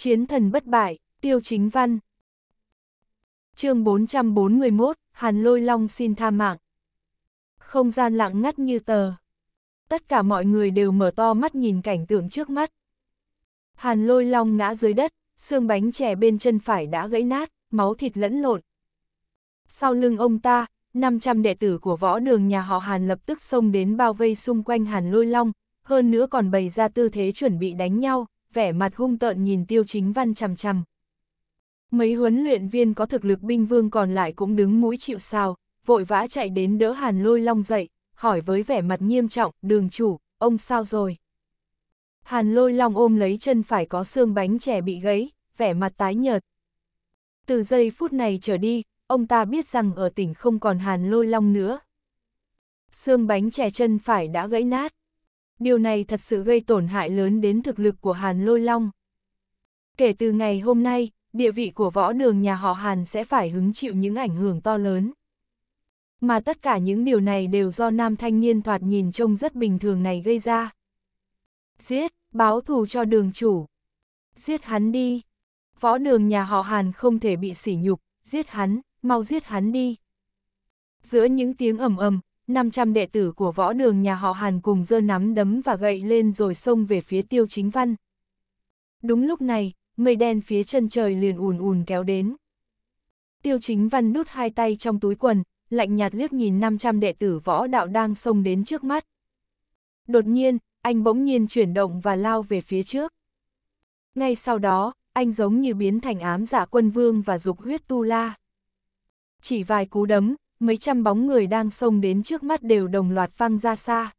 Chiến thần bất bại, tiêu chính văn. chương 441, Hàn Lôi Long xin tha mạng. Không gian lặng ngắt như tờ. Tất cả mọi người đều mở to mắt nhìn cảnh tượng trước mắt. Hàn Lôi Long ngã dưới đất, xương bánh chè bên chân phải đã gãy nát, máu thịt lẫn lộn. Sau lưng ông ta, 500 đệ tử của võ đường nhà họ Hàn lập tức xông đến bao vây xung quanh Hàn Lôi Long, hơn nữa còn bày ra tư thế chuẩn bị đánh nhau, vẻ mặt hung tợn nhìn tiêu chính văn chằm chằm. Mấy huấn luyện viên có thực lực binh vương còn lại cũng đứng mũi chịu sao, vội vã chạy đến đỡ hàn lôi long dậy, hỏi với vẻ mặt nghiêm trọng, đường chủ, ông sao rồi? Hàn lôi long ôm lấy chân phải có xương bánh trẻ bị gãy, vẻ mặt tái nhợt. Từ giây phút này trở đi, ông ta biết rằng ở tỉnh không còn hàn lôi long nữa. Xương bánh trẻ chân phải đã gãy nát, điều này thật sự gây tổn hại lớn đến thực lực của Hàn Lôi Long. Kể từ ngày hôm nay, địa vị của võ đường nhà họ Hàn sẽ phải hứng chịu những ảnh hưởng to lớn. Mà tất cả những điều này đều do nam thanh niên thoạt nhìn trông rất bình thường này gây ra. Giết, báo thù cho đường chủ. Giết hắn đi. Võ đường nhà họ Hàn không thể bị sỉ nhục, giết hắn, mau giết hắn đi. Giữa những tiếng ầm ầm, 500 đệ tử của võ đường nhà họ Hàn cùng dơ nắm đấm và gậy lên rồi xông về phía tiêu chính văn. Đúng lúc này, mây đen phía chân trời liền ùn ùn kéo đến. Tiêu chính văn nút hai tay trong túi quần, lạnh nhạt liếc nhìn 500 đệ tử võ đạo đang xông đến trước mắt. Đột nhiên, anh bỗng nhiên chuyển động và lao về phía trước. Ngay sau đó, anh giống như biến thành ám giả dạ quân vương và dục huyết tu la. Chỉ vài cú đấm, mấy trăm bóng người đang xông đến trước mắt đều đồng loạt văng ra xa.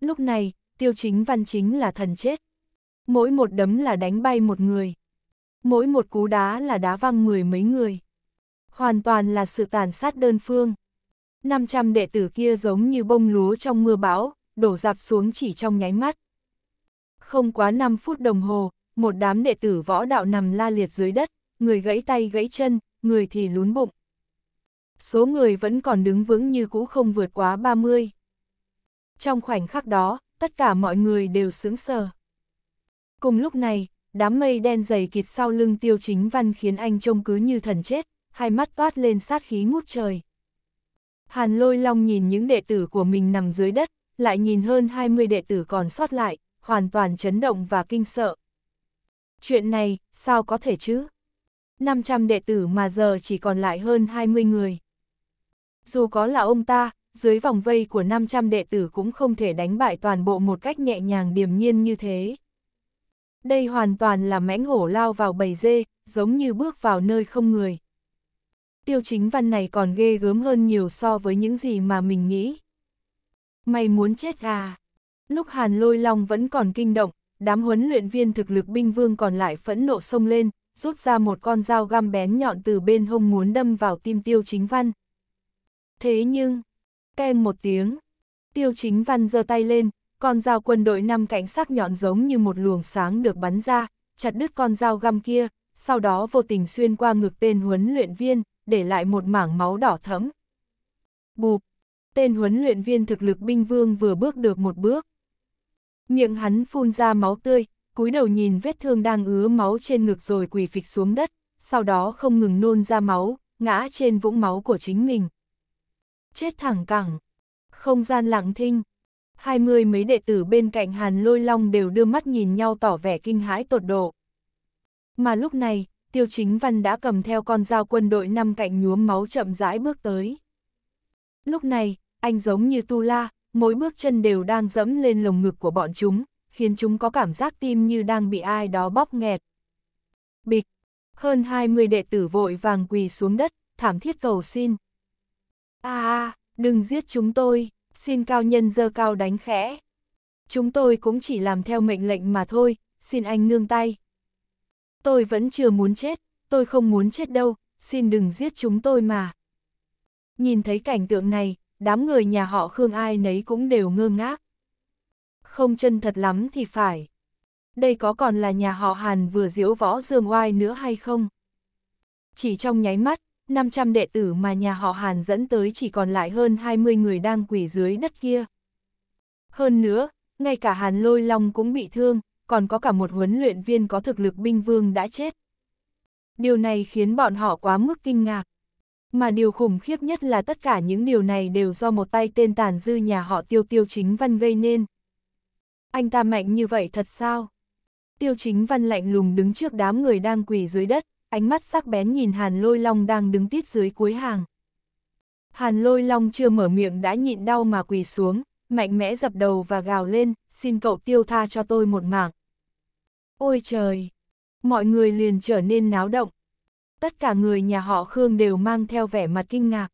Lúc này, tiêu chính văn chính là thần chết. Mỗi một đấm là đánh bay một người. Mỗi một cú đá là đá văng mười mấy người. Hoàn toàn là sự tàn sát đơn phương. 500 đệ tử kia giống như bông lúa trong mưa bão, đổ dạp xuống chỉ trong nháy mắt. Không quá 5 phút đồng hồ, một đám đệ tử võ đạo nằm la liệt dưới đất, người gãy tay gãy chân, người thì lún bụng số người vẫn còn đứng vững như cũ không vượt quá 30. Trong khoảnh khắc đó, tất cả mọi người đều sướng sờ. Cùng lúc này, đám mây đen dày kịt sau lưng tiêu chính văn khiến anh trông cứ như thần chết, hai mắt toát lên sát khí ngút trời. Hàn lôi long nhìn những đệ tử của mình nằm dưới đất, lại nhìn hơn 20 đệ tử còn sót lại, hoàn toàn chấn động và kinh sợ. Chuyện này, sao có thể chứ? 500 đệ tử mà giờ chỉ còn lại hơn 20 người. Dù có là ông ta, dưới vòng vây của 500 đệ tử cũng không thể đánh bại toàn bộ một cách nhẹ nhàng điềm nhiên như thế. Đây hoàn toàn là mãnh hổ lao vào bầy dê, giống như bước vào nơi không người. Tiêu chính văn này còn ghê gớm hơn nhiều so với những gì mà mình nghĩ. Mày muốn chết à? Lúc Hàn Lôi Long vẫn còn kinh động, đám huấn luyện viên thực lực binh vương còn lại phẫn nộ sông lên, rút ra một con dao găm bén nhọn từ bên hông muốn đâm vào tim tiêu chính văn. Thế nhưng, keng một tiếng, tiêu chính văn giơ tay lên, con dao quân đội năm cạnh sắc nhọn giống như một luồng sáng được bắn ra, chặt đứt con dao găm kia, sau đó vô tình xuyên qua ngực tên huấn luyện viên, để lại một mảng máu đỏ thẫm. Bụp, tên huấn luyện viên thực lực binh vương vừa bước được một bước. Miệng hắn phun ra máu tươi, cúi đầu nhìn vết thương đang ứa máu trên ngực rồi quỳ phịch xuống đất, sau đó không ngừng nôn ra máu, ngã trên vũng máu của chính mình. Chết thẳng cẳng, không gian lặng thinh, hai mươi mấy đệ tử bên cạnh Hàn Lôi Long đều đưa mắt nhìn nhau tỏ vẻ kinh hãi tột độ. Mà lúc này, Tiêu Chính Văn đã cầm theo con dao quân đội năm cạnh nhuốm máu chậm rãi bước tới. Lúc này, anh giống như tu la, mỗi bước chân đều đang dẫm lên lồng ngực của bọn chúng, khiến chúng có cảm giác tim như đang bị ai đó bóp nghẹt. Bịch, hơn 20 đệ tử vội vàng quỳ xuống đất, thảm thiết cầu xin. a à, đừng giết chúng tôi, xin cao nhân dơ cao đánh khẽ. Chúng tôi cũng chỉ làm theo mệnh lệnh mà thôi, xin anh nương tay. Tôi vẫn chưa muốn chết, tôi không muốn chết đâu, xin đừng giết chúng tôi mà. Nhìn thấy cảnh tượng này, đám người nhà họ Khương ai nấy cũng đều ngơ ngác không chân thật lắm thì phải. Đây có còn là nhà họ Hàn vừa diễu võ dương oai nữa hay không? Chỉ trong nháy mắt, 500 đệ tử mà nhà họ Hàn dẫn tới chỉ còn lại hơn 20 người đang quỷ dưới đất kia. Hơn nữa, ngay cả Hàn Lôi Long cũng bị thương, còn có cả một huấn luyện viên có thực lực binh vương đã chết. Điều này khiến bọn họ quá mức kinh ngạc. Mà điều khủng khiếp nhất là tất cả những điều này đều do một tay tên tàn dư nhà họ tiêu tiêu chính văn gây nên anh ta mạnh như vậy thật sao? Tiêu chính văn lạnh lùng đứng trước đám người đang quỳ dưới đất, ánh mắt sắc bén nhìn hàn lôi long đang đứng tiết dưới cuối hàng. Hàn lôi long chưa mở miệng đã nhịn đau mà quỳ xuống, mạnh mẽ dập đầu và gào lên, xin cậu tiêu tha cho tôi một mạng. Ôi trời! Mọi người liền trở nên náo động. Tất cả người nhà họ Khương đều mang theo vẻ mặt kinh ngạc.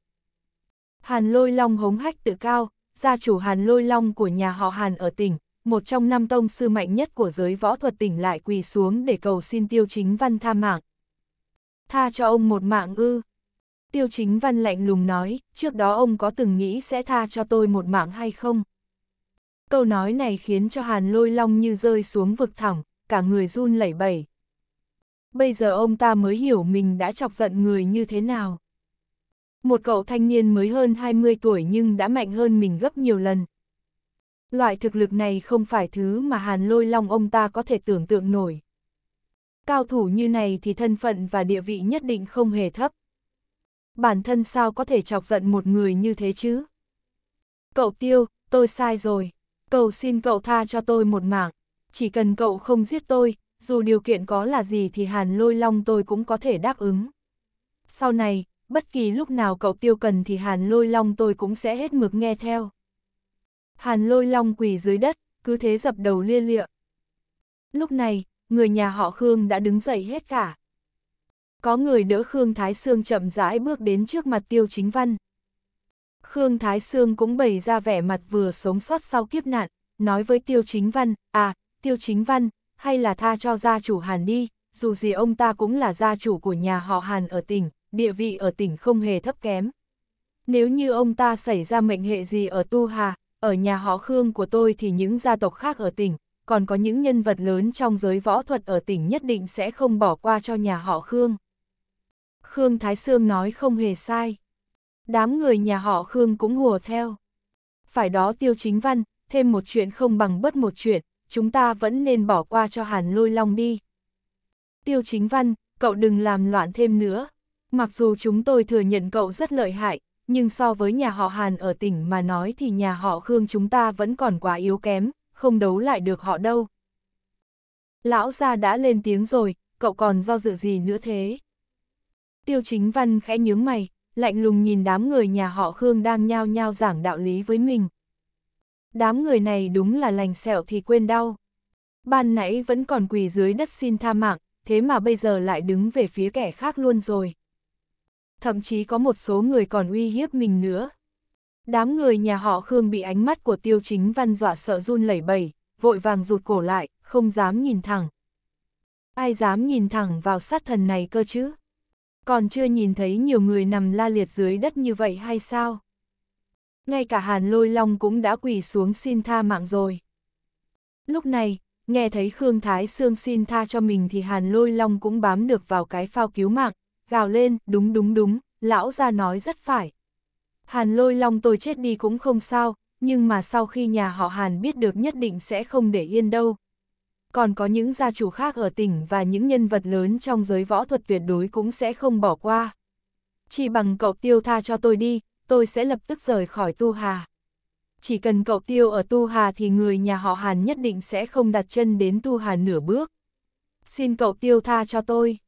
Hàn lôi long hống hách tự cao, gia chủ hàn lôi long của nhà họ Hàn ở tỉnh, một trong năm tông sư mạnh nhất của giới võ thuật tỉnh lại quỳ xuống để cầu xin tiêu chính văn tha mạng. Tha cho ông một mạng ư. Tiêu chính văn lạnh lùng nói, trước đó ông có từng nghĩ sẽ tha cho tôi một mạng hay không? Câu nói này khiến cho hàn lôi long như rơi xuống vực thẳm, cả người run lẩy bẩy. Bây giờ ông ta mới hiểu mình đã chọc giận người như thế nào. Một cậu thanh niên mới hơn 20 tuổi nhưng đã mạnh hơn mình gấp nhiều lần, Loại thực lực này không phải thứ mà hàn lôi long ông ta có thể tưởng tượng nổi. Cao thủ như này thì thân phận và địa vị nhất định không hề thấp. Bản thân sao có thể chọc giận một người như thế chứ? Cậu tiêu, tôi sai rồi. Cầu xin cậu tha cho tôi một mạng. Chỉ cần cậu không giết tôi, dù điều kiện có là gì thì hàn lôi long tôi cũng có thể đáp ứng. Sau này, bất kỳ lúc nào cậu tiêu cần thì hàn lôi long tôi cũng sẽ hết mực nghe theo. Hàn lôi long quỳ dưới đất, cứ thế dập đầu lia lịa. Lúc này, người nhà họ Khương đã đứng dậy hết cả. Có người đỡ Khương Thái Sương chậm rãi bước đến trước mặt tiêu chính văn. Khương Thái Sương cũng bày ra vẻ mặt vừa sống sót sau kiếp nạn, nói với tiêu chính văn, à, tiêu chính văn, hay là tha cho gia chủ Hàn đi, dù gì ông ta cũng là gia chủ của nhà họ Hàn ở tỉnh, địa vị ở tỉnh không hề thấp kém. Nếu như ông ta xảy ra mệnh hệ gì ở Tu Hà, ở nhà họ Khương của tôi thì những gia tộc khác ở tỉnh, còn có những nhân vật lớn trong giới võ thuật ở tỉnh nhất định sẽ không bỏ qua cho nhà họ Khương. Khương Thái Sương nói không hề sai. Đám người nhà họ Khương cũng hùa theo. Phải đó tiêu chính văn, thêm một chuyện không bằng bất một chuyện, chúng ta vẫn nên bỏ qua cho Hàn Lôi Long đi. Tiêu chính văn, cậu đừng làm loạn thêm nữa. Mặc dù chúng tôi thừa nhận cậu rất lợi hại, nhưng so với nhà họ Hàn ở tỉnh mà nói thì nhà họ Khương chúng ta vẫn còn quá yếu kém, không đấu lại được họ đâu. Lão gia đã lên tiếng rồi, cậu còn do dự gì nữa thế? Tiêu chính văn khẽ nhướng mày, lạnh lùng nhìn đám người nhà họ Khương đang nhao nhao giảng đạo lý với mình. Đám người này đúng là lành sẹo thì quên đau. Ban nãy vẫn còn quỳ dưới đất xin tha mạng, thế mà bây giờ lại đứng về phía kẻ khác luôn rồi thậm chí có một số người còn uy hiếp mình nữa. Đám người nhà họ Khương bị ánh mắt của tiêu chính văn dọa sợ run lẩy bẩy, vội vàng rụt cổ lại, không dám nhìn thẳng. Ai dám nhìn thẳng vào sát thần này cơ chứ? Còn chưa nhìn thấy nhiều người nằm la liệt dưới đất như vậy hay sao? Ngay cả hàn lôi long cũng đã quỳ xuống xin tha mạng rồi. Lúc này, nghe thấy Khương Thái Sương xin tha cho mình thì hàn lôi long cũng bám được vào cái phao cứu mạng, gào lên, đúng đúng đúng, lão ra nói rất phải. Hàn lôi long tôi chết đi cũng không sao, nhưng mà sau khi nhà họ Hàn biết được nhất định sẽ không để yên đâu. Còn có những gia chủ khác ở tỉnh và những nhân vật lớn trong giới võ thuật tuyệt đối cũng sẽ không bỏ qua. Chỉ bằng cậu tiêu tha cho tôi đi, tôi sẽ lập tức rời khỏi Tu Hà. Chỉ cần cậu tiêu ở Tu Hà thì người nhà họ Hàn nhất định sẽ không đặt chân đến Tu Hà nửa bước. Xin cậu tiêu tha cho tôi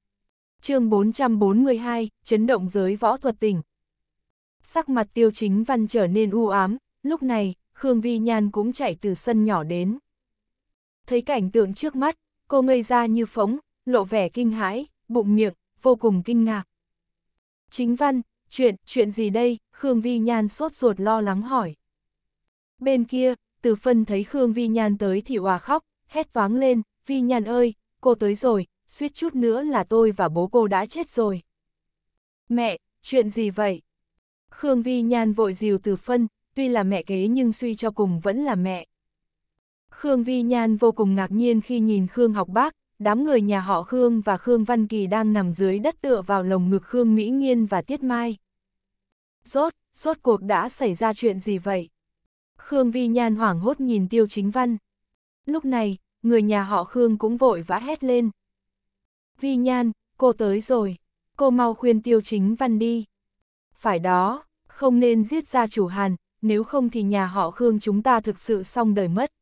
chương 442, chấn động giới võ thuật tỉnh. Sắc mặt tiêu chính văn trở nên u ám, lúc này, Khương Vi Nhan cũng chạy từ sân nhỏ đến. Thấy cảnh tượng trước mắt, cô ngây ra như phóng, lộ vẻ kinh hãi, bụng miệng, vô cùng kinh ngạc. Chính văn, chuyện, chuyện gì đây? Khương Vi Nhan sốt ruột lo lắng hỏi. Bên kia, từ phân thấy Khương Vi Nhan tới thì hòa khóc, hét toáng lên, Vi Nhan ơi, cô tới rồi, suýt chút nữa là tôi và bố cô đã chết rồi. Mẹ, chuyện gì vậy? Khương Vi Nhan vội dìu từ phân, tuy là mẹ kế nhưng suy cho cùng vẫn là mẹ. Khương Vi Nhan vô cùng ngạc nhiên khi nhìn Khương học bác, đám người nhà họ Khương và Khương Văn Kỳ đang nằm dưới đất tựa vào lồng ngực Khương Mỹ Nghiên và Tiết Mai. Rốt, rốt cuộc đã xảy ra chuyện gì vậy? Khương Vi Nhan hoảng hốt nhìn Tiêu Chính Văn. Lúc này, người nhà họ Khương cũng vội vã hét lên. Vi Nhan, cô tới rồi, cô mau khuyên tiêu chính văn đi. Phải đó, không nên giết gia chủ Hàn, nếu không thì nhà họ Khương chúng ta thực sự xong đời mất.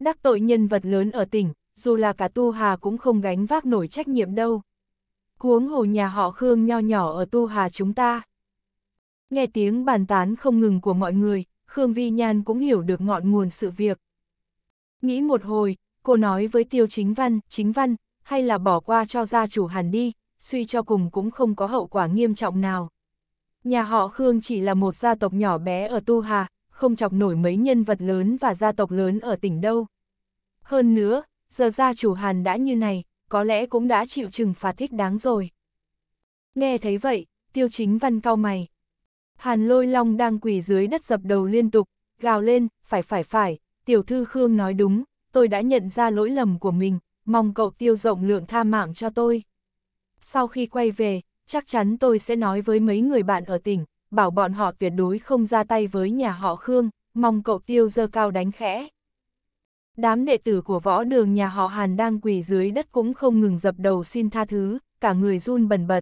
Đắc tội nhân vật lớn ở tỉnh, dù là cả Tu Hà cũng không gánh vác nổi trách nhiệm đâu. Huống hồ nhà họ Khương nho nhỏ ở Tu Hà chúng ta. Nghe tiếng bàn tán không ngừng của mọi người, Khương Vi Nhan cũng hiểu được ngọn nguồn sự việc. Nghĩ một hồi, cô nói với Tiêu Chính Văn, Chính Văn, hay là bỏ qua cho gia chủ Hàn đi, suy cho cùng cũng không có hậu quả nghiêm trọng nào. Nhà họ Khương chỉ là một gia tộc nhỏ bé ở Tu Hà, không chọc nổi mấy nhân vật lớn và gia tộc lớn ở tỉnh đâu. Hơn nữa, giờ gia chủ Hàn đã như này, có lẽ cũng đã chịu trừng phạt thích đáng rồi. Nghe thấy vậy, tiêu chính văn cau mày. Hàn lôi long đang quỳ dưới đất dập đầu liên tục, gào lên, phải phải phải, tiểu thư Khương nói đúng, tôi đã nhận ra lỗi lầm của mình, mong cậu tiêu rộng lượng tha mạng cho tôi. Sau khi quay về, chắc chắn tôi sẽ nói với mấy người bạn ở tỉnh, bảo bọn họ tuyệt đối không ra tay với nhà họ Khương, mong cậu tiêu dơ cao đánh khẽ. Đám đệ tử của võ đường nhà họ Hàn đang quỳ dưới đất cũng không ngừng dập đầu xin tha thứ, cả người run bần bật.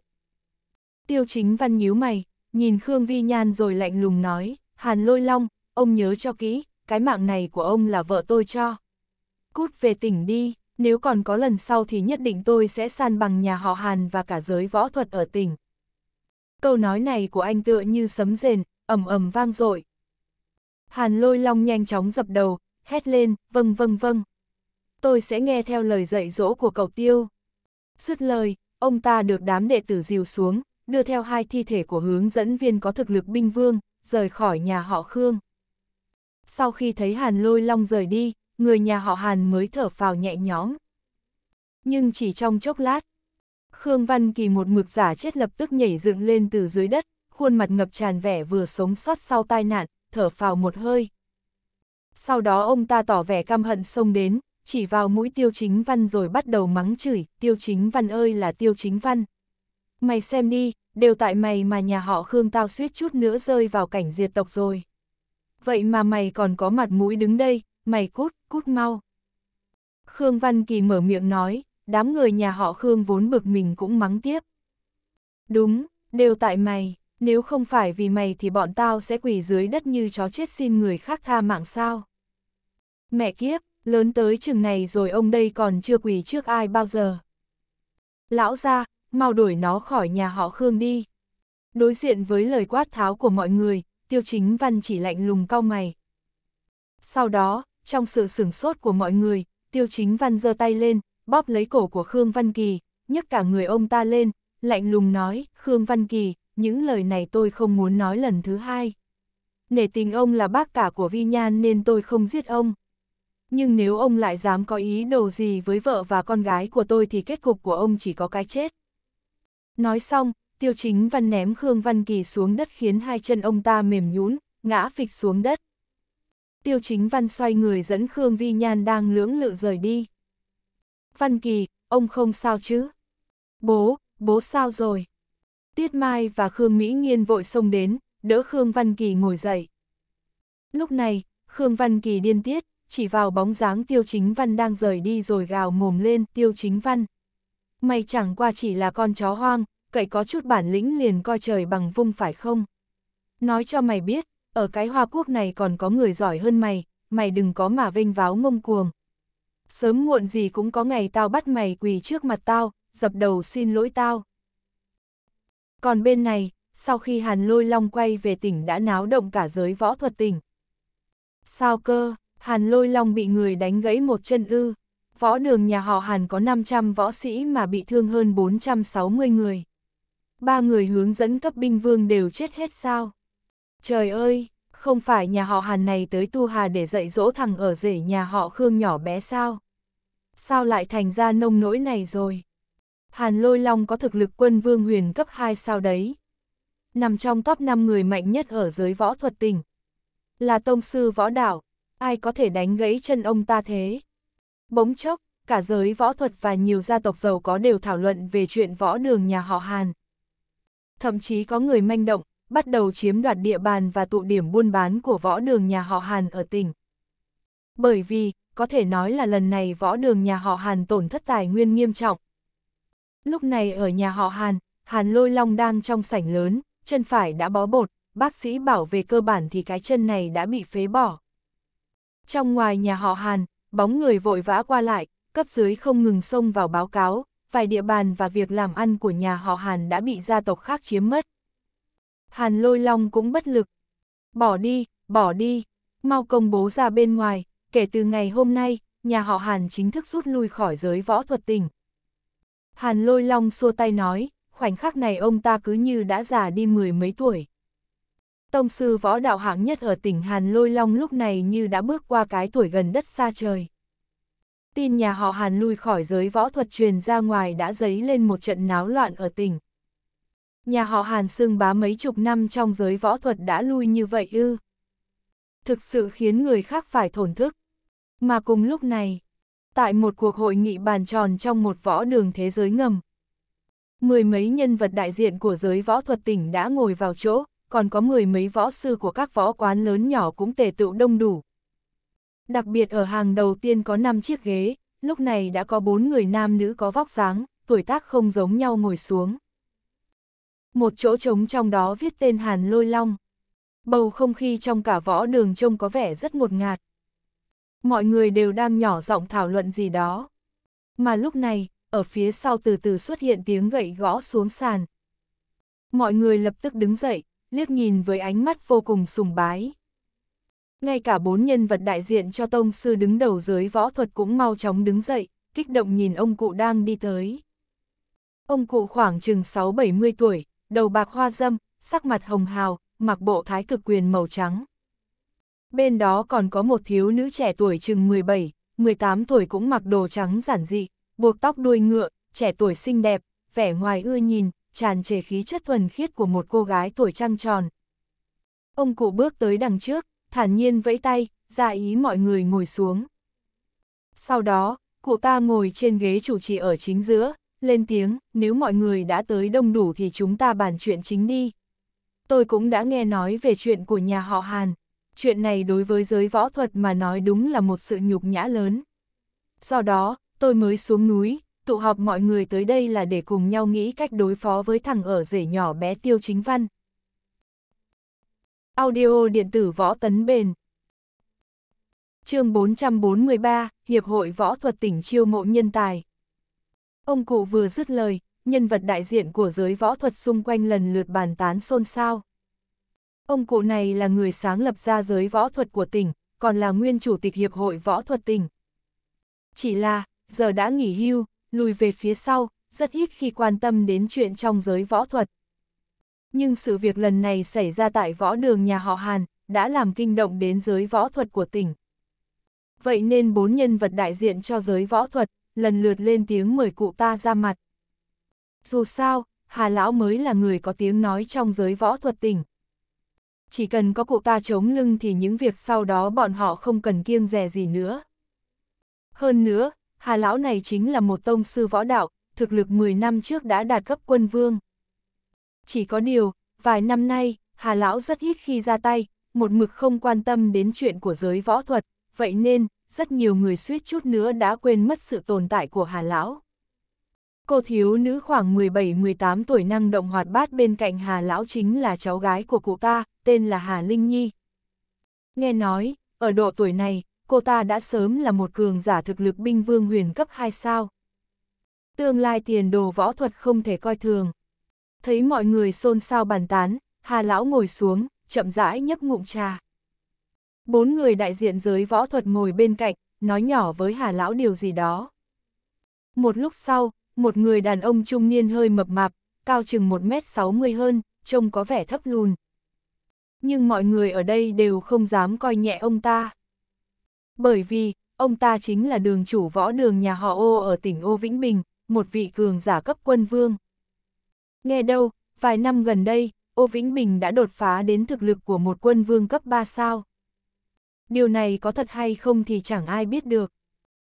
Tiêu chính văn nhíu mày, nhìn Khương Vi Nhan rồi lạnh lùng nói, Hàn lôi long, ông nhớ cho kỹ, cái mạng này của ông là vợ tôi cho. Cút về tỉnh đi nếu còn có lần sau thì nhất định tôi sẽ san bằng nhà họ Hàn và cả giới võ thuật ở tỉnh. Câu nói này của anh tựa như sấm rền, ầm ầm vang dội. Hàn lôi long nhanh chóng dập đầu, hét lên, vâng vâng vâng. Tôi sẽ nghe theo lời dạy dỗ của cậu tiêu. Dứt lời, ông ta được đám đệ tử dìu xuống, đưa theo hai thi thể của hướng dẫn viên có thực lực binh vương, rời khỏi nhà họ Khương. Sau khi thấy Hàn lôi long rời đi, người nhà họ Hàn mới thở phào nhẹ nhõm. Nhưng chỉ trong chốc lát, Khương Văn Kỳ một mực giả chết lập tức nhảy dựng lên từ dưới đất, khuôn mặt ngập tràn vẻ vừa sống sót sau tai nạn, thở phào một hơi. Sau đó ông ta tỏ vẻ căm hận xông đến, chỉ vào mũi tiêu chính văn rồi bắt đầu mắng chửi, tiêu chính văn ơi là tiêu chính văn. Mày xem đi, đều tại mày mà nhà họ Khương tao suýt chút nữa rơi vào cảnh diệt tộc rồi. Vậy mà mày còn có mặt mũi đứng đây, mày cút cút mau. Khương Văn Kỳ mở miệng nói, đám người nhà họ Khương vốn bực mình cũng mắng tiếp. Đúng, đều tại mày, nếu không phải vì mày thì bọn tao sẽ quỳ dưới đất như chó chết xin người khác tha mạng sao. Mẹ kiếp, lớn tới chừng này rồi ông đây còn chưa quỳ trước ai bao giờ. Lão ra, mau đuổi nó khỏi nhà họ Khương đi. Đối diện với lời quát tháo của mọi người, tiêu chính văn chỉ lạnh lùng cau mày. Sau đó, trong sự sửng sốt của mọi người, tiêu chính văn giơ tay lên, bóp lấy cổ của Khương Văn Kỳ, nhấc cả người ông ta lên, lạnh lùng nói, Khương Văn Kỳ, những lời này tôi không muốn nói lần thứ hai. Nể tình ông là bác cả của Vi Nhan nên tôi không giết ông. Nhưng nếu ông lại dám có ý đồ gì với vợ và con gái của tôi thì kết cục của ông chỉ có cái chết. Nói xong, tiêu chính văn ném Khương Văn Kỳ xuống đất khiến hai chân ông ta mềm nhũn, ngã phịch xuống đất. Tiêu Chính Văn xoay người dẫn Khương Vi Nhan đang lưỡng lự rời đi. Văn Kỳ, ông không sao chứ? Bố, bố sao rồi? Tiết Mai và Khương Mỹ Nghiên vội xông đến, đỡ Khương Văn Kỳ ngồi dậy. Lúc này, Khương Văn Kỳ điên tiết, chỉ vào bóng dáng Tiêu Chính Văn đang rời đi rồi gào mồm lên Tiêu Chính Văn. Mày chẳng qua chỉ là con chó hoang, cậy có chút bản lĩnh liền coi trời bằng vung phải không? Nói cho mày biết, ở cái hoa quốc này còn có người giỏi hơn mày, mày đừng có mà vênh váo ngông cuồng. Sớm muộn gì cũng có ngày tao bắt mày quỳ trước mặt tao, dập đầu xin lỗi tao. Còn bên này, sau khi Hàn Lôi Long quay về tỉnh đã náo động cả giới võ thuật tỉnh. Sao cơ, Hàn Lôi Long bị người đánh gãy một chân ư. Võ đường nhà họ Hàn có 500 võ sĩ mà bị thương hơn 460 người. Ba người hướng dẫn cấp binh vương đều chết hết sao? Trời ơi, không phải nhà họ Hàn này tới Tu Hà để dạy dỗ thằng ở rể nhà họ Khương nhỏ bé sao? Sao lại thành ra nông nỗi này rồi? Hàn Lôi Long có thực lực quân vương huyền cấp 2 sao đấy? Nằm trong top 5 người mạnh nhất ở giới võ thuật tỉnh. Là tông sư võ đạo, ai có thể đánh gãy chân ông ta thế? Bỗng chốc, cả giới võ thuật và nhiều gia tộc giàu có đều thảo luận về chuyện võ đường nhà họ Hàn. Thậm chí có người manh động, bắt đầu chiếm đoạt địa bàn và tụ điểm buôn bán của võ đường nhà họ Hàn ở tỉnh. Bởi vì, có thể nói là lần này võ đường nhà họ Hàn tổn thất tài nguyên nghiêm trọng. Lúc này ở nhà họ Hàn, Hàn lôi long đang trong sảnh lớn, chân phải đã bó bột, bác sĩ bảo về cơ bản thì cái chân này đã bị phế bỏ. Trong ngoài nhà họ Hàn, bóng người vội vã qua lại, cấp dưới không ngừng xông vào báo cáo, vài địa bàn và việc làm ăn của nhà họ Hàn đã bị gia tộc khác chiếm mất. Hàn lôi long cũng bất lực. Bỏ đi, bỏ đi, mau công bố ra bên ngoài, kể từ ngày hôm nay, nhà họ Hàn chính thức rút lui khỏi giới võ thuật tỉnh. Hàn lôi long xua tay nói, khoảnh khắc này ông ta cứ như đã già đi mười mấy tuổi. Tông sư võ đạo hạng nhất ở tỉnh Hàn lôi long lúc này như đã bước qua cái tuổi gần đất xa trời. Tin nhà họ Hàn lui khỏi giới võ thuật truyền ra ngoài đã dấy lên một trận náo loạn ở tỉnh nhà họ Hàn xương bá mấy chục năm trong giới võ thuật đã lui như vậy ư. Thực sự khiến người khác phải thổn thức. Mà cùng lúc này, tại một cuộc hội nghị bàn tròn trong một võ đường thế giới ngầm, mười mấy nhân vật đại diện của giới võ thuật tỉnh đã ngồi vào chỗ, còn có mười mấy võ sư của các võ quán lớn nhỏ cũng tề tựu đông đủ. Đặc biệt ở hàng đầu tiên có 5 chiếc ghế, lúc này đã có 4 người nam nữ có vóc dáng, tuổi tác không giống nhau ngồi xuống một chỗ trống trong đó viết tên Hàn Lôi Long. Bầu không khí trong cả võ đường trông có vẻ rất ngột ngạt. Mọi người đều đang nhỏ giọng thảo luận gì đó. Mà lúc này, ở phía sau từ từ xuất hiện tiếng gậy gõ xuống sàn. Mọi người lập tức đứng dậy, liếc nhìn với ánh mắt vô cùng sùng bái. Ngay cả bốn nhân vật đại diện cho tông sư đứng đầu giới võ thuật cũng mau chóng đứng dậy, kích động nhìn ông cụ đang đi tới. Ông cụ khoảng chừng 6-70 tuổi, đầu bạc hoa dâm, sắc mặt hồng hào, mặc bộ thái cực quyền màu trắng. Bên đó còn có một thiếu nữ trẻ tuổi chừng 17, 18 tuổi cũng mặc đồ trắng giản dị, buộc tóc đuôi ngựa, trẻ tuổi xinh đẹp, vẻ ngoài ưa nhìn, tràn trề khí chất thuần khiết của một cô gái tuổi trăng tròn. Ông cụ bước tới đằng trước, thản nhiên vẫy tay, ra ý mọi người ngồi xuống. Sau đó, cụ ta ngồi trên ghế chủ trì ở chính giữa, lên tiếng, nếu mọi người đã tới đông đủ thì chúng ta bàn chuyện chính đi. Tôi cũng đã nghe nói về chuyện của nhà họ Hàn, chuyện này đối với giới võ thuật mà nói đúng là một sự nhục nhã lớn. Sau đó, tôi mới xuống núi, tụ họp mọi người tới đây là để cùng nhau nghĩ cách đối phó với thằng ở rể nhỏ bé Tiêu Chính Văn. Audio điện tử võ tấn bền Chương 443, Hiệp hội Võ thuật tỉnh chiêu mộ nhân tài Ông cụ vừa dứt lời, nhân vật đại diện của giới võ thuật xung quanh lần lượt bàn tán xôn xao. Ông cụ này là người sáng lập ra giới võ thuật của tỉnh, còn là nguyên chủ tịch Hiệp hội Võ thuật tỉnh. Chỉ là, giờ đã nghỉ hưu, lùi về phía sau, rất ít khi quan tâm đến chuyện trong giới võ thuật. Nhưng sự việc lần này xảy ra tại võ đường nhà họ Hàn, đã làm kinh động đến giới võ thuật của tỉnh. Vậy nên bốn nhân vật đại diện cho giới võ thuật, lần lượt lên tiếng mời cụ ta ra mặt. Dù sao, Hà Lão mới là người có tiếng nói trong giới võ thuật tỉnh. Chỉ cần có cụ ta chống lưng thì những việc sau đó bọn họ không cần kiêng rẻ gì nữa. Hơn nữa, Hà Lão này chính là một tông sư võ đạo, thực lực 10 năm trước đã đạt cấp quân vương. Chỉ có điều, vài năm nay, Hà Lão rất ít khi ra tay, một mực không quan tâm đến chuyện của giới võ thuật, vậy nên, rất nhiều người suýt chút nữa đã quên mất sự tồn tại của Hà Lão. Cô thiếu nữ khoảng 17-18 tuổi năng động hoạt bát bên cạnh Hà Lão chính là cháu gái của cụ ta, tên là Hà Linh Nhi. Nghe nói, ở độ tuổi này, cô ta đã sớm là một cường giả thực lực binh vương huyền cấp 2 sao. Tương lai tiền đồ võ thuật không thể coi thường. Thấy mọi người xôn xao bàn tán, Hà Lão ngồi xuống, chậm rãi nhấp ngụm trà. Bốn người đại diện giới võ thuật ngồi bên cạnh, nói nhỏ với Hà Lão điều gì đó. Một lúc sau, một người đàn ông trung niên hơi mập mạp, cao chừng 1m60 hơn, trông có vẻ thấp lùn. Nhưng mọi người ở đây đều không dám coi nhẹ ông ta. Bởi vì, ông ta chính là đường chủ võ đường nhà họ ô ở tỉnh Ô Vĩnh Bình, một vị cường giả cấp quân vương. Nghe đâu, vài năm gần đây, Ô Vĩnh Bình đã đột phá đến thực lực của một quân vương cấp 3 sao. Điều này có thật hay không thì chẳng ai biết được.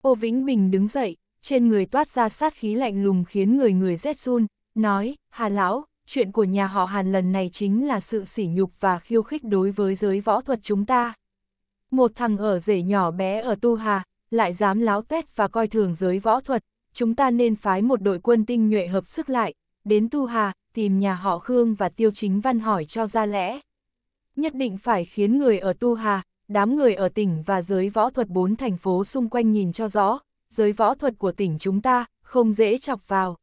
Ô Vĩnh Bình đứng dậy, trên người toát ra sát khí lạnh lùng khiến người người rét run, nói, Hà Lão, chuyện của nhà họ Hàn lần này chính là sự sỉ nhục và khiêu khích đối với giới võ thuật chúng ta. Một thằng ở rể nhỏ bé ở Tu Hà, lại dám láo tuét và coi thường giới võ thuật, chúng ta nên phái một đội quân tinh nhuệ hợp sức lại, đến Tu Hà, tìm nhà họ Khương và Tiêu Chính Văn hỏi cho ra lẽ. Nhất định phải khiến người ở Tu Hà, đám người ở tỉnh và giới võ thuật bốn thành phố xung quanh nhìn cho rõ, giới võ thuật của tỉnh chúng ta, không dễ chọc vào.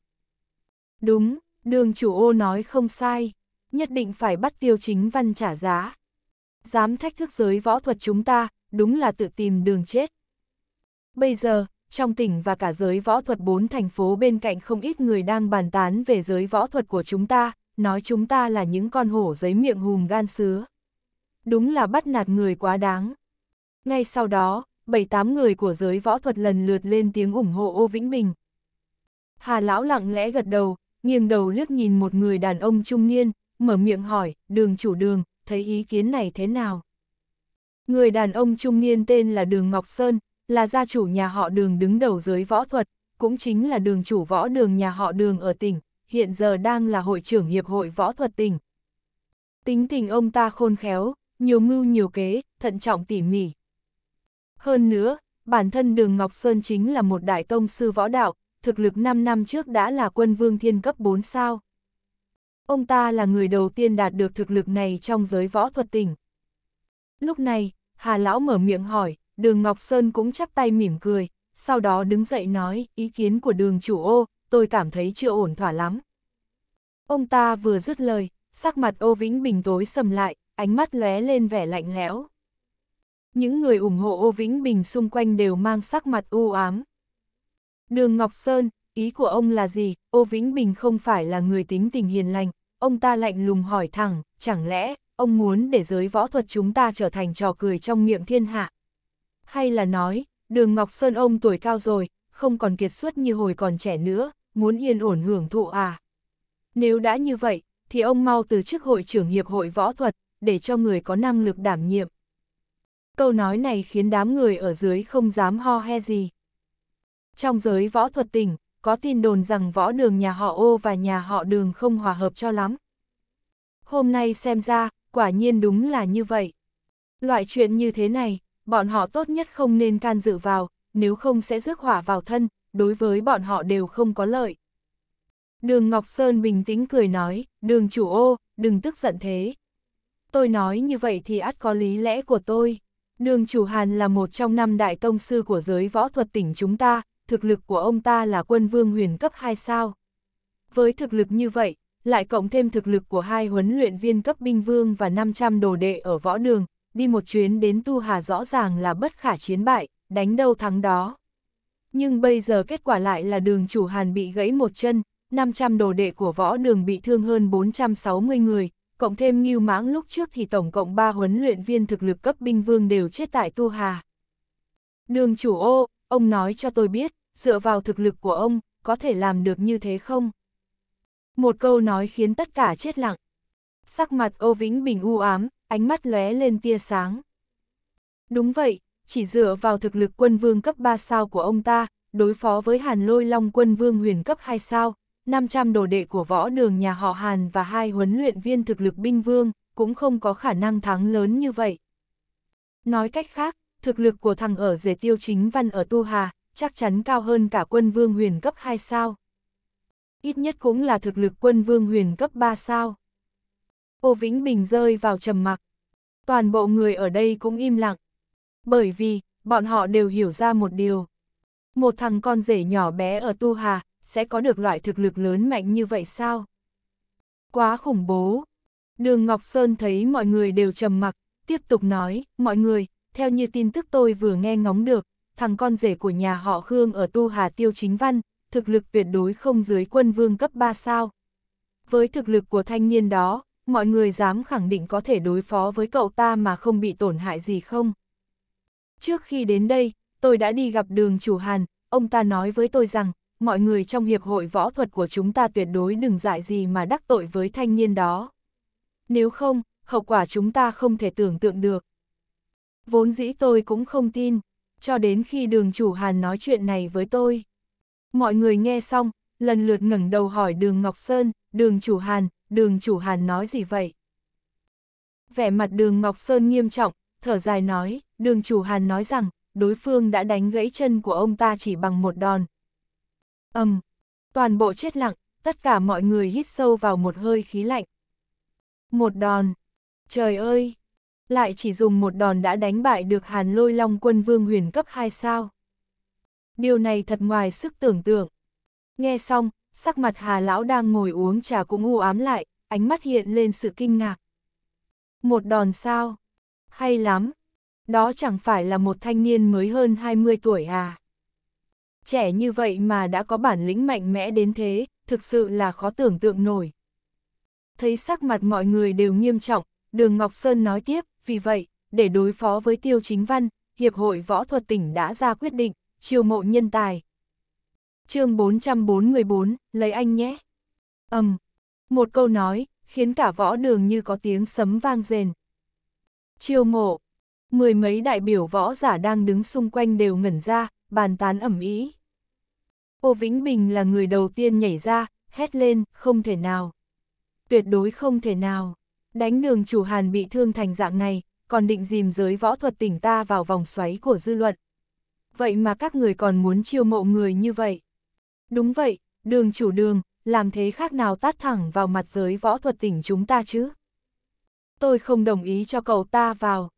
Đúng, đường chủ ô nói không sai, nhất định phải bắt tiêu chính văn trả giá. Dám thách thức giới võ thuật chúng ta, đúng là tự tìm đường chết. Bây giờ, trong tỉnh và cả giới võ thuật bốn thành phố bên cạnh không ít người đang bàn tán về giới võ thuật của chúng ta, nói chúng ta là những con hổ giấy miệng hùm gan sứa đúng là bắt nạt người quá đáng. Ngay sau đó, bảy tám người của giới võ thuật lần lượt lên tiếng ủng hộ Ô Vĩnh Bình. Hà lão lặng lẽ gật đầu, nghiêng đầu liếc nhìn một người đàn ông trung niên, mở miệng hỏi, đường chủ đường, thấy ý kiến này thế nào? Người đàn ông trung niên tên là Đường Ngọc Sơn, là gia chủ nhà họ đường đứng đầu giới võ thuật, cũng chính là đường chủ võ đường nhà họ đường ở tỉnh, hiện giờ đang là hội trưởng hiệp hội võ thuật tỉnh. Tính tình ông ta khôn khéo, nhiều mưu nhiều kế, thận trọng tỉ mỉ. Hơn nữa, bản thân Đường Ngọc Sơn chính là một đại tông sư võ đạo, thực lực 5 năm trước đã là quân vương thiên cấp 4 sao. Ông ta là người đầu tiên đạt được thực lực này trong giới võ thuật tỉnh. Lúc này, Hà Lão mở miệng hỏi, Đường Ngọc Sơn cũng chắp tay mỉm cười, sau đó đứng dậy nói, ý kiến của đường chủ ô, tôi cảm thấy chưa ổn thỏa lắm. Ông ta vừa dứt lời, sắc mặt ô vĩnh bình tối sầm lại, ánh mắt lóe lên vẻ lạnh lẽo. Những người ủng hộ Ô Vĩnh Bình xung quanh đều mang sắc mặt u ám. Đường Ngọc Sơn, ý của ông là gì? Ô Vĩnh Bình không phải là người tính tình hiền lành, ông ta lạnh lùng hỏi thẳng, chẳng lẽ ông muốn để giới võ thuật chúng ta trở thành trò cười trong miệng thiên hạ? Hay là nói, đường Ngọc Sơn ông tuổi cao rồi, không còn kiệt xuất như hồi còn trẻ nữa, muốn yên ổn hưởng thụ à? Nếu đã như vậy, thì ông mau từ chức hội trưởng hiệp hội võ thuật, để cho người có năng lực đảm nhiệm. Câu nói này khiến đám người ở dưới không dám ho he gì. Trong giới võ thuật tỉnh, có tin đồn rằng võ đường nhà họ ô và nhà họ đường không hòa hợp cho lắm. Hôm nay xem ra, quả nhiên đúng là như vậy. Loại chuyện như thế này, bọn họ tốt nhất không nên can dự vào, nếu không sẽ rước hỏa vào thân, đối với bọn họ đều không có lợi. Đường Ngọc Sơn bình tĩnh cười nói, đường chủ ô, đừng tức giận thế, tôi nói như vậy thì ắt có lý lẽ của tôi. Đường chủ Hàn là một trong năm đại tông sư của giới võ thuật tỉnh chúng ta, thực lực của ông ta là quân vương huyền cấp 2 sao. Với thực lực như vậy, lại cộng thêm thực lực của hai huấn luyện viên cấp binh vương và 500 đồ đệ ở võ đường, đi một chuyến đến Tu Hà rõ ràng là bất khả chiến bại, đánh đâu thắng đó. Nhưng bây giờ kết quả lại là đường chủ Hàn bị gãy một chân, 500 đồ đệ của võ đường bị thương hơn 460 người, cộng thêm Ngưu Mãng lúc trước thì tổng cộng ba huấn luyện viên thực lực cấp binh vương đều chết tại Tu Hà. Đường chủ ô, ông nói cho tôi biết, dựa vào thực lực của ông, có thể làm được như thế không? Một câu nói khiến tất cả chết lặng. Sắc mặt ô vĩnh bình u ám, ánh mắt lóe lên tia sáng. Đúng vậy, chỉ dựa vào thực lực quân vương cấp 3 sao của ông ta, đối phó với hàn lôi long quân vương huyền cấp 2 sao, 500 đồ đệ của võ đường nhà họ Hàn và hai huấn luyện viên thực lực binh vương, cũng không có khả năng thắng lớn như vậy. Nói cách khác, thực lực của thằng ở rể tiêu chính văn ở Tu Hà, chắc chắn cao hơn cả quân vương huyền cấp 2 sao. Ít nhất cũng là thực lực quân vương huyền cấp 3 sao. Ô Vĩnh Bình rơi vào trầm mặc. Toàn bộ người ở đây cũng im lặng. Bởi vì, bọn họ đều hiểu ra một điều. Một thằng con rể nhỏ bé ở Tu Hà, sẽ có được loại thực lực lớn mạnh như vậy sao? Quá khủng bố! Đường Ngọc Sơn thấy mọi người đều trầm mặc, tiếp tục nói, mọi người, theo như tin tức tôi vừa nghe ngóng được, thằng con rể của nhà họ Khương ở Tu Hà Tiêu Chính Văn, thực lực tuyệt đối không dưới quân vương cấp 3 sao. Với thực lực của thanh niên đó, mọi người dám khẳng định có thể đối phó với cậu ta mà không bị tổn hại gì không? Trước khi đến đây, tôi đã đi gặp đường chủ Hàn, ông ta nói với tôi rằng, mọi người trong hiệp hội võ thuật của chúng ta tuyệt đối đừng dại gì mà đắc tội với thanh niên đó. Nếu không, hậu quả chúng ta không thể tưởng tượng được. Vốn dĩ tôi cũng không tin, cho đến khi đường chủ Hàn nói chuyện này với tôi. Mọi người nghe xong, lần lượt ngẩng đầu hỏi đường Ngọc Sơn, đường chủ Hàn, đường chủ Hàn nói gì vậy? Vẻ mặt đường Ngọc Sơn nghiêm trọng, thở dài nói, đường chủ Hàn nói rằng, đối phương đã đánh gãy chân của ông ta chỉ bằng một đòn, ầm, um, toàn bộ chết lặng, tất cả mọi người hít sâu vào một hơi khí lạnh. Một đòn, trời ơi, lại chỉ dùng một đòn đã đánh bại được Hàn Lôi Long quân vương huyền cấp 2 sao. Điều này thật ngoài sức tưởng tượng. Nghe xong, sắc mặt Hà Lão đang ngồi uống trà cũng u ám lại, ánh mắt hiện lên sự kinh ngạc. Một đòn sao? Hay lắm! Đó chẳng phải là một thanh niên mới hơn 20 tuổi à? trẻ như vậy mà đã có bản lĩnh mạnh mẽ đến thế, thực sự là khó tưởng tượng nổi. Thấy sắc mặt mọi người đều nghiêm trọng, Đường Ngọc Sơn nói tiếp, vì vậy, để đối phó với Tiêu Chính Văn, Hiệp hội Võ thuật tỉnh đã ra quyết định, chiêu mộ nhân tài. chương 444, lấy anh nhé. Ầm, um, một câu nói, khiến cả võ đường như có tiếng sấm vang rền. Chiêu mộ, mười mấy đại biểu võ giả đang đứng xung quanh đều ngẩn ra, bàn tán ẩm ý. Ô Vĩnh Bình là người đầu tiên nhảy ra, hét lên, không thể nào. Tuyệt đối không thể nào. Đánh đường chủ Hàn bị thương thành dạng này, còn định dìm giới võ thuật tỉnh ta vào vòng xoáy của dư luận. Vậy mà các người còn muốn chiêu mộ người như vậy. Đúng vậy, đường chủ đường, làm thế khác nào tát thẳng vào mặt giới võ thuật tỉnh chúng ta chứ. Tôi không đồng ý cho cậu ta vào.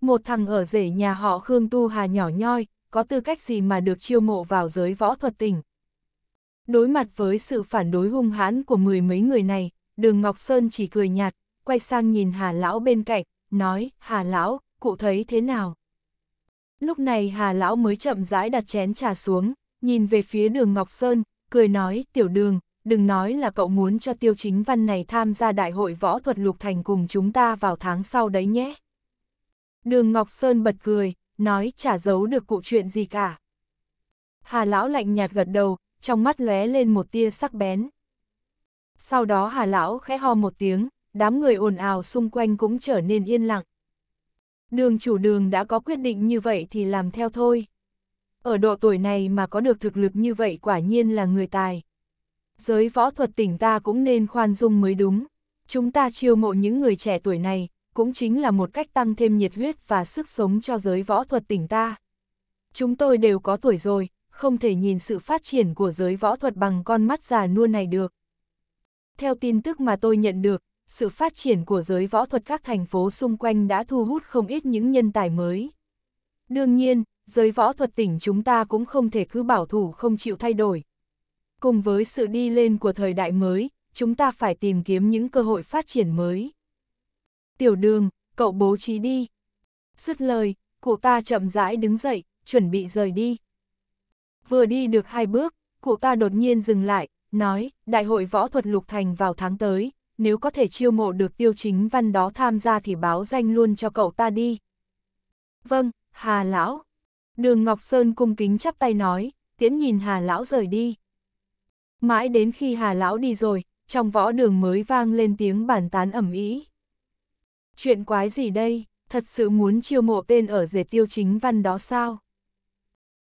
Một thằng ở rể nhà họ Khương Tu Hà nhỏ nhoi, có tư cách gì mà được chiêu mộ vào giới võ thuật tỉnh. Đối mặt với sự phản đối hung hãn của mười mấy người này, đường Ngọc Sơn chỉ cười nhạt, quay sang nhìn Hà Lão bên cạnh, nói, Hà Lão, cụ thấy thế nào? Lúc này Hà Lão mới chậm rãi đặt chén trà xuống, nhìn về phía đường Ngọc Sơn, cười nói, tiểu đường, đừng nói là cậu muốn cho tiêu chính văn này tham gia đại hội võ thuật lục thành cùng chúng ta vào tháng sau đấy nhé. Đường Ngọc Sơn bật cười, nói chả giấu được cụ chuyện gì cả. Hà lão lạnh nhạt gật đầu, trong mắt lóe lên một tia sắc bén. Sau đó hà lão khẽ ho một tiếng, đám người ồn ào xung quanh cũng trở nên yên lặng. Đường chủ đường đã có quyết định như vậy thì làm theo thôi. Ở độ tuổi này mà có được thực lực như vậy quả nhiên là người tài. Giới võ thuật tỉnh ta cũng nên khoan dung mới đúng. Chúng ta chiêu mộ những người trẻ tuổi này, cũng chính là một cách tăng thêm nhiệt huyết và sức sống cho giới võ thuật tỉnh ta. Chúng tôi đều có tuổi rồi, không thể nhìn sự phát triển của giới võ thuật bằng con mắt già nua này được. Theo tin tức mà tôi nhận được, sự phát triển của giới võ thuật các thành phố xung quanh đã thu hút không ít những nhân tài mới. Đương nhiên, giới võ thuật tỉnh chúng ta cũng không thể cứ bảo thủ không chịu thay đổi. Cùng với sự đi lên của thời đại mới, chúng ta phải tìm kiếm những cơ hội phát triển mới tiểu đường, cậu bố trí đi. Dứt lời, cụ ta chậm rãi đứng dậy, chuẩn bị rời đi. Vừa đi được hai bước, cụ ta đột nhiên dừng lại, nói, đại hội võ thuật lục thành vào tháng tới, nếu có thể chiêu mộ được tiêu chính văn đó tham gia thì báo danh luôn cho cậu ta đi. Vâng, Hà Lão. Đường Ngọc Sơn cung kính chắp tay nói, tiễn nhìn Hà Lão rời đi. Mãi đến khi Hà Lão đi rồi, trong võ đường mới vang lên tiếng bàn tán ẩm ý. Chuyện quái gì đây, thật sự muốn chiêu mộ tên ở rể tiêu chính văn đó sao?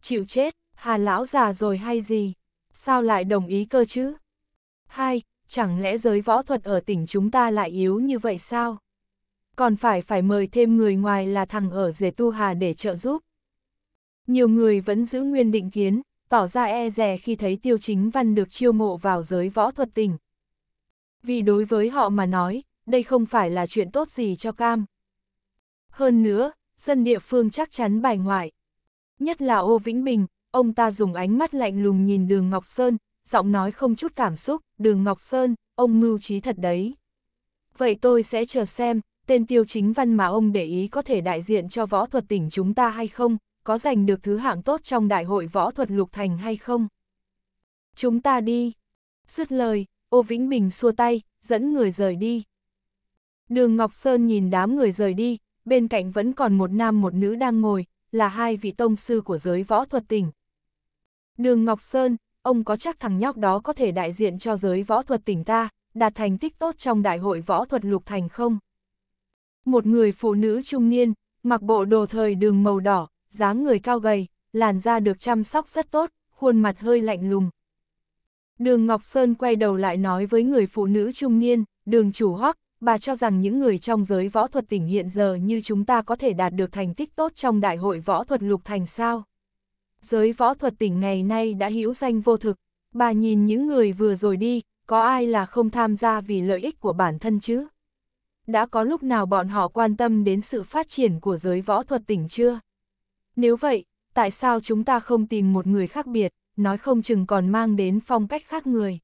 Chịu chết, hà lão già rồi hay gì? Sao lại đồng ý cơ chứ? Hai, chẳng lẽ giới võ thuật ở tỉnh chúng ta lại yếu như vậy sao? Còn phải phải mời thêm người ngoài là thằng ở rể tu hà để trợ giúp. Nhiều người vẫn giữ nguyên định kiến, tỏ ra e rè khi thấy tiêu chính văn được chiêu mộ vào giới võ thuật tỉnh. Vì đối với họ mà nói, đây không phải là chuyện tốt gì cho cam. Hơn nữa, dân địa phương chắc chắn bài ngoại. Nhất là ô Vĩnh Bình, ông ta dùng ánh mắt lạnh lùng nhìn đường Ngọc Sơn, giọng nói không chút cảm xúc, đường Ngọc Sơn, ông mưu trí thật đấy. Vậy tôi sẽ chờ xem, tên tiêu chính văn mà ông để ý có thể đại diện cho võ thuật tỉnh chúng ta hay không, có giành được thứ hạng tốt trong đại hội võ thuật lục thành hay không. Chúng ta đi. Dứt lời, ô Vĩnh Bình xua tay, dẫn người rời đi. Đường Ngọc Sơn nhìn đám người rời đi, bên cạnh vẫn còn một nam một nữ đang ngồi, là hai vị tông sư của giới võ thuật tỉnh. Đường Ngọc Sơn, ông có chắc thằng nhóc đó có thể đại diện cho giới võ thuật tỉnh ta, đạt thành tích tốt trong đại hội võ thuật lục thành không? Một người phụ nữ trung niên, mặc bộ đồ thời đường màu đỏ, dáng người cao gầy, làn da được chăm sóc rất tốt, khuôn mặt hơi lạnh lùng. Đường Ngọc Sơn quay đầu lại nói với người phụ nữ trung niên, đường chủ hoắc, bà cho rằng những người trong giới võ thuật tỉnh hiện giờ như chúng ta có thể đạt được thành tích tốt trong đại hội võ thuật lục thành sao. Giới võ thuật tỉnh ngày nay đã hữu danh vô thực, bà nhìn những người vừa rồi đi, có ai là không tham gia vì lợi ích của bản thân chứ? Đã có lúc nào bọn họ quan tâm đến sự phát triển của giới võ thuật tỉnh chưa? Nếu vậy, tại sao chúng ta không tìm một người khác biệt, nói không chừng còn mang đến phong cách khác người?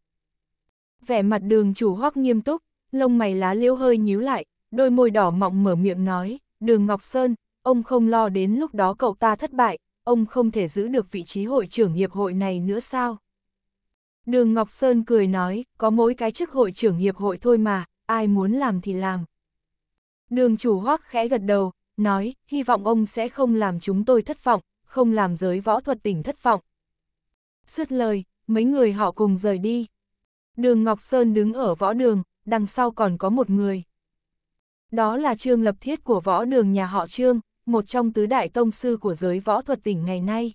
Vẻ mặt đường chủ hoắc nghiêm túc, lông mày lá liễu hơi nhíu lại, đôi môi đỏ mọng mở miệng nói, đường Ngọc Sơn, ông không lo đến lúc đó cậu ta thất bại, ông không thể giữ được vị trí hội trưởng hiệp hội này nữa sao? Đường Ngọc Sơn cười nói, có mỗi cái chức hội trưởng hiệp hội thôi mà, ai muốn làm thì làm. Đường chủ hoác khẽ gật đầu, nói, hy vọng ông sẽ không làm chúng tôi thất vọng, không làm giới võ thuật tỉnh thất vọng. Sứt lời, mấy người họ cùng rời đi. Đường Ngọc Sơn đứng ở võ đường, đằng sau còn có một người. Đó là Trương Lập Thiết của võ đường nhà họ Trương, một trong tứ đại tông sư của giới võ thuật tỉnh ngày nay.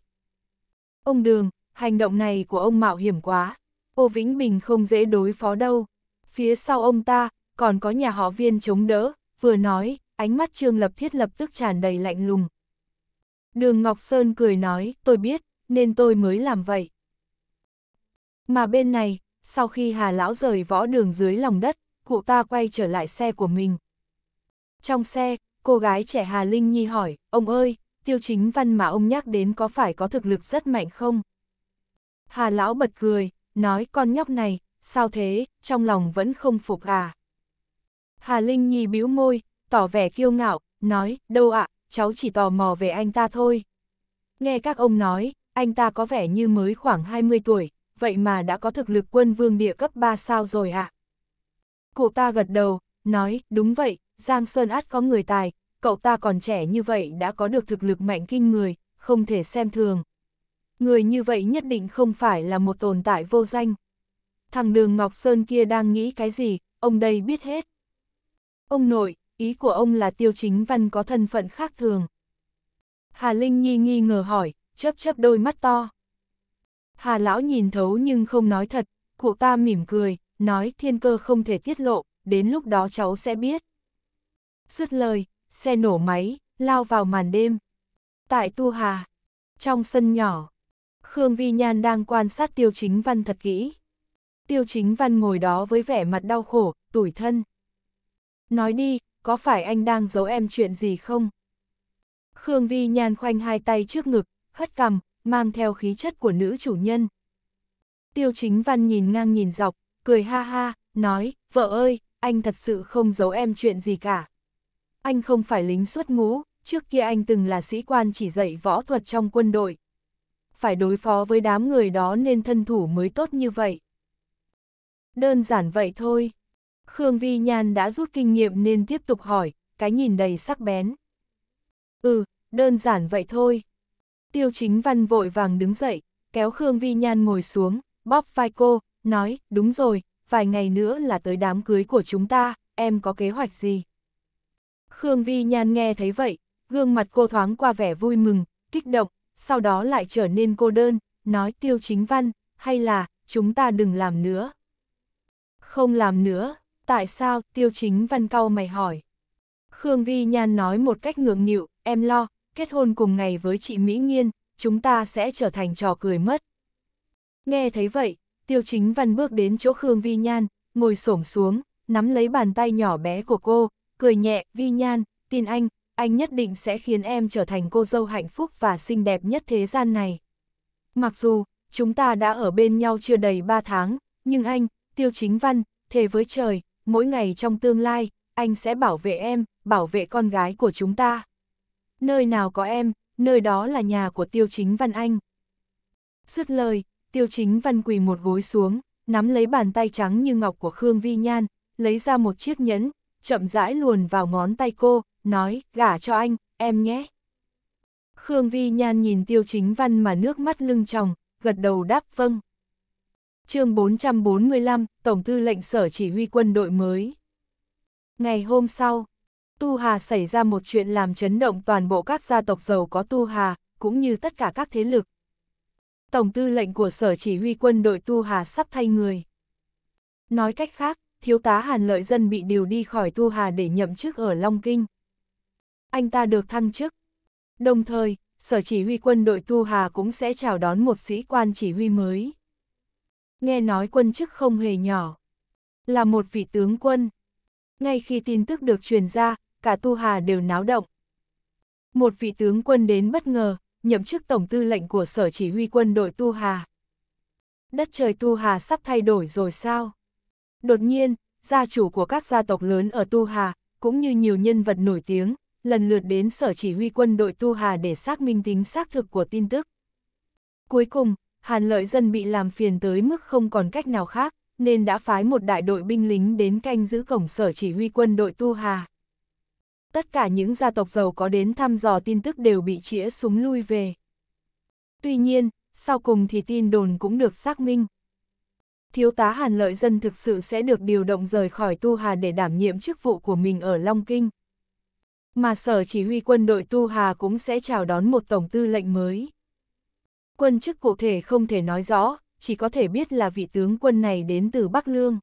Ông Đường, hành động này của ông mạo hiểm quá, ô Vĩnh Bình không dễ đối phó đâu. Phía sau ông ta, còn có nhà họ viên chống đỡ, vừa nói, ánh mắt Trương Lập Thiết lập tức tràn đầy lạnh lùng. Đường Ngọc Sơn cười nói, tôi biết, nên tôi mới làm vậy. Mà bên này, sau khi Hà Lão rời võ đường dưới lòng đất, cụ ta quay trở lại xe của mình. Trong xe, cô gái trẻ Hà Linh Nhi hỏi, ông ơi, tiêu chính văn mà ông nhắc đến có phải có thực lực rất mạnh không? Hà Lão bật cười, nói con nhóc này, sao thế, trong lòng vẫn không phục à? Hà Linh Nhi bĩu môi, tỏ vẻ kiêu ngạo, nói, đâu ạ, cháu chỉ tò mò về anh ta thôi. Nghe các ông nói, anh ta có vẻ như mới khoảng 20 tuổi, vậy mà đã có thực lực quân vương địa cấp 3 sao rồi ạ. Cụ ta gật đầu, nói, đúng vậy, Giang Sơn át có người tài, cậu ta còn trẻ như vậy đã có được thực lực mạnh kinh người, không thể xem thường. Người như vậy nhất định không phải là một tồn tại vô danh. Thằng đường Ngọc Sơn kia đang nghĩ cái gì, ông đây biết hết. Ông nội, ý của ông là tiêu chính văn có thân phận khác thường. Hà Linh Nhi nghi ngờ hỏi, chớp chớp đôi mắt to. Hà lão nhìn thấu nhưng không nói thật, cụ ta mỉm cười, nói thiên cơ không thể tiết lộ, đến lúc đó cháu sẽ biết. Xuất lời, xe nổ máy, lao vào màn đêm. Tại Tu Hà, trong sân nhỏ, Khương Vi Nhan đang quan sát Tiêu Chính Văn thật kỹ. Tiêu Chính Văn ngồi đó với vẻ mặt đau khổ, tủi thân. Nói đi, có phải anh đang giấu em chuyện gì không? Khương Vi Nhan khoanh hai tay trước ngực, hất cằm, mang theo khí chất của nữ chủ nhân. Tiêu chính văn nhìn ngang nhìn dọc, cười ha ha, nói, vợ ơi, anh thật sự không giấu em chuyện gì cả. Anh không phải lính xuất ngũ, trước kia anh từng là sĩ quan chỉ dạy võ thuật trong quân đội. Phải đối phó với đám người đó nên thân thủ mới tốt như vậy. Đơn giản vậy thôi. Khương Vi Nhan đã rút kinh nghiệm nên tiếp tục hỏi, cái nhìn đầy sắc bén. Ừ, đơn giản vậy thôi, Tiêu chính văn vội vàng đứng dậy, kéo Khương Vi Nhan ngồi xuống, bóp vai cô, nói, đúng rồi, vài ngày nữa là tới đám cưới của chúng ta, em có kế hoạch gì? Khương Vi Nhan nghe thấy vậy, gương mặt cô thoáng qua vẻ vui mừng, kích động, sau đó lại trở nên cô đơn, nói tiêu chính văn, hay là, chúng ta đừng làm nữa. Không làm nữa, tại sao, tiêu chính văn cau mày hỏi. Khương Vi Nhan nói một cách ngượng nghịu, em lo, kết hôn cùng ngày với chị Mỹ Nghiên, chúng ta sẽ trở thành trò cười mất. Nghe thấy vậy, Tiêu Chính Văn bước đến chỗ Khương Vi Nhan, ngồi xổm xuống, nắm lấy bàn tay nhỏ bé của cô, cười nhẹ, Vi Nhan, tin anh, anh nhất định sẽ khiến em trở thành cô dâu hạnh phúc và xinh đẹp nhất thế gian này. Mặc dù, chúng ta đã ở bên nhau chưa đầy 3 tháng, nhưng anh, Tiêu Chính Văn, thề với trời, mỗi ngày trong tương lai, anh sẽ bảo vệ em, bảo vệ con gái của chúng ta nơi nào có em, nơi đó là nhà của tiêu chính văn anh. Dứt lời, tiêu chính văn quỳ một gối xuống, nắm lấy bàn tay trắng như ngọc của Khương Vi Nhan, lấy ra một chiếc nhẫn, chậm rãi luồn vào ngón tay cô, nói, gả cho anh, em nhé. Khương Vi Nhan nhìn tiêu chính văn mà nước mắt lưng tròng, gật đầu đáp vâng. chương 445, Tổng tư lệnh sở chỉ huy quân đội mới. Ngày hôm sau, Tu Hà xảy ra một chuyện làm chấn động toàn bộ các gia tộc giàu có Tu Hà, cũng như tất cả các thế lực. Tổng tư lệnh của sở chỉ huy quân đội Tu Hà sắp thay người. Nói cách khác, thiếu tá Hàn Lợi Dân bị điều đi khỏi Tu Hà để nhậm chức ở Long Kinh. Anh ta được thăng chức. Đồng thời, sở chỉ huy quân đội Tu Hà cũng sẽ chào đón một sĩ quan chỉ huy mới. Nghe nói quân chức không hề nhỏ. Là một vị tướng quân. Ngay khi tin tức được truyền ra, cả Tu Hà đều náo động. Một vị tướng quân đến bất ngờ, nhậm chức tổng tư lệnh của sở chỉ huy quân đội Tu Hà. Đất trời Tu Hà sắp thay đổi rồi sao? Đột nhiên, gia chủ của các gia tộc lớn ở Tu Hà, cũng như nhiều nhân vật nổi tiếng, lần lượt đến sở chỉ huy quân đội Tu Hà để xác minh tính xác thực của tin tức. Cuối cùng, Hàn Lợi Dân bị làm phiền tới mức không còn cách nào khác, nên đã phái một đại đội binh lính đến canh giữ cổng sở chỉ huy quân đội Tu Hà tất cả những gia tộc giàu có đến thăm dò tin tức đều bị chĩa súng lui về. Tuy nhiên, sau cùng thì tin đồn cũng được xác minh. Thiếu tá Hàn Lợi Dân thực sự sẽ được điều động rời khỏi Tu Hà để đảm nhiệm chức vụ của mình ở Long Kinh. Mà sở chỉ huy quân đội Tu Hà cũng sẽ chào đón một tổng tư lệnh mới. Quân chức cụ thể không thể nói rõ, chỉ có thể biết là vị tướng quân này đến từ Bắc Lương.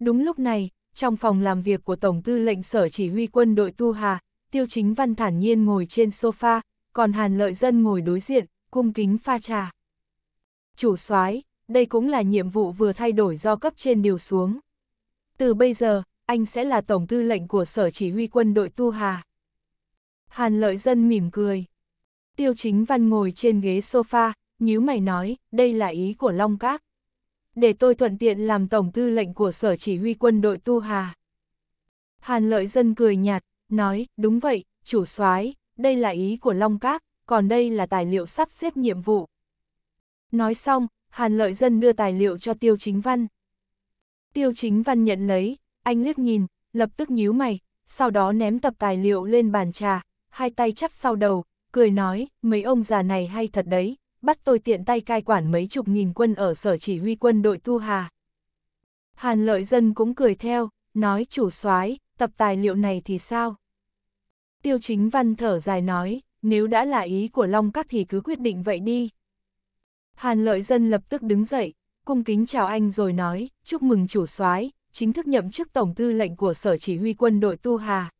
Đúng lúc này, trong phòng làm việc của Tổng tư lệnh Sở Chỉ huy quân đội Tu Hà, Tiêu Chính Văn thản nhiên ngồi trên sofa, còn Hàn Lợi Dân ngồi đối diện, cung kính pha trà. Chủ soái, đây cũng là nhiệm vụ vừa thay đổi do cấp trên điều xuống. Từ bây giờ, anh sẽ là Tổng tư lệnh của Sở Chỉ huy quân đội Tu Hà. Hàn Lợi Dân mỉm cười. Tiêu Chính Văn ngồi trên ghế sofa, nhíu mày nói, đây là ý của Long Các để tôi thuận tiện làm tổng tư lệnh của sở chỉ huy quân đội Tu Hà. Hàn lợi dân cười nhạt, nói, đúng vậy, chủ soái, đây là ý của Long Các, còn đây là tài liệu sắp xếp nhiệm vụ. Nói xong, Hàn lợi dân đưa tài liệu cho Tiêu Chính Văn. Tiêu Chính Văn nhận lấy, anh liếc nhìn, lập tức nhíu mày, sau đó ném tập tài liệu lên bàn trà, hai tay chắp sau đầu, cười nói, mấy ông già này hay thật đấy, bắt tôi tiện tay cai quản mấy chục nghìn quân ở sở chỉ huy quân đội Tu Hà. Hàn lợi dân cũng cười theo, nói chủ soái tập tài liệu này thì sao? Tiêu chính văn thở dài nói, nếu đã là ý của Long Các thì cứ quyết định vậy đi. Hàn lợi dân lập tức đứng dậy, cung kính chào anh rồi nói, chúc mừng chủ soái chính thức nhậm chức tổng tư lệnh của sở chỉ huy quân đội Tu Hà.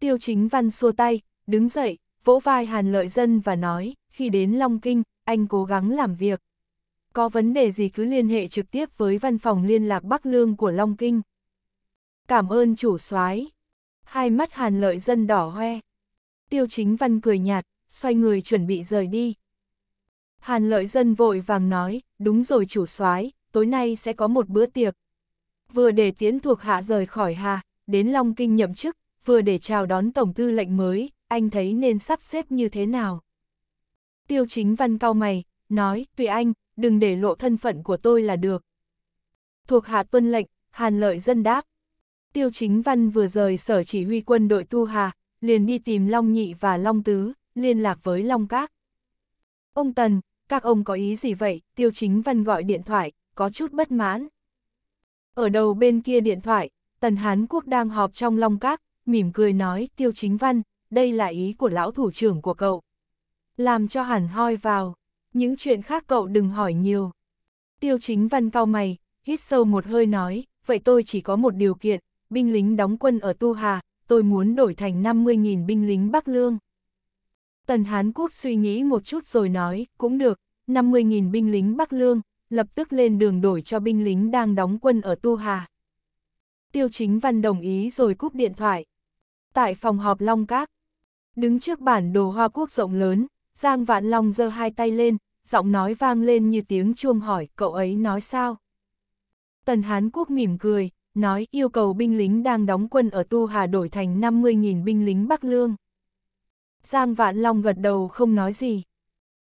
Tiêu chính văn xua tay, đứng dậy, vỗ vai Hàn lợi dân và nói, khi đến Long Kinh, anh cố gắng làm việc. Có vấn đề gì cứ liên hệ trực tiếp với văn phòng liên lạc Bắc Lương của Long Kinh. Cảm ơn chủ soái. Hai mắt Hàn Lợi dân đỏ hoe. Tiêu Chính Văn cười nhạt, xoay người chuẩn bị rời đi. Hàn Lợi dân vội vàng nói, đúng rồi chủ soái, tối nay sẽ có một bữa tiệc. Vừa để tiến thuộc hạ rời khỏi Hà, đến Long Kinh nhậm chức, vừa để chào đón tổng tư lệnh mới, anh thấy nên sắp xếp như thế nào? tiêu chính văn cao mày, nói, tùy anh, đừng để lộ thân phận của tôi là được. Thuộc hạ tuân lệnh, hàn lợi dân đáp. Tiêu chính văn vừa rời sở chỉ huy quân đội Tu Hà, liền đi tìm Long Nhị và Long Tứ, liên lạc với Long Các. Ông Tần, các ông có ý gì vậy? Tiêu chính văn gọi điện thoại, có chút bất mãn. Ở đầu bên kia điện thoại, Tần Hán Quốc đang họp trong Long Các, mỉm cười nói, Tiêu chính văn, đây là ý của lão thủ trưởng của cậu. Làm cho hẳn hoi vào, những chuyện khác cậu đừng hỏi nhiều. Tiêu chính văn cao mày, hít sâu một hơi nói, vậy tôi chỉ có một điều kiện, binh lính đóng quân ở Tu Hà, tôi muốn đổi thành 50.000 binh lính Bắc Lương. Tần Hán Quốc suy nghĩ một chút rồi nói, cũng được, 50.000 binh lính Bắc Lương, lập tức lên đường đổi cho binh lính đang đóng quân ở Tu Hà. Tiêu chính văn đồng ý rồi cúp điện thoại. Tại phòng họp Long Các, đứng trước bản đồ Hoa Quốc rộng lớn, Giang Vạn Long giơ hai tay lên, giọng nói vang lên như tiếng chuông hỏi, cậu ấy nói sao? Tần Hán Quốc mỉm cười, nói yêu cầu binh lính đang đóng quân ở Tu Hà đổi thành 50.000 binh lính Bắc Lương. Giang Vạn Long gật đầu không nói gì.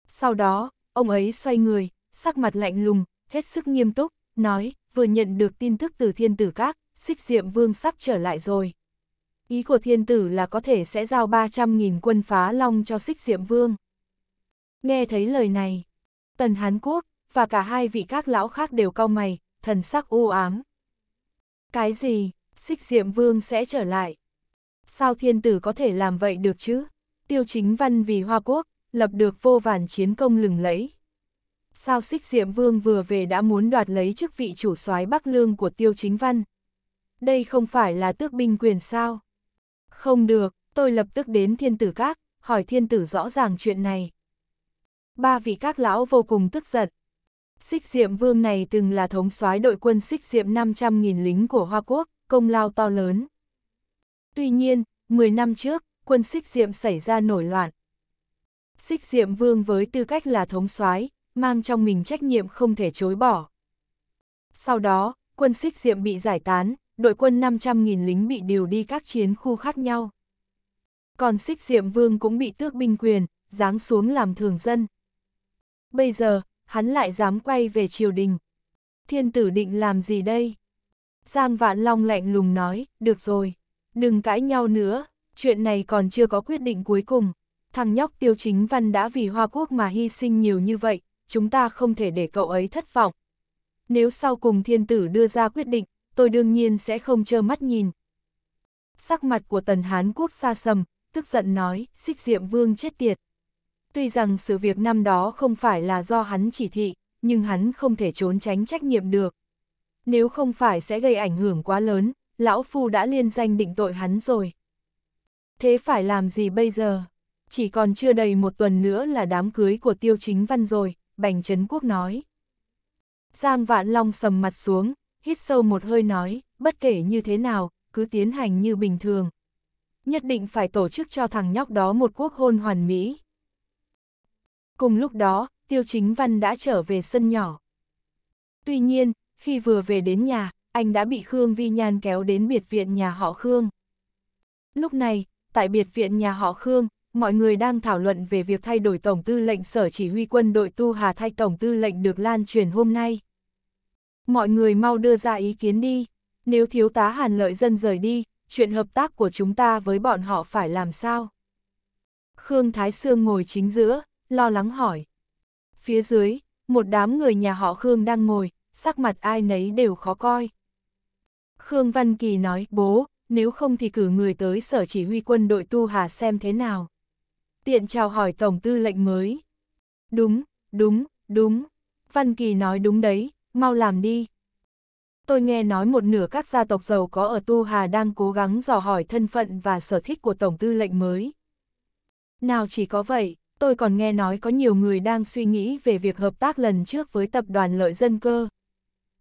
Sau đó, ông ấy xoay người, sắc mặt lạnh lùng, hết sức nghiêm túc, nói, vừa nhận được tin tức từ thiên tử các, xích diệm vương sắp trở lại rồi. Ý của thiên tử là có thể sẽ giao 300.000 quân phá long cho xích diệm vương. Nghe thấy lời này, Tần Hán Quốc và cả hai vị các lão khác đều cau mày, thần sắc u ám. Cái gì, xích diệm vương sẽ trở lại? Sao thiên tử có thể làm vậy được chứ? Tiêu chính văn vì Hoa Quốc, lập được vô vàn chiến công lừng lẫy. Sao xích diệm vương vừa về đã muốn đoạt lấy chức vị chủ soái Bắc Lương của tiêu chính văn? Đây không phải là tước binh quyền sao? Không được, tôi lập tức đến thiên tử các, hỏi thiên tử rõ ràng chuyện này ba vị các lão vô cùng tức giận. Xích Diệm Vương này từng là thống soái đội quân Xích Diệm 500.000 lính của Hoa Quốc, công lao to lớn. Tuy nhiên, 10 năm trước, quân Xích Diệm xảy ra nổi loạn. Xích Diệm Vương với tư cách là thống soái, mang trong mình trách nhiệm không thể chối bỏ. Sau đó, quân Xích Diệm bị giải tán, đội quân 500.000 lính bị điều đi các chiến khu khác nhau. Còn Xích Diệm Vương cũng bị tước binh quyền, giáng xuống làm thường dân. Bây giờ, hắn lại dám quay về triều đình. Thiên tử định làm gì đây? Giang Vạn Long lạnh lùng nói, được rồi, đừng cãi nhau nữa, chuyện này còn chưa có quyết định cuối cùng. Thằng nhóc tiêu chính văn đã vì Hoa Quốc mà hy sinh nhiều như vậy, chúng ta không thể để cậu ấy thất vọng. Nếu sau cùng thiên tử đưa ra quyết định, tôi đương nhiên sẽ không trơ mắt nhìn. Sắc mặt của tần Hán Quốc xa sầm, tức giận nói, xích diệm vương chết tiệt. Tuy rằng sự việc năm đó không phải là do hắn chỉ thị, nhưng hắn không thể trốn tránh trách nhiệm được. Nếu không phải sẽ gây ảnh hưởng quá lớn, lão phu đã liên danh định tội hắn rồi. Thế phải làm gì bây giờ? Chỉ còn chưa đầy một tuần nữa là đám cưới của tiêu chính văn rồi, Bành Trấn Quốc nói. Giang Vạn Long sầm mặt xuống, hít sâu một hơi nói, bất kể như thế nào, cứ tiến hành như bình thường. Nhất định phải tổ chức cho thằng nhóc đó một quốc hôn hoàn mỹ. Cùng lúc đó, Tiêu Chính Văn đã trở về sân nhỏ. Tuy nhiên, khi vừa về đến nhà, anh đã bị Khương Vi Nhan kéo đến biệt viện nhà họ Khương. Lúc này, tại biệt viện nhà họ Khương, mọi người đang thảo luận về việc thay đổi Tổng tư lệnh Sở Chỉ huy quân đội Tu Hà thay Tổng tư lệnh được lan truyền hôm nay. Mọi người mau đưa ra ý kiến đi, nếu thiếu tá Hàn Lợi Dân rời đi, chuyện hợp tác của chúng ta với bọn họ phải làm sao? Khương Thái Sương ngồi chính giữa, lo lắng hỏi. Phía dưới, một đám người nhà họ Khương đang ngồi, sắc mặt ai nấy đều khó coi. Khương Văn Kỳ nói, bố, nếu không thì cử người tới sở chỉ huy quân đội Tu Hà xem thế nào. Tiện chào hỏi Tổng tư lệnh mới. Đúng, đúng, đúng, Văn Kỳ nói đúng đấy, mau làm đi. Tôi nghe nói một nửa các gia tộc giàu có ở Tu Hà đang cố gắng dò hỏi thân phận và sở thích của Tổng tư lệnh mới. Nào chỉ có vậy, tôi còn nghe nói có nhiều người đang suy nghĩ về việc hợp tác lần trước với tập đoàn lợi dân cơ.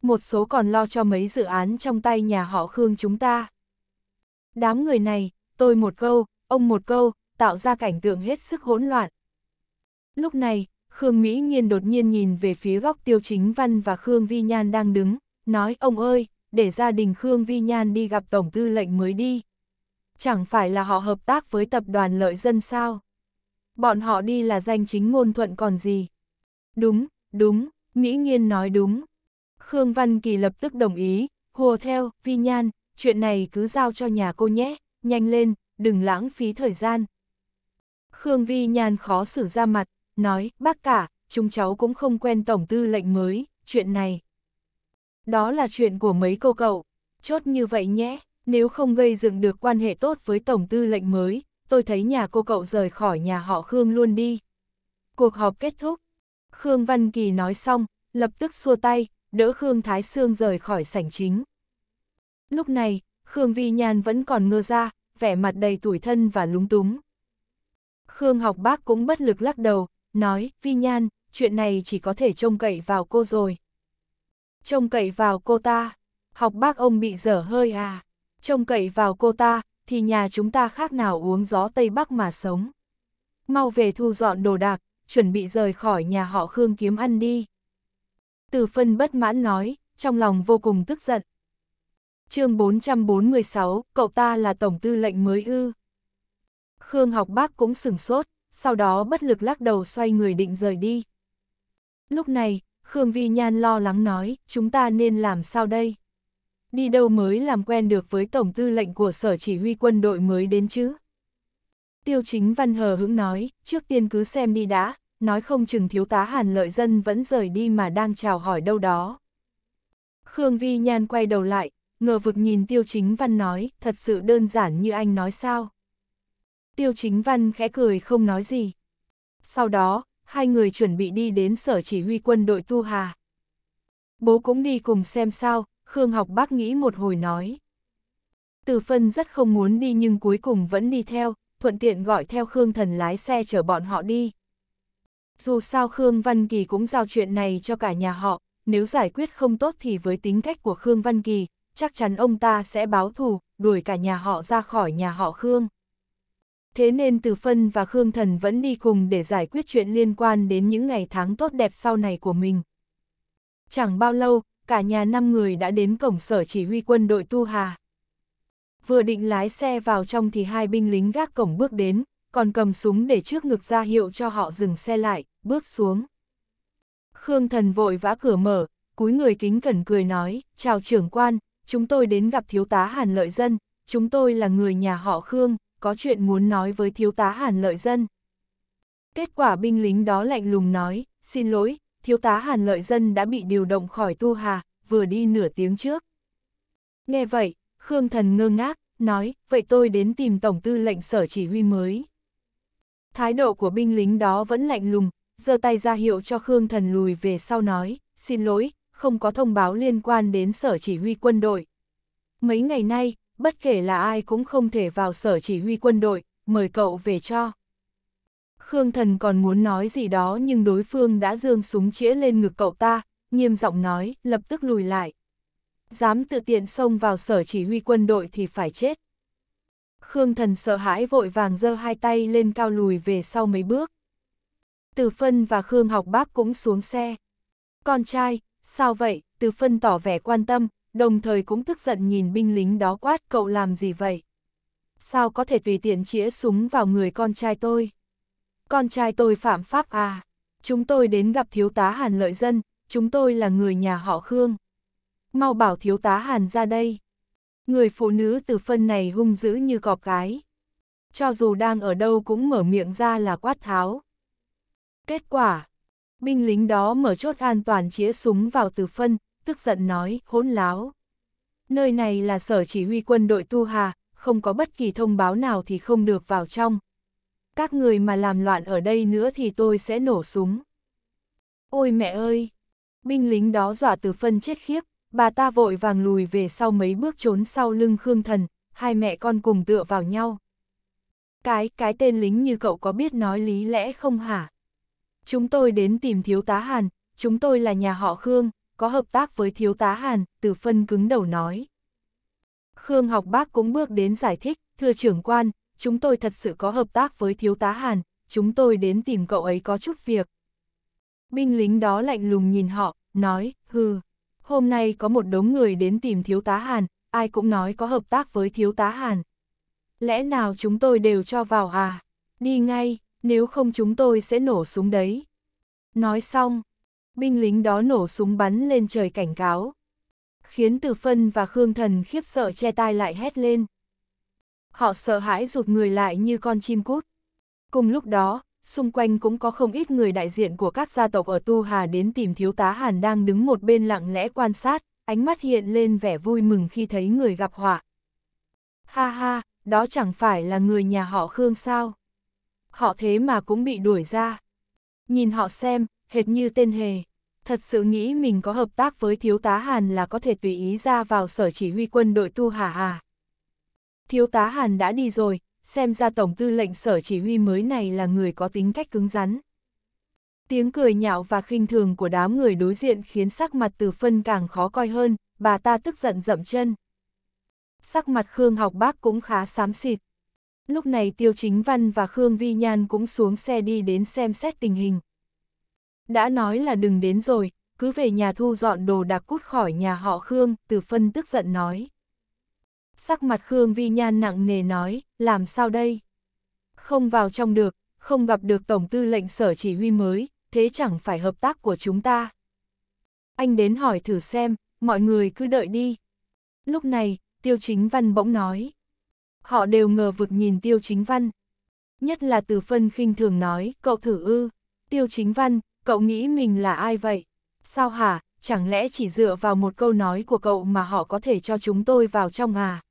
Một số còn lo cho mấy dự án trong tay nhà họ Khương chúng ta. Đám người này, tôi một câu, ông một câu, tạo ra cảnh tượng hết sức hỗn loạn. Lúc này, Khương Mỹ Nhiên đột nhiên nhìn về phía góc Tiêu Chính Văn và Khương Vi Nhan đang đứng, nói ông ơi, để gia đình Khương Vi Nhan đi gặp Tổng Tư lệnh mới đi. Chẳng phải là họ hợp tác với tập đoàn lợi dân sao? bọn họ đi là danh chính ngôn thuận còn gì. Đúng, đúng, Mỹ Nghiên nói đúng. Khương Văn Kỳ lập tức đồng ý, hùa theo, vi nhan, chuyện này cứ giao cho nhà cô nhé, nhanh lên, đừng lãng phí thời gian. Khương Vi Nhan khó xử ra mặt, nói, bác cả, chúng cháu cũng không quen tổng tư lệnh mới, chuyện này. Đó là chuyện của mấy cô cậu, chốt như vậy nhé, nếu không gây dựng được quan hệ tốt với tổng tư lệnh mới, tôi thấy nhà cô cậu rời khỏi nhà họ Khương luôn đi. Cuộc họp kết thúc. Khương Văn Kỳ nói xong, lập tức xua tay, đỡ Khương Thái Sương rời khỏi sảnh chính. Lúc này, Khương Vi Nhan vẫn còn ngơ ra, vẻ mặt đầy tủi thân và lúng túng. Khương học bác cũng bất lực lắc đầu, nói, Vi Nhan, chuyện này chỉ có thể trông cậy vào cô rồi. Trông cậy vào cô ta, học bác ông bị dở hơi à, trông cậy vào cô ta, thì nhà chúng ta khác nào uống gió Tây Bắc mà sống. Mau về thu dọn đồ đạc, chuẩn bị rời khỏi nhà họ Khương kiếm ăn đi. Từ phân bất mãn nói, trong lòng vô cùng tức giận. chương 446, cậu ta là tổng tư lệnh mới ư. Khương học bác cũng sửng sốt, sau đó bất lực lắc đầu xoay người định rời đi. Lúc này, Khương Vi Nhan lo lắng nói, chúng ta nên làm sao đây? đi đâu mới làm quen được với Tổng Tư lệnh của Sở Chỉ huy quân đội mới đến chứ. Tiêu chính văn hờ hững nói, trước tiên cứ xem đi đã, nói không chừng thiếu tá Hàn Lợi Dân vẫn rời đi mà đang chào hỏi đâu đó. Khương Vi Nhan quay đầu lại, ngờ vực nhìn Tiêu Chính Văn nói, thật sự đơn giản như anh nói sao. Tiêu Chính Văn khẽ cười không nói gì. Sau đó, hai người chuẩn bị đi đến sở chỉ huy quân đội Tu Hà. Bố cũng đi cùng xem sao, Khương học bác nghĩ một hồi nói. Từ phân rất không muốn đi nhưng cuối cùng vẫn đi theo, thuận tiện gọi theo Khương thần lái xe chở bọn họ đi. Dù sao Khương Văn Kỳ cũng giao chuyện này cho cả nhà họ, nếu giải quyết không tốt thì với tính cách của Khương Văn Kỳ, chắc chắn ông ta sẽ báo thù, đuổi cả nhà họ ra khỏi nhà họ Khương. Thế nên Từ Phân và Khương Thần vẫn đi cùng để giải quyết chuyện liên quan đến những ngày tháng tốt đẹp sau này của mình. Chẳng bao lâu, cả nhà năm người đã đến cổng sở chỉ huy quân đội Tu Hà. Vừa định lái xe vào trong thì hai binh lính gác cổng bước đến, còn cầm súng để trước ngực ra hiệu cho họ dừng xe lại, bước xuống. Khương thần vội vã cửa mở, cúi người kính cẩn cười nói, chào trưởng quan, chúng tôi đến gặp thiếu tá Hàn Lợi Dân, chúng tôi là người nhà họ Khương, có chuyện muốn nói với thiếu tá Hàn Lợi Dân. Kết quả binh lính đó lạnh lùng nói, xin lỗi, thiếu tá Hàn Lợi Dân đã bị điều động khỏi Tu Hà, vừa đi nửa tiếng trước. Nghe vậy, Khương Thần ngơ ngác, nói, vậy tôi đến tìm Tổng Tư lệnh Sở Chỉ huy mới. Thái độ của binh lính đó vẫn lạnh lùng, giơ tay ra hiệu cho Khương Thần lùi về sau nói, xin lỗi, không có thông báo liên quan đến Sở Chỉ huy quân đội. Mấy ngày nay, bất kể là ai cũng không thể vào Sở Chỉ huy quân đội, mời cậu về cho. Khương Thần còn muốn nói gì đó nhưng đối phương đã dương súng chĩa lên ngực cậu ta, nghiêm giọng nói, lập tức lùi lại. Dám tự tiện xông vào sở chỉ huy quân đội thì phải chết. Khương Thần sợ hãi vội vàng giơ hai tay lên cao lùi về sau mấy bước. Từ Phân và Khương học bác cũng xuống xe. Con trai, sao vậy? Từ Phân tỏ vẻ quan tâm, đồng thời cũng tức giận nhìn binh lính đó quát cậu làm gì vậy? Sao có thể tùy tiện chĩa súng vào người con trai tôi? con trai tôi phạm pháp à, chúng tôi đến gặp thiếu tá Hàn Lợi Dân, chúng tôi là người nhà họ Khương. Mau bảo thiếu tá Hàn ra đây. Người phụ nữ từ phân này hung dữ như cọp cái. Cho dù đang ở đâu cũng mở miệng ra là quát tháo. Kết quả, binh lính đó mở chốt an toàn chĩa súng vào từ phân, tức giận nói, hỗn láo. Nơi này là sở chỉ huy quân đội Tu Hà, không có bất kỳ thông báo nào thì không được vào trong các người mà làm loạn ở đây nữa thì tôi sẽ nổ súng. Ôi mẹ ơi! Binh lính đó dọa từ phân chết khiếp, bà ta vội vàng lùi về sau mấy bước trốn sau lưng Khương Thần, hai mẹ con cùng tựa vào nhau. Cái, cái tên lính như cậu có biết nói lý lẽ không hả? Chúng tôi đến tìm thiếu tá Hàn, chúng tôi là nhà họ Khương, có hợp tác với thiếu tá Hàn, từ phân cứng đầu nói. Khương học bác cũng bước đến giải thích, thưa trưởng quan, chúng tôi thật sự có hợp tác với thiếu tá Hàn, chúng tôi đến tìm cậu ấy có chút việc. Binh lính đó lạnh lùng nhìn họ, nói, hừ, hôm nay có một đống người đến tìm thiếu tá Hàn, ai cũng nói có hợp tác với thiếu tá Hàn. Lẽ nào chúng tôi đều cho vào à? Đi ngay, nếu không chúng tôi sẽ nổ súng đấy. Nói xong, binh lính đó nổ súng bắn lên trời cảnh cáo. Khiến Từ Phân và Khương Thần khiếp sợ che tai lại hét lên họ sợ hãi rụt người lại như con chim cút. Cùng lúc đó, xung quanh cũng có không ít người đại diện của các gia tộc ở Tu Hà đến tìm thiếu tá Hàn đang đứng một bên lặng lẽ quan sát, ánh mắt hiện lên vẻ vui mừng khi thấy người gặp họa. Ha ha, đó chẳng phải là người nhà họ Khương sao? Họ thế mà cũng bị đuổi ra. Nhìn họ xem, hệt như tên hề. Thật sự nghĩ mình có hợp tác với thiếu tá Hàn là có thể tùy ý ra vào sở chỉ huy quân đội Tu Hà à? Thiếu tá Hàn đã đi rồi, xem ra Tổng tư lệnh sở chỉ huy mới này là người có tính cách cứng rắn. Tiếng cười nhạo và khinh thường của đám người đối diện khiến sắc mặt từ phân càng khó coi hơn, bà ta tức giận dậm chân. Sắc mặt Khương học bác cũng khá xám xịt. Lúc này Tiêu Chính Văn và Khương Vi Nhan cũng xuống xe đi đến xem xét tình hình. Đã nói là đừng đến rồi, cứ về nhà thu dọn đồ đạc cút khỏi nhà họ Khương, từ phân tức giận nói sắc mặt Khương Vi Nhan nặng nề nói, làm sao đây? Không vào trong được, không gặp được Tổng tư lệnh sở chỉ huy mới, thế chẳng phải hợp tác của chúng ta. Anh đến hỏi thử xem, mọi người cứ đợi đi. Lúc này, Tiêu Chính Văn bỗng nói. Họ đều ngờ vực nhìn Tiêu Chính Văn. Nhất là từ phân khinh thường nói, cậu thử ư, Tiêu Chính Văn, cậu nghĩ mình là ai vậy? Sao hả, chẳng lẽ chỉ dựa vào một câu nói của cậu mà họ có thể cho chúng tôi vào trong à?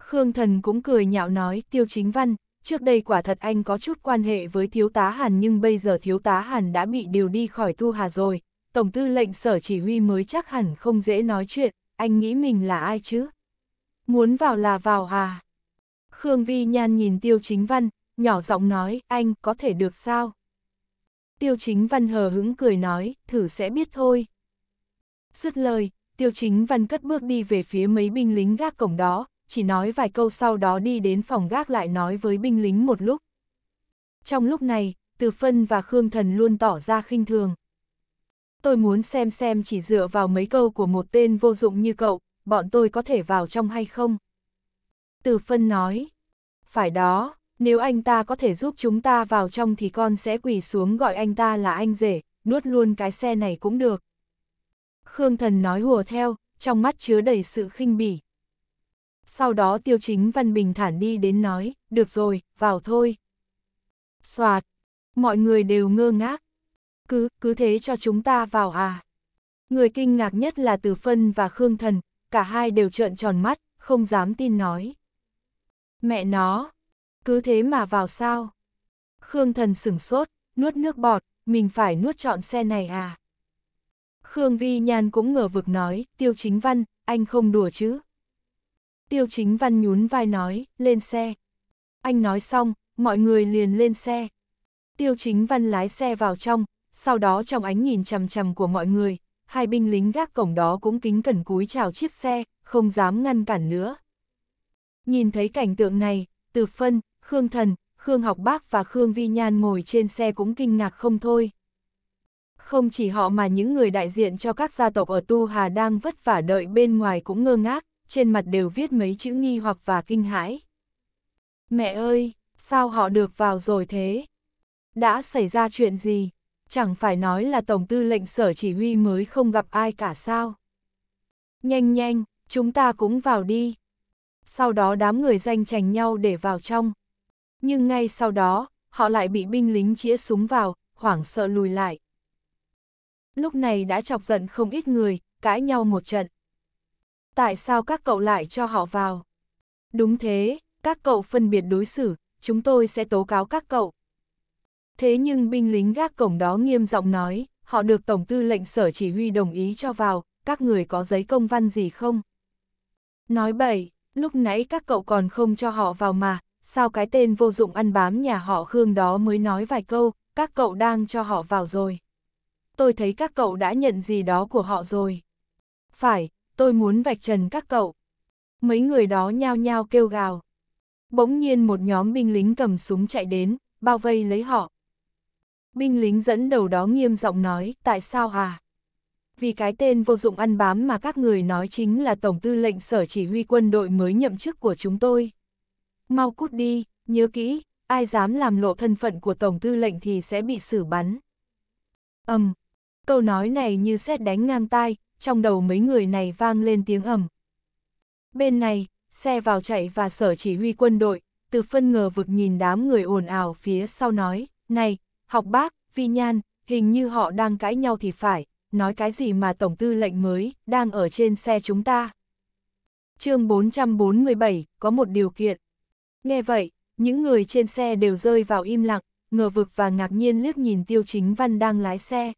Khương Thần cũng cười nhạo nói, Tiêu Chính Văn, trước đây quả thật anh có chút quan hệ với Thiếu tá Hàn nhưng bây giờ Thiếu tá Hàn đã bị điều đi khỏi thu Hà rồi, Tổng tư lệnh sở chỉ huy mới chắc hẳn không dễ nói chuyện, anh nghĩ mình là ai chứ? Muốn vào là vào à? Khương Vi Nhan nhìn Tiêu Chính Văn, nhỏ giọng nói, anh có thể được sao? Tiêu Chính Văn hờ hững cười nói, thử sẽ biết thôi. Dứt lời, Tiêu Chính Văn cất bước đi về phía mấy binh lính gác cổng đó, chỉ nói vài câu sau đó đi đến phòng gác lại nói với binh lính một lúc. Trong lúc này, Từ Phân và Khương Thần luôn tỏ ra khinh thường. Tôi muốn xem xem chỉ dựa vào mấy câu của một tên vô dụng như cậu, bọn tôi có thể vào trong hay không? Từ Phân nói, phải đó, nếu anh ta có thể giúp chúng ta vào trong thì con sẽ quỳ xuống gọi anh ta là anh rể, nuốt luôn cái xe này cũng được. Khương Thần nói hùa theo, trong mắt chứa đầy sự khinh bỉ sau đó tiêu chính Văn Bình thản đi đến nói, được rồi, vào thôi. Xoạt, mọi người đều ngơ ngác. Cứ, cứ thế cho chúng ta vào à. Người kinh ngạc nhất là Từ Phân và Khương Thần, cả hai đều trợn tròn mắt, không dám tin nói. Mẹ nó, cứ thế mà vào sao? Khương Thần sửng sốt, nuốt nước bọt, mình phải nuốt trọn xe này à? Khương Vi Nhan cũng ngờ vực nói, Tiêu Chính Văn, anh không đùa chứ? Tiêu chính văn nhún vai nói, lên xe. Anh nói xong, mọi người liền lên xe. Tiêu chính văn lái xe vào trong, sau đó trong ánh nhìn chằm chằm của mọi người, hai binh lính gác cổng đó cũng kính cẩn cúi chào chiếc xe, không dám ngăn cản nữa. Nhìn thấy cảnh tượng này, Từ Phân, Khương Thần, Khương Học Bác và Khương Vi Nhan ngồi trên xe cũng kinh ngạc không thôi. Không chỉ họ mà những người đại diện cho các gia tộc ở Tu Hà đang vất vả đợi bên ngoài cũng ngơ ngác trên mặt đều viết mấy chữ nghi hoặc và kinh hãi. Mẹ ơi, sao họ được vào rồi thế? Đã xảy ra chuyện gì? Chẳng phải nói là Tổng tư lệnh sở chỉ huy mới không gặp ai cả sao? Nhanh nhanh, chúng ta cũng vào đi. Sau đó đám người danh chành nhau để vào trong. Nhưng ngay sau đó, họ lại bị binh lính chĩa súng vào, hoảng sợ lùi lại. Lúc này đã chọc giận không ít người, cãi nhau một trận. Tại sao các cậu lại cho họ vào? Đúng thế, các cậu phân biệt đối xử, chúng tôi sẽ tố cáo các cậu. Thế nhưng binh lính gác cổng đó nghiêm giọng nói, họ được Tổng tư lệnh sở chỉ huy đồng ý cho vào, các người có giấy công văn gì không? Nói bậy, lúc nãy các cậu còn không cho họ vào mà, sao cái tên vô dụng ăn bám nhà họ Khương đó mới nói vài câu, các cậu đang cho họ vào rồi. Tôi thấy các cậu đã nhận gì đó của họ rồi. Phải, tôi muốn vạch trần các cậu. Mấy người đó nhao nhao kêu gào. Bỗng nhiên một nhóm binh lính cầm súng chạy đến, bao vây lấy họ. Binh lính dẫn đầu đó nghiêm giọng nói, tại sao à? Vì cái tên vô dụng ăn bám mà các người nói chính là Tổng tư lệnh Sở Chỉ huy quân đội mới nhậm chức của chúng tôi. Mau cút đi, nhớ kỹ, ai dám làm lộ thân phận của Tổng tư lệnh thì sẽ bị xử bắn. Ầm, um, câu nói này như xét đánh ngang tai, trong đầu mấy người này vang lên tiếng ầm. Bên này, xe vào chạy và sở chỉ huy quân đội, từ phân ngờ vực nhìn đám người ồn ào phía sau nói, này, học bác, vi nhan, hình như họ đang cãi nhau thì phải, nói cái gì mà tổng tư lệnh mới, đang ở trên xe chúng ta. chương 447, có một điều kiện. Nghe vậy, những người trên xe đều rơi vào im lặng, ngờ vực và ngạc nhiên liếc nhìn tiêu chính văn đang lái xe.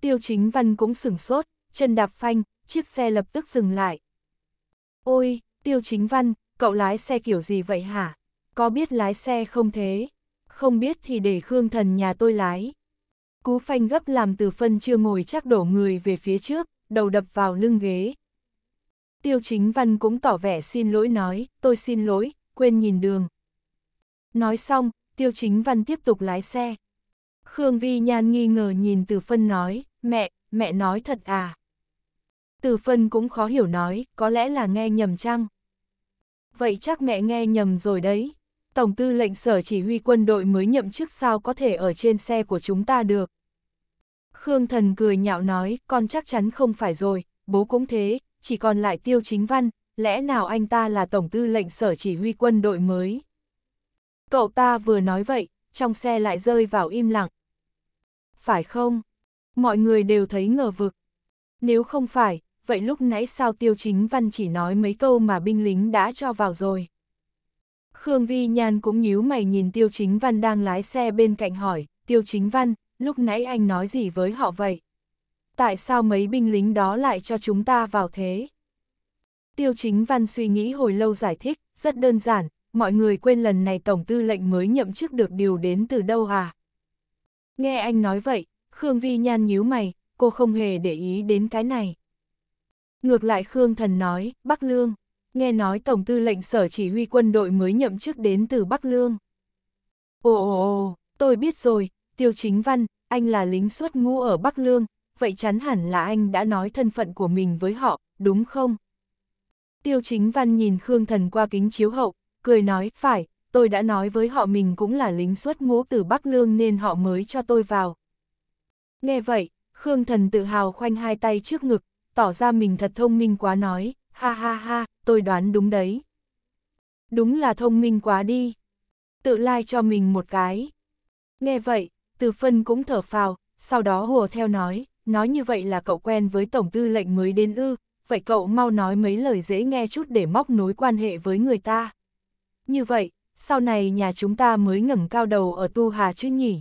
Tiêu chính văn cũng sửng sốt, chân đạp phanh, chiếc xe lập tức dừng lại. Ôi, Tiêu Chính Văn, cậu lái xe kiểu gì vậy hả? Có biết lái xe không thế? Không biết thì để Khương Thần nhà tôi lái. Cú phanh gấp làm từ phân chưa ngồi chắc đổ người về phía trước, đầu đập vào lưng ghế. Tiêu Chính Văn cũng tỏ vẻ xin lỗi nói, tôi xin lỗi, quên nhìn đường. Nói xong, Tiêu Chính Văn tiếp tục lái xe. Khương Vi Nhan nghi ngờ nhìn từ phân nói, mẹ, mẹ nói thật à? Từ phân cũng khó hiểu nói, có lẽ là nghe nhầm chăng? Vậy chắc mẹ nghe nhầm rồi đấy. Tổng tư lệnh sở chỉ huy quân đội mới nhậm chức sao có thể ở trên xe của chúng ta được. Khương Thần cười nhạo nói, con chắc chắn không phải rồi, bố cũng thế, chỉ còn lại tiêu chính văn, lẽ nào anh ta là tổng tư lệnh sở chỉ huy quân đội mới? Cậu ta vừa nói vậy, trong xe lại rơi vào im lặng. Phải không? Mọi người đều thấy ngờ vực. Nếu không phải, vậy lúc nãy sao Tiêu Chính Văn chỉ nói mấy câu mà binh lính đã cho vào rồi. Khương Vi Nhan cũng nhíu mày nhìn Tiêu Chính Văn đang lái xe bên cạnh hỏi, Tiêu Chính Văn, lúc nãy anh nói gì với họ vậy? Tại sao mấy binh lính đó lại cho chúng ta vào thế? Tiêu Chính Văn suy nghĩ hồi lâu giải thích, rất đơn giản, mọi người quên lần này Tổng Tư lệnh mới nhậm chức được điều đến từ đâu à? Nghe anh nói vậy, Khương Vi Nhan nhíu mày, cô không hề để ý đến cái này. Ngược lại Khương Thần nói, Bắc Lương, nghe nói Tổng tư lệnh sở chỉ huy quân đội mới nhậm chức đến từ Bắc Lương. Ồ ồ ồ, tôi biết rồi, Tiêu Chính Văn, anh là lính suốt ngũ ở Bắc Lương, vậy chắn hẳn là anh đã nói thân phận của mình với họ, đúng không? Tiêu Chính Văn nhìn Khương Thần qua kính chiếu hậu, cười nói, phải, tôi đã nói với họ mình cũng là lính xuất ngũ từ Bắc Lương nên họ mới cho tôi vào. Nghe vậy, Khương Thần tự hào khoanh hai tay trước ngực, tỏ ra mình thật thông minh quá nói, ha ha ha, tôi đoán đúng đấy. Đúng là thông minh quá đi. Tự lai like cho mình một cái. Nghe vậy, từ phân cũng thở phào, sau đó hùa theo nói, nói như vậy là cậu quen với tổng tư lệnh mới đến ư, vậy cậu mau nói mấy lời dễ nghe chút để móc nối quan hệ với người ta. Như vậy, sau này nhà chúng ta mới ngẩng cao đầu ở tu hà chứ nhỉ.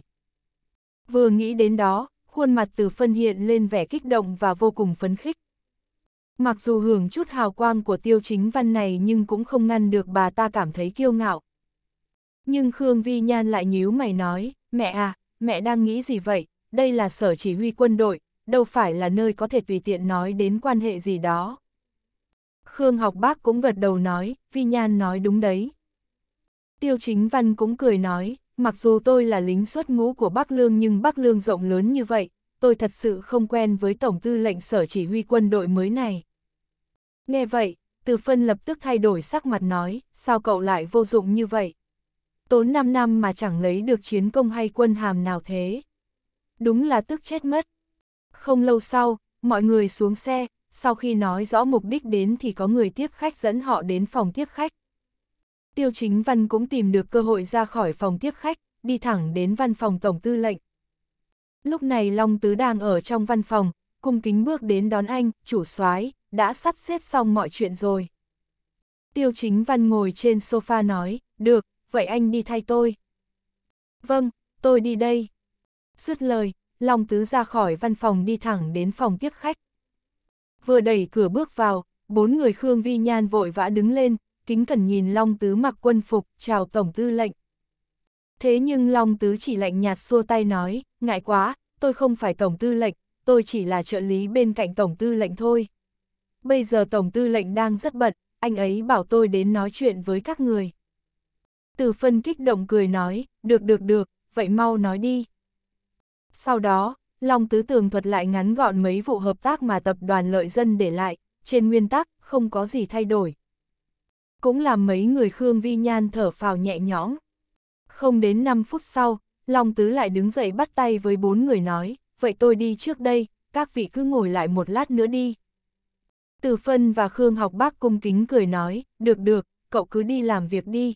Vừa nghĩ đến đó, khuôn mặt từ phân hiện lên vẻ kích động và vô cùng phấn khích. Mặc dù hưởng chút hào quang của tiêu chính văn này nhưng cũng không ngăn được bà ta cảm thấy kiêu ngạo. Nhưng Khương Vi Nhan lại nhíu mày nói, mẹ à, mẹ đang nghĩ gì vậy, đây là sở chỉ huy quân đội, đâu phải là nơi có thể tùy tiện nói đến quan hệ gì đó. Khương học bác cũng gật đầu nói, Vi Nhan nói đúng đấy. Tiêu chính văn cũng cười nói, mặc dù tôi là lính xuất ngũ của Bắc Lương nhưng Bắc Lương rộng lớn như vậy, tôi thật sự không quen với Tổng tư lệnh sở chỉ huy quân đội mới này. Nghe vậy, Từ Phân lập tức thay đổi sắc mặt nói, sao cậu lại vô dụng như vậy? Tốn 5 năm mà chẳng lấy được chiến công hay quân hàm nào thế. Đúng là tức chết mất. Không lâu sau, mọi người xuống xe, sau khi nói rõ mục đích đến thì có người tiếp khách dẫn họ đến phòng tiếp khách. Tiêu chính văn cũng tìm được cơ hội ra khỏi phòng tiếp khách, đi thẳng đến văn phòng tổng tư lệnh. Lúc này Long Tứ đang ở trong văn phòng, cung kính bước đến đón anh, chủ soái đã sắp xếp xong mọi chuyện rồi. Tiêu chính văn ngồi trên sofa nói, được, vậy anh đi thay tôi. Vâng, tôi đi đây. Dứt lời, Long Tứ ra khỏi văn phòng đi thẳng đến phòng tiếp khách. Vừa đẩy cửa bước vào, bốn người Khương Vi Nhan vội vã đứng lên, kính cẩn nhìn Long Tứ mặc quân phục, chào Tổng Tư lệnh. Thế nhưng Long Tứ chỉ lạnh nhạt xua tay nói, ngại quá, tôi không phải Tổng Tư lệnh, tôi chỉ là trợ lý bên cạnh Tổng Tư lệnh thôi. Bây giờ Tổng Tư lệnh đang rất bận, anh ấy bảo tôi đến nói chuyện với các người. Từ phân kích động cười nói, được được được, vậy mau nói đi. Sau đó, Long Tứ Tường thuật lại ngắn gọn mấy vụ hợp tác mà tập đoàn lợi dân để lại, trên nguyên tắc, không có gì thay đổi cũng làm mấy người Khương Vi Nhan thở phào nhẹ nhõm. Không đến 5 phút sau, Long Tứ lại đứng dậy bắt tay với bốn người nói, vậy tôi đi trước đây, các vị cứ ngồi lại một lát nữa đi. Từ Phân và Khương học bác cung kính cười nói, được được, cậu cứ đi làm việc đi.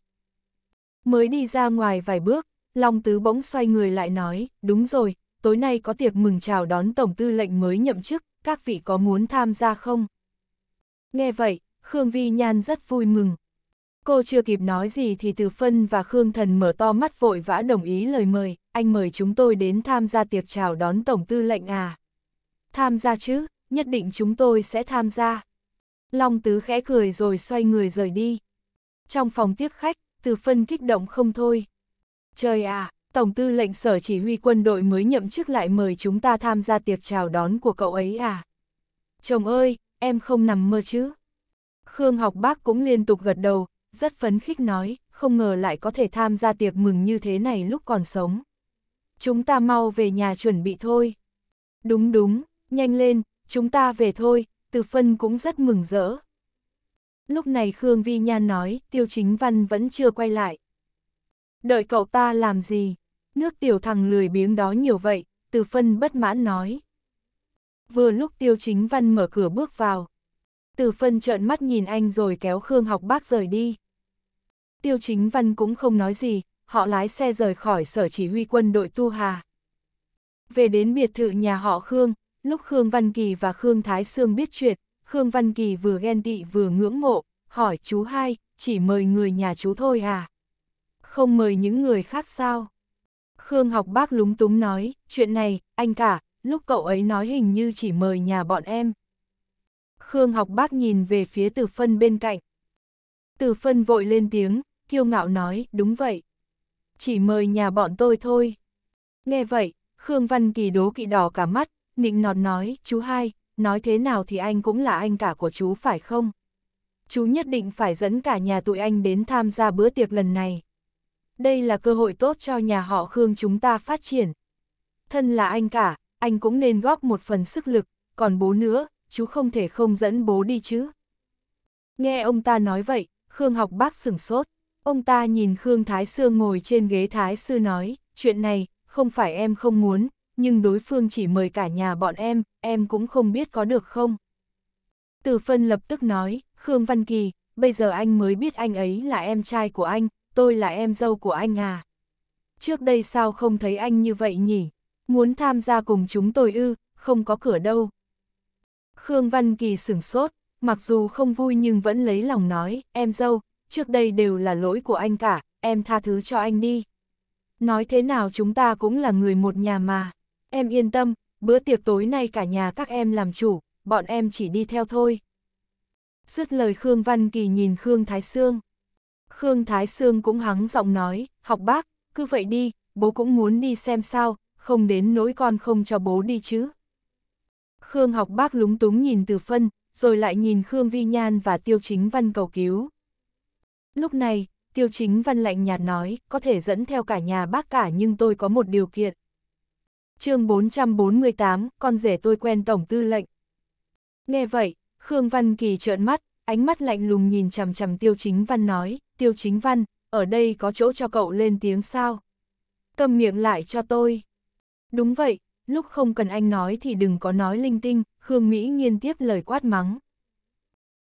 Mới đi ra ngoài vài bước, Long Tứ bỗng xoay người lại nói, đúng rồi, tối nay có tiệc mừng chào đón Tổng Tư lệnh mới nhậm chức, các vị có muốn tham gia không? Nghe vậy, Khương Vi Nhan rất vui mừng. Cô chưa kịp nói gì thì Từ Phân và Khương Thần mở to mắt vội vã đồng ý lời mời, anh mời chúng tôi đến tham gia tiệc chào đón Tổng Tư lệnh à. Tham gia chứ, nhất định chúng tôi sẽ tham gia. Long Tứ khẽ cười rồi xoay người rời đi. Trong phòng tiếp khách, Từ Phân kích động không thôi. Trời à, Tổng Tư lệnh Sở Chỉ huy quân đội mới nhậm chức lại mời chúng ta tham gia tiệc chào đón của cậu ấy à. Chồng ơi, em không nằm mơ chứ. Khương học bác cũng liên tục gật đầu, rất phấn khích nói, không ngờ lại có thể tham gia tiệc mừng như thế này lúc còn sống. Chúng ta mau về nhà chuẩn bị thôi. Đúng đúng, nhanh lên, chúng ta về thôi, từ phân cũng rất mừng rỡ. Lúc này Khương Vi Nhan nói, tiêu chính văn vẫn chưa quay lại. Đợi cậu ta làm gì? Nước tiểu thằng lười biếng đó nhiều vậy, từ phân bất mãn nói. Vừa lúc tiêu chính văn mở cửa bước vào, từ phân trợn mắt nhìn anh rồi kéo Khương học bác rời đi. Tiêu chính văn cũng không nói gì, họ lái xe rời khỏi sở chỉ huy quân đội Tu Hà. Về đến biệt thự nhà họ Khương, lúc Khương Văn Kỳ và Khương Thái Sương biết chuyện, Khương Văn Kỳ vừa ghen tị vừa ngưỡng mộ, hỏi chú hai, chỉ mời người nhà chú thôi à? Không mời những người khác sao? Khương học bác lúng túng nói, chuyện này, anh cả, lúc cậu ấy nói hình như chỉ mời nhà bọn em, Khương học bác nhìn về phía Từ phân bên cạnh. Từ phân vội lên tiếng, kiêu ngạo nói, đúng vậy. Chỉ mời nhà bọn tôi thôi. Nghe vậy, Khương Văn Kỳ đố kỵ đỏ cả mắt, nịnh nọt nói, chú hai, nói thế nào thì anh cũng là anh cả của chú phải không? Chú nhất định phải dẫn cả nhà tụi anh đến tham gia bữa tiệc lần này. Đây là cơ hội tốt cho nhà họ Khương chúng ta phát triển. Thân là anh cả, anh cũng nên góp một phần sức lực, còn bố nữa, chú không thể không dẫn bố đi chứ. Nghe ông ta nói vậy, Khương học bác sửng sốt. Ông ta nhìn Khương Thái Sương ngồi trên ghế Thái Sư nói, chuyện này, không phải em không muốn, nhưng đối phương chỉ mời cả nhà bọn em, em cũng không biết có được không. Từ phân lập tức nói, Khương Văn Kỳ, bây giờ anh mới biết anh ấy là em trai của anh, tôi là em dâu của anh à. Trước đây sao không thấy anh như vậy nhỉ? Muốn tham gia cùng chúng tôi ư, không có cửa đâu, Khương Văn Kỳ sửng sốt, mặc dù không vui nhưng vẫn lấy lòng nói, em dâu, trước đây đều là lỗi của anh cả, em tha thứ cho anh đi. Nói thế nào chúng ta cũng là người một nhà mà, em yên tâm, bữa tiệc tối nay cả nhà các em làm chủ, bọn em chỉ đi theo thôi. Dứt lời Khương Văn Kỳ nhìn Khương Thái Sương. Khương Thái Sương cũng hắng giọng nói, học bác, cứ vậy đi, bố cũng muốn đi xem sao, không đến nỗi con không cho bố đi chứ. Khương học bác lúng túng nhìn từ phân, rồi lại nhìn Khương Vi Nhan và Tiêu Chính Văn cầu cứu. Lúc này, Tiêu Chính Văn lạnh nhạt nói, có thể dẫn theo cả nhà bác cả nhưng tôi có một điều kiện. chương 448, con rể tôi quen Tổng Tư lệnh. Nghe vậy, Khương Văn Kỳ trợn mắt, ánh mắt lạnh lùng nhìn chằm chằm Tiêu Chính Văn nói, Tiêu Chính Văn, ở đây có chỗ cho cậu lên tiếng sao? Cầm miệng lại cho tôi. Đúng vậy, lúc không cần anh nói thì đừng có nói linh tinh, Khương Mỹ Nghiên tiếp lời quát mắng.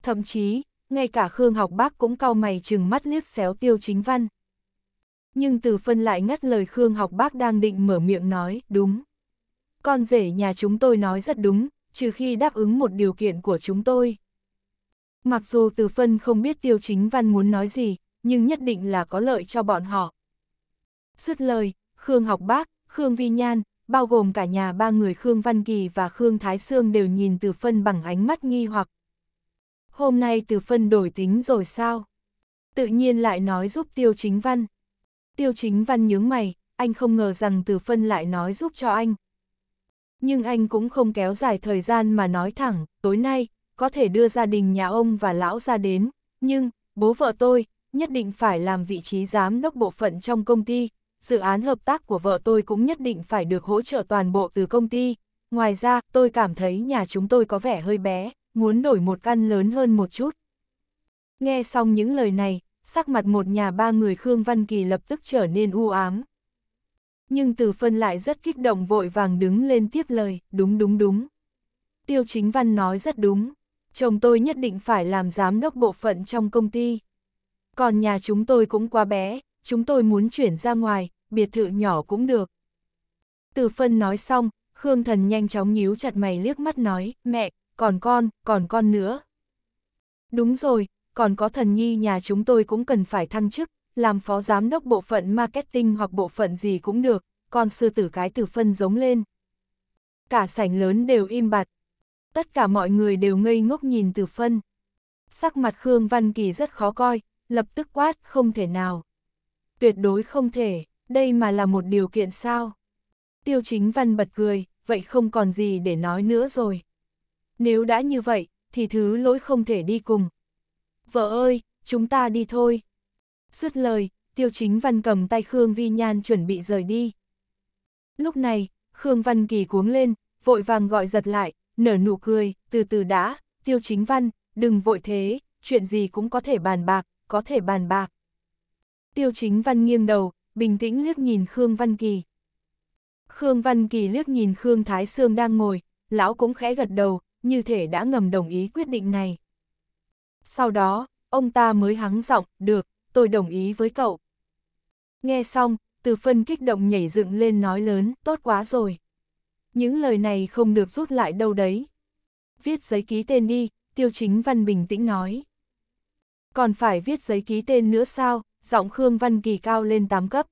Thậm chí, ngay cả Khương học bác cũng cau mày chừng mắt liếc xéo tiêu chính văn. Nhưng từ phân lại ngắt lời Khương học bác đang định mở miệng nói, đúng. Con rể nhà chúng tôi nói rất đúng, trừ khi đáp ứng một điều kiện của chúng tôi. Mặc dù từ phân không biết tiêu chính văn muốn nói gì, nhưng nhất định là có lợi cho bọn họ. Dứt lời, Khương học bác, Khương Vi Nhan, bao gồm cả nhà ba người Khương Văn Kỳ và Khương Thái Sương đều nhìn Từ Phân bằng ánh mắt nghi hoặc. Hôm nay Từ Phân đổi tính rồi sao? Tự nhiên lại nói giúp Tiêu Chính Văn. Tiêu Chính Văn nhướng mày, anh không ngờ rằng Từ Phân lại nói giúp cho anh. Nhưng anh cũng không kéo dài thời gian mà nói thẳng, tối nay, có thể đưa gia đình nhà ông và lão ra đến, nhưng, bố vợ tôi, nhất định phải làm vị trí giám đốc bộ phận trong công ty, dự án hợp tác của vợ tôi cũng nhất định phải được hỗ trợ toàn bộ từ công ty. Ngoài ra, tôi cảm thấy nhà chúng tôi có vẻ hơi bé, muốn đổi một căn lớn hơn một chút. Nghe xong những lời này, sắc mặt một nhà ba người Khương Văn Kỳ lập tức trở nên u ám. Nhưng Từ Phân lại rất kích động vội vàng đứng lên tiếp lời, đúng đúng đúng. Tiêu Chính Văn nói rất đúng, chồng tôi nhất định phải làm giám đốc bộ phận trong công ty. Còn nhà chúng tôi cũng quá bé, chúng tôi muốn chuyển ra ngoài, biệt thự nhỏ cũng được. Từ phân nói xong, Khương Thần nhanh chóng nhíu chặt mày liếc mắt nói, mẹ, còn con, còn con nữa. Đúng rồi, còn có thần nhi nhà chúng tôi cũng cần phải thăng chức, làm phó giám đốc bộ phận marketing hoặc bộ phận gì cũng được, con sư tử cái từ phân giống lên. Cả sảnh lớn đều im bặt, tất cả mọi người đều ngây ngốc nhìn từ phân. Sắc mặt Khương Văn Kỳ rất khó coi, lập tức quát, không thể nào tuyệt đối không thể, đây mà là một điều kiện sao? Tiêu chính văn bật cười, vậy không còn gì để nói nữa rồi. Nếu đã như vậy, thì thứ lỗi không thể đi cùng. Vợ ơi, chúng ta đi thôi. Dứt lời, tiêu chính văn cầm tay Khương Vi Nhan chuẩn bị rời đi. Lúc này, Khương Văn Kỳ cuống lên, vội vàng gọi giật lại, nở nụ cười, từ từ đã, tiêu chính văn, đừng vội thế, chuyện gì cũng có thể bàn bạc, có thể bàn bạc. Tiêu chính văn nghiêng đầu, bình tĩnh liếc nhìn Khương Văn Kỳ. Khương Văn Kỳ liếc nhìn Khương Thái Sương đang ngồi, lão cũng khẽ gật đầu, như thể đã ngầm đồng ý quyết định này. Sau đó, ông ta mới hắng giọng, được, tôi đồng ý với cậu. Nghe xong, từ phân kích động nhảy dựng lên nói lớn, tốt quá rồi. Những lời này không được rút lại đâu đấy. Viết giấy ký tên đi, tiêu chính văn bình tĩnh nói. Còn phải viết giấy ký tên nữa sao, giọng Khương Văn Kỳ cao lên tám cấp.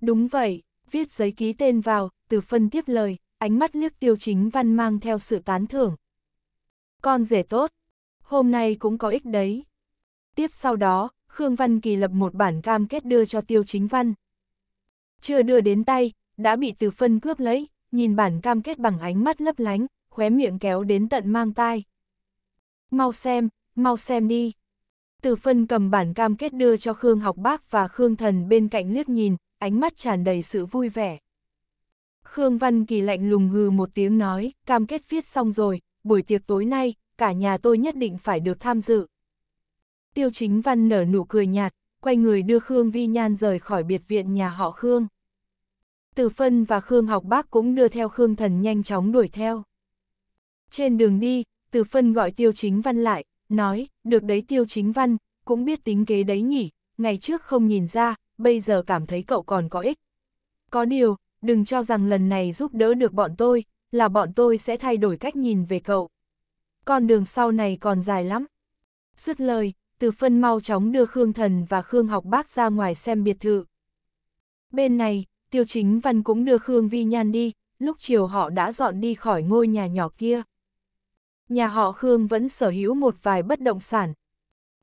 Đúng vậy, viết giấy ký tên vào, từ phân tiếp lời, ánh mắt liếc tiêu chính văn mang theo sự tán thưởng. Con rể tốt, hôm nay cũng có ích đấy. Tiếp sau đó, Khương Văn Kỳ lập một bản cam kết đưa cho tiêu chính văn. Chưa đưa đến tay, đã bị từ phân cướp lấy, nhìn bản cam kết bằng ánh mắt lấp lánh, khóe miệng kéo đến tận mang tai. Mau xem, mau xem đi. Từ phân cầm bản cam kết đưa cho Khương học bác và Khương thần bên cạnh liếc nhìn, ánh mắt tràn đầy sự vui vẻ. Khương Văn Kỳ lạnh lùng hừ một tiếng nói, cam kết viết xong rồi, buổi tiệc tối nay, cả nhà tôi nhất định phải được tham dự. Tiêu chính văn nở nụ cười nhạt, quay người đưa Khương Vi Nhan rời khỏi biệt viện nhà họ Khương. Từ phân và Khương học bác cũng đưa theo Khương thần nhanh chóng đuổi theo. Trên đường đi, từ phân gọi tiêu chính văn lại, nói, được đấy tiêu chính văn, cũng biết tính kế đấy nhỉ, ngày trước không nhìn ra, bây giờ cảm thấy cậu còn có ích. Có điều, đừng cho rằng lần này giúp đỡ được bọn tôi, là bọn tôi sẽ thay đổi cách nhìn về cậu. Con đường sau này còn dài lắm. Dứt lời, từ phân mau chóng đưa Khương Thần và Khương học bác ra ngoài xem biệt thự. Bên này, Tiêu Chính Văn cũng đưa Khương Vi Nhan đi, lúc chiều họ đã dọn đi khỏi ngôi nhà nhỏ kia nhà họ Khương vẫn sở hữu một vài bất động sản.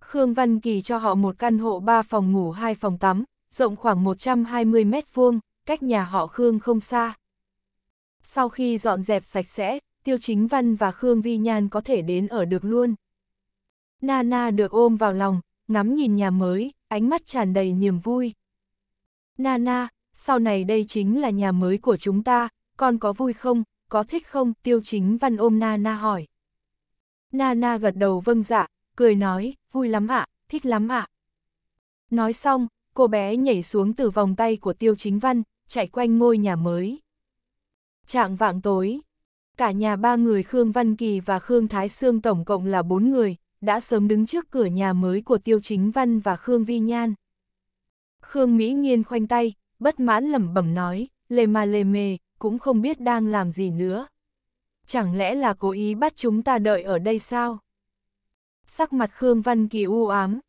Khương Văn Kỳ cho họ một căn hộ 3 phòng ngủ 2 phòng tắm, rộng khoảng 120 mét vuông, cách nhà họ Khương không xa. Sau khi dọn dẹp sạch sẽ, Tiêu Chính Văn và Khương Vi Nhan có thể đến ở được luôn. Nana được ôm vào lòng, ngắm nhìn nhà mới, ánh mắt tràn đầy niềm vui. Nana, sau này đây chính là nhà mới của chúng ta, con có vui không, có thích không? Tiêu Chính Văn ôm Nana hỏi. Nana gật đầu vâng dạ, cười nói, vui lắm ạ, thích lắm ạ. Nói xong, cô bé nhảy xuống từ vòng tay của Tiêu Chính Văn, chạy quanh ngôi nhà mới. Trạng vạng tối, cả nhà ba người Khương Văn Kỳ và Khương Thái Sương tổng cộng là bốn người, đã sớm đứng trước cửa nhà mới của Tiêu Chính Văn và Khương Vi Nhan. Khương Mỹ Nhiên khoanh tay, bất mãn lẩm bẩm nói, lề mà lề mề, cũng không biết đang làm gì nữa chẳng lẽ là cố ý bắt chúng ta đợi ở đây sao? Sắc mặt Khương Văn Kỳ u ám.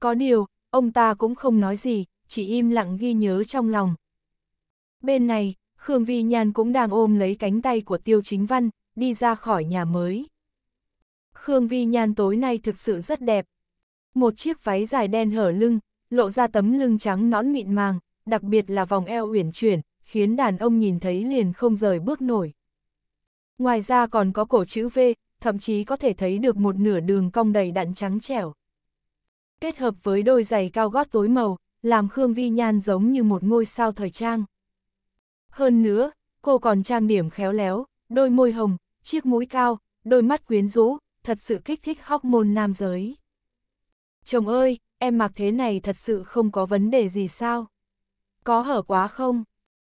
Có điều, ông ta cũng không nói gì, chỉ im lặng ghi nhớ trong lòng. Bên này, Khương Vi Nhan cũng đang ôm lấy cánh tay của Tiêu Chính Văn, đi ra khỏi nhà mới. Khương Vi Nhan tối nay thực sự rất đẹp. Một chiếc váy dài đen hở lưng, lộ ra tấm lưng trắng nõn mịn màng, đặc biệt là vòng eo uyển chuyển, khiến đàn ông nhìn thấy liền không rời bước nổi. Ngoài ra còn có cổ chữ V, thậm chí có thể thấy được một nửa đường cong đầy đặn trắng trẻo. Kết hợp với đôi giày cao gót tối màu, làm Khương Vi Nhan giống như một ngôi sao thời trang. Hơn nữa, cô còn trang điểm khéo léo, đôi môi hồng, chiếc mũi cao, đôi mắt quyến rũ, thật sự kích thích hormone nam giới. Chồng ơi, em mặc thế này thật sự không có vấn đề gì sao? Có hở quá không?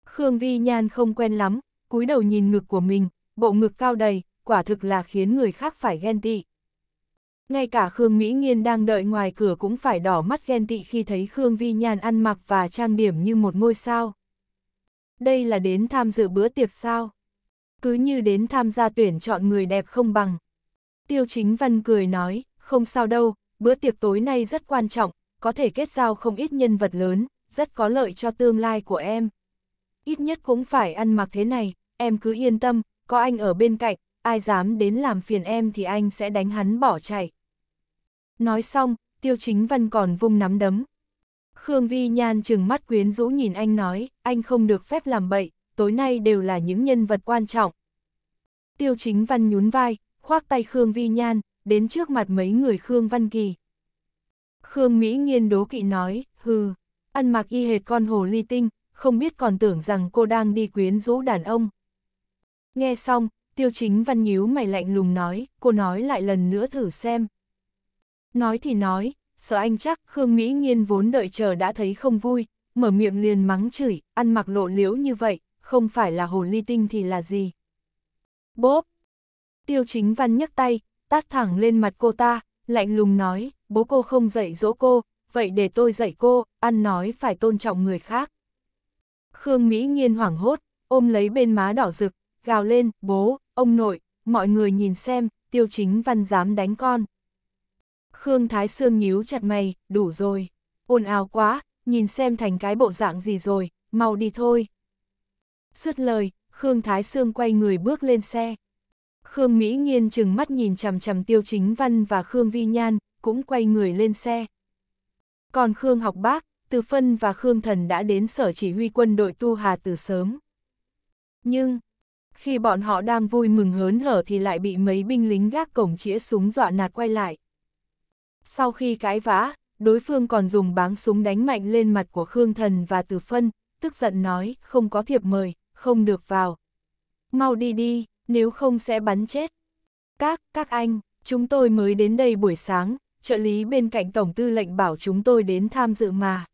Khương Vi Nhan không quen lắm, cúi đầu nhìn ngực của mình, bộ ngực cao đầy, quả thực là khiến người khác phải ghen tị. Ngay cả Khương Mỹ Nghiên đang đợi ngoài cửa cũng phải đỏ mắt ghen tị khi thấy Khương Vi Nhàn ăn mặc và trang điểm như một ngôi sao. Đây là đến tham dự bữa tiệc sao? Cứ như đến tham gia tuyển chọn người đẹp không bằng. Tiêu Chính Văn cười nói, không sao đâu, bữa tiệc tối nay rất quan trọng, có thể kết giao không ít nhân vật lớn, rất có lợi cho tương lai của em. Ít nhất cũng phải ăn mặc thế này, em cứ yên tâm, có anh ở bên cạnh, ai dám đến làm phiền em thì anh sẽ đánh hắn bỏ chạy. Nói xong, Tiêu Chính Văn còn vung nắm đấm. Khương Vi Nhan chừng mắt quyến rũ nhìn anh nói, anh không được phép làm bậy, tối nay đều là những nhân vật quan trọng. Tiêu Chính Văn nhún vai, khoác tay Khương Vi Nhan, đến trước mặt mấy người Khương Văn Kỳ. Khương Mỹ Nhiên đố kỵ nói, hừ, ăn mặc y hệt con hồ ly tinh, không biết còn tưởng rằng cô đang đi quyến rũ đàn ông. Nghe xong, tiêu chính văn nhíu mày lạnh lùng nói, cô nói lại lần nữa thử xem. Nói thì nói, sợ anh chắc Khương Mỹ nhiên vốn đợi chờ đã thấy không vui, mở miệng liền mắng chửi, ăn mặc lộ liễu như vậy, không phải là hồn ly tinh thì là gì. Bốp! Tiêu chính văn nhấc tay, tát thẳng lên mặt cô ta, lạnh lùng nói, bố cô không dạy dỗ cô, vậy để tôi dạy cô, ăn nói phải tôn trọng người khác. Khương Mỹ nhiên hoảng hốt, ôm lấy bên má đỏ rực, gào lên, bố, ông nội, mọi người nhìn xem, tiêu chính văn dám đánh con. Khương Thái Sương nhíu chặt mày, đủ rồi, ồn ào quá, nhìn xem thành cái bộ dạng gì rồi, mau đi thôi. Sứt lời, Khương Thái Sương quay người bước lên xe. Khương Mỹ Nhiên chừng mắt nhìn chằm chằm Tiêu Chính Văn và Khương Vi Nhan, cũng quay người lên xe. Còn Khương Học Bác, Từ Phân và Khương Thần đã đến sở chỉ huy quân đội Tu Hà từ sớm. Nhưng, khi bọn họ đang vui mừng hớn hở thì lại bị mấy binh lính gác cổng chĩa súng dọa nạt quay lại. Sau khi cãi vã, đối phương còn dùng báng súng đánh mạnh lên mặt của Khương Thần và Từ Phân, tức giận nói, không có thiệp mời, không được vào. Mau đi đi, nếu không sẽ bắn chết. Các, các anh, chúng tôi mới đến đây buổi sáng, trợ lý bên cạnh tổng tư lệnh bảo chúng tôi đến tham dự mà.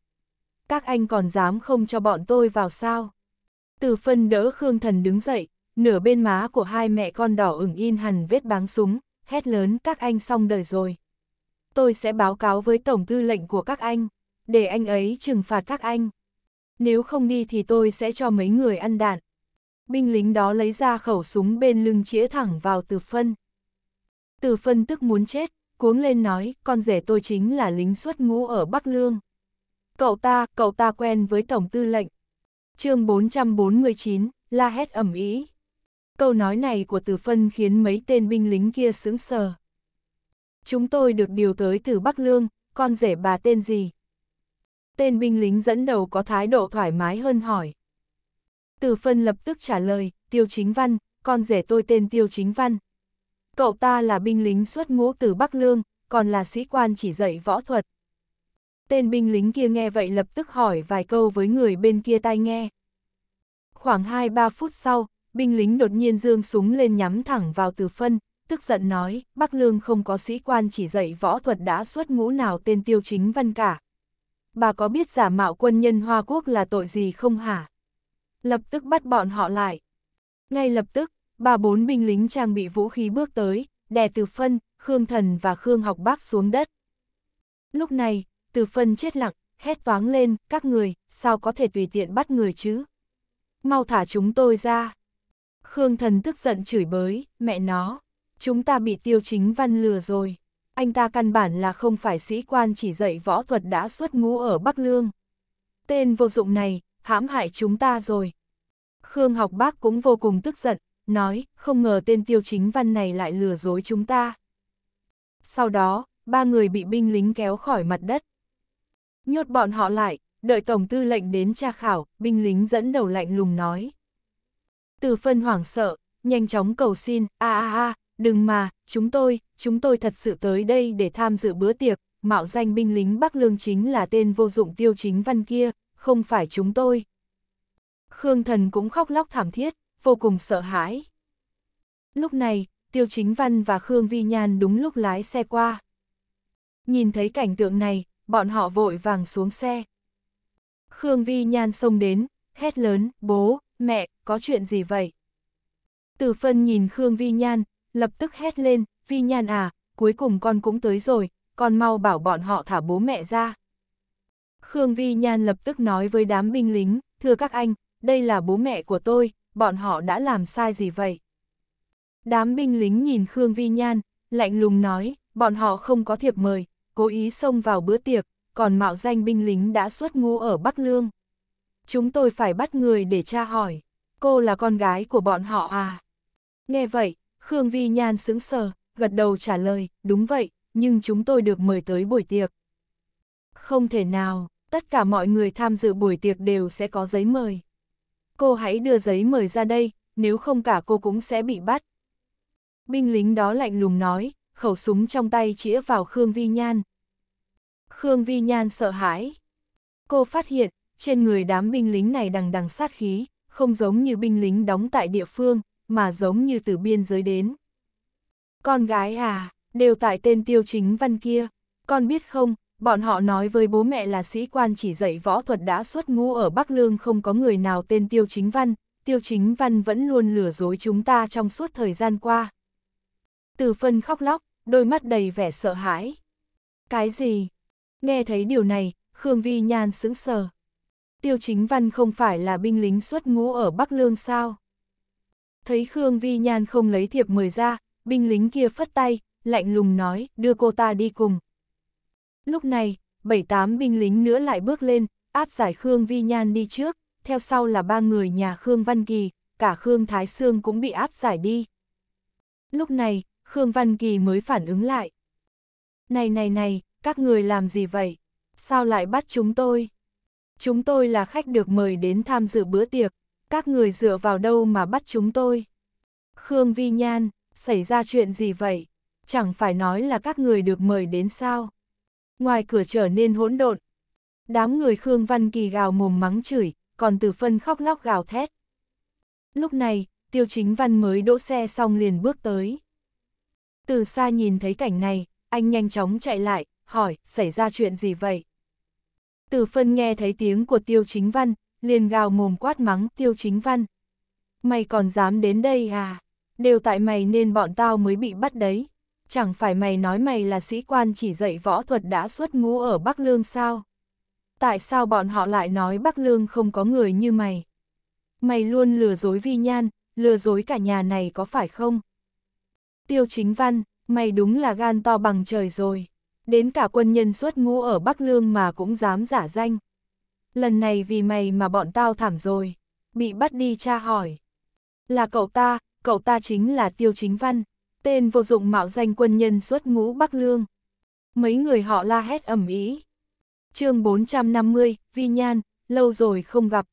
Các anh còn dám không cho bọn tôi vào sao? Từ phân đỡ Khương Thần đứng dậy, nửa bên má của hai mẹ con đỏ ửng in hằn vết báng súng, hét lớn các anh xong đời rồi. Tôi sẽ báo cáo với tổng tư lệnh của các anh, để anh ấy trừng phạt các anh. Nếu không đi thì tôi sẽ cho mấy người ăn đạn. Binh lính đó lấy ra khẩu súng bên lưng chĩa thẳng vào từ phân. Từ phân tức muốn chết, cuống lên nói, con rể tôi chính là lính xuất ngũ ở Bắc Lương. Cậu ta, cậu ta quen với tổng tư lệnh. chương 449, la hét ẩm ý câu nói này của Từ Phân khiến mấy tên binh lính kia sững sờ. Chúng tôi được điều tới từ Bắc Lương, con rể bà tên gì? Tên binh lính dẫn đầu có thái độ thoải mái hơn hỏi. Từ Phân lập tức trả lời, Tiêu Chính Văn, con rể tôi tên Tiêu Chính Văn. Cậu ta là binh lính xuất ngũ từ Bắc Lương, còn là sĩ quan chỉ dạy võ thuật. Tên binh lính kia nghe vậy lập tức hỏi vài câu với người bên kia tai nghe. Khoảng 2-3 phút sau, binh lính đột nhiên dương súng lên nhắm thẳng vào từ phân, tức giận nói, Bắc Lương không có sĩ quan chỉ dạy võ thuật đã xuất ngũ nào tên tiêu chính văn cả. Bà có biết giả mạo quân nhân Hoa Quốc là tội gì không hả? Lập tức bắt bọn họ lại. Ngay lập tức, ba bốn binh lính trang bị vũ khí bước tới, đè từ phân, Khương Thần và Khương Học Bác xuống đất. Lúc này, từ phân chết lặng, hét toáng lên, các người, sao có thể tùy tiện bắt người chứ? Mau thả chúng tôi ra. Khương Thần tức giận chửi bới, mẹ nó, chúng ta bị tiêu chính văn lừa rồi. Anh ta căn bản là không phải sĩ quan chỉ dạy võ thuật đã xuất ngũ ở Bắc Lương. Tên vô dụng này, hãm hại chúng ta rồi. Khương học bác cũng vô cùng tức giận, nói, không ngờ tên tiêu chính văn này lại lừa dối chúng ta. Sau đó, ba người bị binh lính kéo khỏi mặt đất. Nhốt bọn họ lại, đợi Tổng tư lệnh đến tra khảo, binh lính dẫn đầu lạnh lùng nói. Từ phân hoảng sợ, nhanh chóng cầu xin, a a a, đừng mà, chúng tôi, chúng tôi thật sự tới đây để tham dự bữa tiệc, mạo danh binh lính Bắc Lương chính là tên vô dụng tiêu chính văn kia, không phải chúng tôi. Khương Thần cũng khóc lóc thảm thiết, vô cùng sợ hãi. Lúc này, Tiêu Chính Văn và Khương Vi Nhan đúng lúc lái xe qua. Nhìn thấy cảnh tượng này, bọn họ vội vàng xuống xe. Khương Vi Nhan xông đến, hét lớn, bố, mẹ, có chuyện gì vậy? Từ phân nhìn Khương Vi Nhan, lập tức hét lên, Vi Nhan à, cuối cùng con cũng tới rồi, con mau bảo bọn họ thả bố mẹ ra. Khương Vi Nhan lập tức nói với đám binh lính, thưa các anh, đây là bố mẹ của tôi, bọn họ đã làm sai gì vậy? Đám binh lính nhìn Khương Vi Nhan, lạnh lùng nói, bọn họ không có thiệp mời, cố ý xông vào bữa tiệc, còn mạo danh binh lính đã xuất ngũ ở Bắc Lương. Chúng tôi phải bắt người để tra hỏi cô là con gái của bọn họ à? Nghe vậy, Khương Vi Nhan sững sờ, gật đầu trả lời, đúng vậy, nhưng chúng tôi được mời tới buổi tiệc. Không thể nào, tất cả mọi người tham dự buổi tiệc đều sẽ có giấy mời. Cô hãy đưa giấy mời ra đây, nếu không cả cô cũng sẽ bị bắt. Binh lính đó lạnh lùng nói, khẩu súng trong tay chĩa vào Khương Vi Nhan. Khương Vi Nhan sợ hãi. Cô phát hiện, trên người đám binh lính này đằng đằng sát khí, không giống như binh lính đóng tại địa phương, mà giống như từ biên giới đến. Con gái à, đều tại tên tiêu chính văn kia, con biết không, bọn họ nói với bố mẹ là sĩ quan chỉ dạy võ thuật đã xuất ngũ ở Bắc Lương không có người nào tên tiêu chính văn, tiêu chính văn vẫn luôn lừa dối chúng ta trong suốt thời gian qua. Từ phân khóc lóc, đôi mắt đầy vẻ sợ hãi. Cái gì? Nghe thấy điều này, Khương Vi Nhan sững sờ. Tiêu Chính Văn không phải là binh lính xuất ngũ ở Bắc Lương sao? Thấy Khương Vi Nhan không lấy thiệp mời ra, binh lính kia phất tay, lạnh lùng nói, đưa cô ta đi cùng. Lúc này, bảy tám binh lính nữa lại bước lên, áp giải Khương Vi Nhan đi trước, theo sau là ba người nhà Khương Văn Kỳ, cả Khương Thái Sương cũng bị áp giải đi. Lúc này, Khương Văn Kỳ mới phản ứng lại. Này này này, các người làm gì vậy? Sao lại bắt chúng tôi? chúng tôi là khách được mời đến tham dự bữa tiệc, các người dựa vào đâu mà bắt chúng tôi? Khương Vi Nhan, xảy ra chuyện gì vậy? Chẳng phải nói là các người được mời đến sao? Ngoài cửa trở nên hỗn độn. Đám người Khương Văn Kỳ gào mồm mắng chửi, còn Từ Phân khóc lóc gào thét. Lúc này, Tiêu Chính Văn mới đỗ xe xong liền bước tới. Từ xa nhìn thấy cảnh này, anh nhanh chóng chạy lại, hỏi, xảy ra chuyện gì vậy? Từ phân nghe thấy tiếng của tiêu chính văn, liền gào mồm quát mắng tiêu chính văn. Mày còn dám đến đây à? Đều tại mày nên bọn tao mới bị bắt đấy. Chẳng phải mày nói mày là sĩ quan chỉ dạy võ thuật đã xuất ngũ ở Bắc Lương sao? Tại sao bọn họ lại nói Bắc Lương không có người như mày? Mày luôn lừa dối vi nhan, lừa dối cả nhà này có phải không? Tiêu chính văn, mày đúng là gan to bằng trời rồi đến cả quân nhân xuất ngũ ở Bắc Lương mà cũng dám giả danh. Lần này vì mày mà bọn tao thảm rồi, bị bắt đi tra hỏi. Là cậu ta, cậu ta chính là Tiêu Chính Văn, tên vô dụng mạo danh quân nhân xuất ngũ Bắc Lương. Mấy người họ la hét ẩm ý. chương 450, Vi Nhan, lâu rồi không gặp.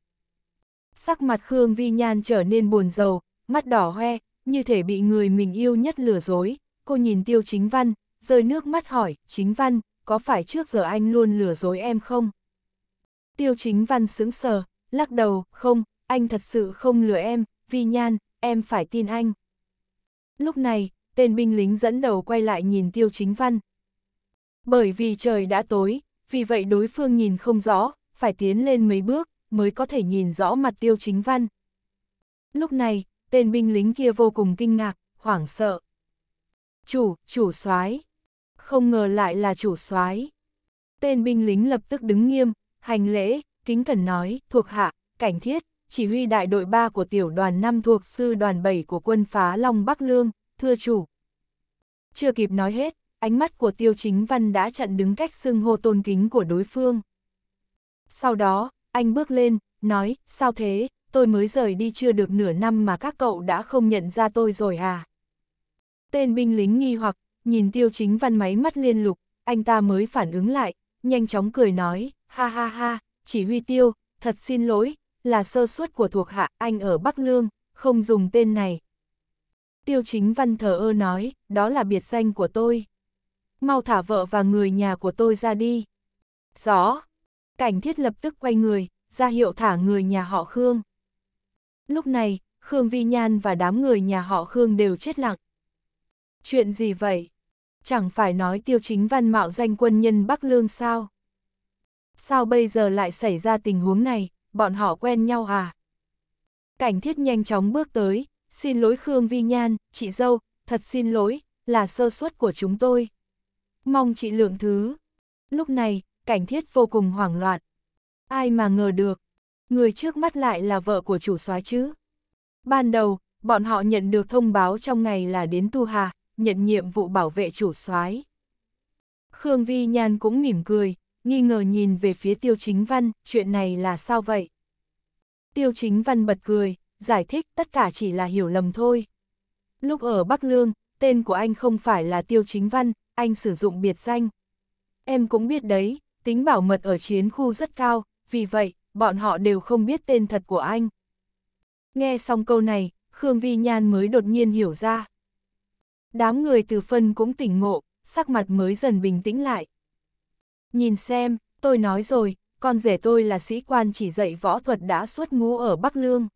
Sắc mặt Khương Vi Nhan trở nên buồn rầu, mắt đỏ hoe, như thể bị người mình yêu nhất lừa dối. Cô nhìn Tiêu Chính Văn, rơi nước mắt hỏi, chính văn, có phải trước giờ anh luôn lừa dối em không? Tiêu chính văn sững sờ, lắc đầu, không, anh thật sự không lừa em, vi nhan, em phải tin anh. Lúc này, tên binh lính dẫn đầu quay lại nhìn tiêu chính văn. Bởi vì trời đã tối, vì vậy đối phương nhìn không rõ, phải tiến lên mấy bước, mới có thể nhìn rõ mặt tiêu chính văn. Lúc này, tên binh lính kia vô cùng kinh ngạc, hoảng sợ. Chủ, chủ soái không ngờ lại là chủ soái. Tên binh lính lập tức đứng nghiêm, hành lễ, kính cẩn nói, thuộc hạ, cảnh thiết, chỉ huy đại đội 3 của tiểu đoàn 5 thuộc sư đoàn 7 của quân phá Long Bắc Lương, thưa chủ. Chưa kịp nói hết, ánh mắt của tiêu chính văn đã chặn đứng cách xưng hô tôn kính của đối phương. Sau đó, anh bước lên, nói, sao thế, tôi mới rời đi chưa được nửa năm mà các cậu đã không nhận ra tôi rồi à? Tên binh lính nghi hoặc, nhìn tiêu chính văn máy mắt liên lục, anh ta mới phản ứng lại, nhanh chóng cười nói, ha ha ha, chỉ huy tiêu, thật xin lỗi, là sơ suất của thuộc hạ anh ở Bắc Lương, không dùng tên này. Tiêu chính văn thờ ơ nói, đó là biệt danh của tôi. Mau thả vợ và người nhà của tôi ra đi. Rõ. Cảnh thiết lập tức quay người, ra hiệu thả người nhà họ Khương. Lúc này, Khương Vi Nhan và đám người nhà họ Khương đều chết lặng. Chuyện gì vậy? chẳng phải nói tiêu chính văn mạo danh quân nhân Bắc Lương sao? Sao bây giờ lại xảy ra tình huống này, bọn họ quen nhau à? Cảnh thiết nhanh chóng bước tới, xin lỗi Khương Vi Nhan, chị dâu, thật xin lỗi, là sơ suất của chúng tôi. Mong chị lượng thứ. Lúc này, cảnh thiết vô cùng hoảng loạn. Ai mà ngờ được, người trước mắt lại là vợ của chủ soái chứ. Ban đầu, bọn họ nhận được thông báo trong ngày là đến Tu Hà, nhận nhiệm vụ bảo vệ chủ soái. Khương Vi Nhan cũng mỉm cười, nghi ngờ nhìn về phía Tiêu Chính Văn, chuyện này là sao vậy? Tiêu Chính Văn bật cười, giải thích tất cả chỉ là hiểu lầm thôi. Lúc ở Bắc Lương, tên của anh không phải là Tiêu Chính Văn, anh sử dụng biệt danh. Em cũng biết đấy, tính bảo mật ở chiến khu rất cao, vì vậy, bọn họ đều không biết tên thật của anh. Nghe xong câu này, Khương Vi Nhan mới đột nhiên hiểu ra. Đám người từ phân cũng tỉnh ngộ, sắc mặt mới dần bình tĩnh lại. Nhìn xem, tôi nói rồi, con rể tôi là sĩ quan chỉ dạy võ thuật đã suốt ngũ ở Bắc Lương.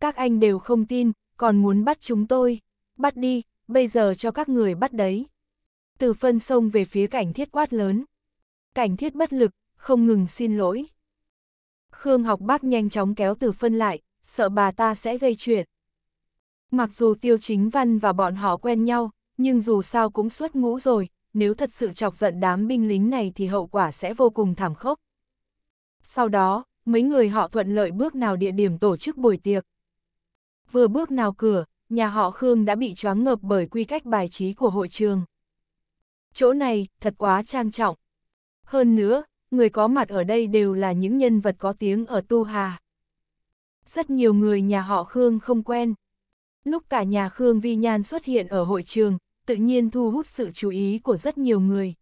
Các anh đều không tin, còn muốn bắt chúng tôi. Bắt đi, bây giờ cho các người bắt đấy. Từ phân xông về phía cảnh thiết quát lớn. Cảnh thiết bất lực, không ngừng xin lỗi. Khương học bác nhanh chóng kéo từ phân lại, sợ bà ta sẽ gây chuyện. Mặc dù Tiêu Chính Văn và bọn họ quen nhau, nhưng dù sao cũng xuất ngũ rồi, nếu thật sự chọc giận đám binh lính này thì hậu quả sẽ vô cùng thảm khốc. Sau đó, mấy người họ thuận lợi bước nào địa điểm tổ chức buổi tiệc. Vừa bước nào cửa, nhà họ Khương đã bị choáng ngợp bởi quy cách bài trí của hội trường. Chỗ này, thật quá trang trọng. Hơn nữa, người có mặt ở đây đều là những nhân vật có tiếng ở Tu Hà. Rất nhiều người nhà họ Khương không quen. Lúc cả nhà Khương Vi Nhan xuất hiện ở hội trường, tự nhiên thu hút sự chú ý của rất nhiều người.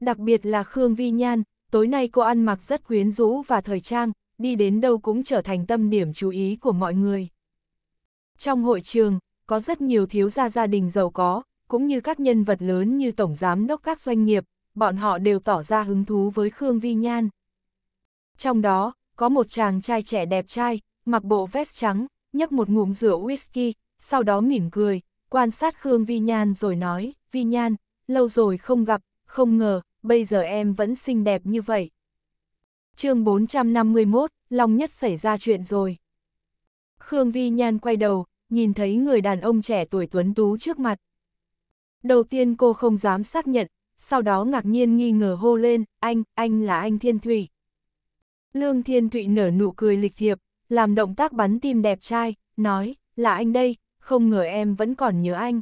Đặc biệt là Khương Vi Nhan, tối nay cô ăn mặc rất quyến rũ và thời trang, đi đến đâu cũng trở thành tâm điểm chú ý của mọi người. Trong hội trường, có rất nhiều thiếu gia gia đình giàu có, cũng như các nhân vật lớn như tổng giám đốc các doanh nghiệp, bọn họ đều tỏ ra hứng thú với Khương Vi Nhan. Trong đó, có một chàng trai trẻ đẹp trai, mặc bộ vest trắng, nhấp một ngụm rượu whisky, sau đó mỉm cười, quan sát Khương Vi Nhan rồi nói, Vi Nhan, lâu rồi không gặp, không ngờ, bây giờ em vẫn xinh đẹp như vậy. chương 451, Long Nhất xảy ra chuyện rồi. Khương Vi Nhan quay đầu, nhìn thấy người đàn ông trẻ tuổi tuấn tú trước mặt. Đầu tiên cô không dám xác nhận, sau đó ngạc nhiên nghi ngờ hô lên, anh, anh là anh Thiên Thủy. Lương Thiên Thụy nở nụ cười lịch thiệp, làm động tác bắn tim đẹp trai, nói, là anh đây, không ngờ em vẫn còn nhớ anh.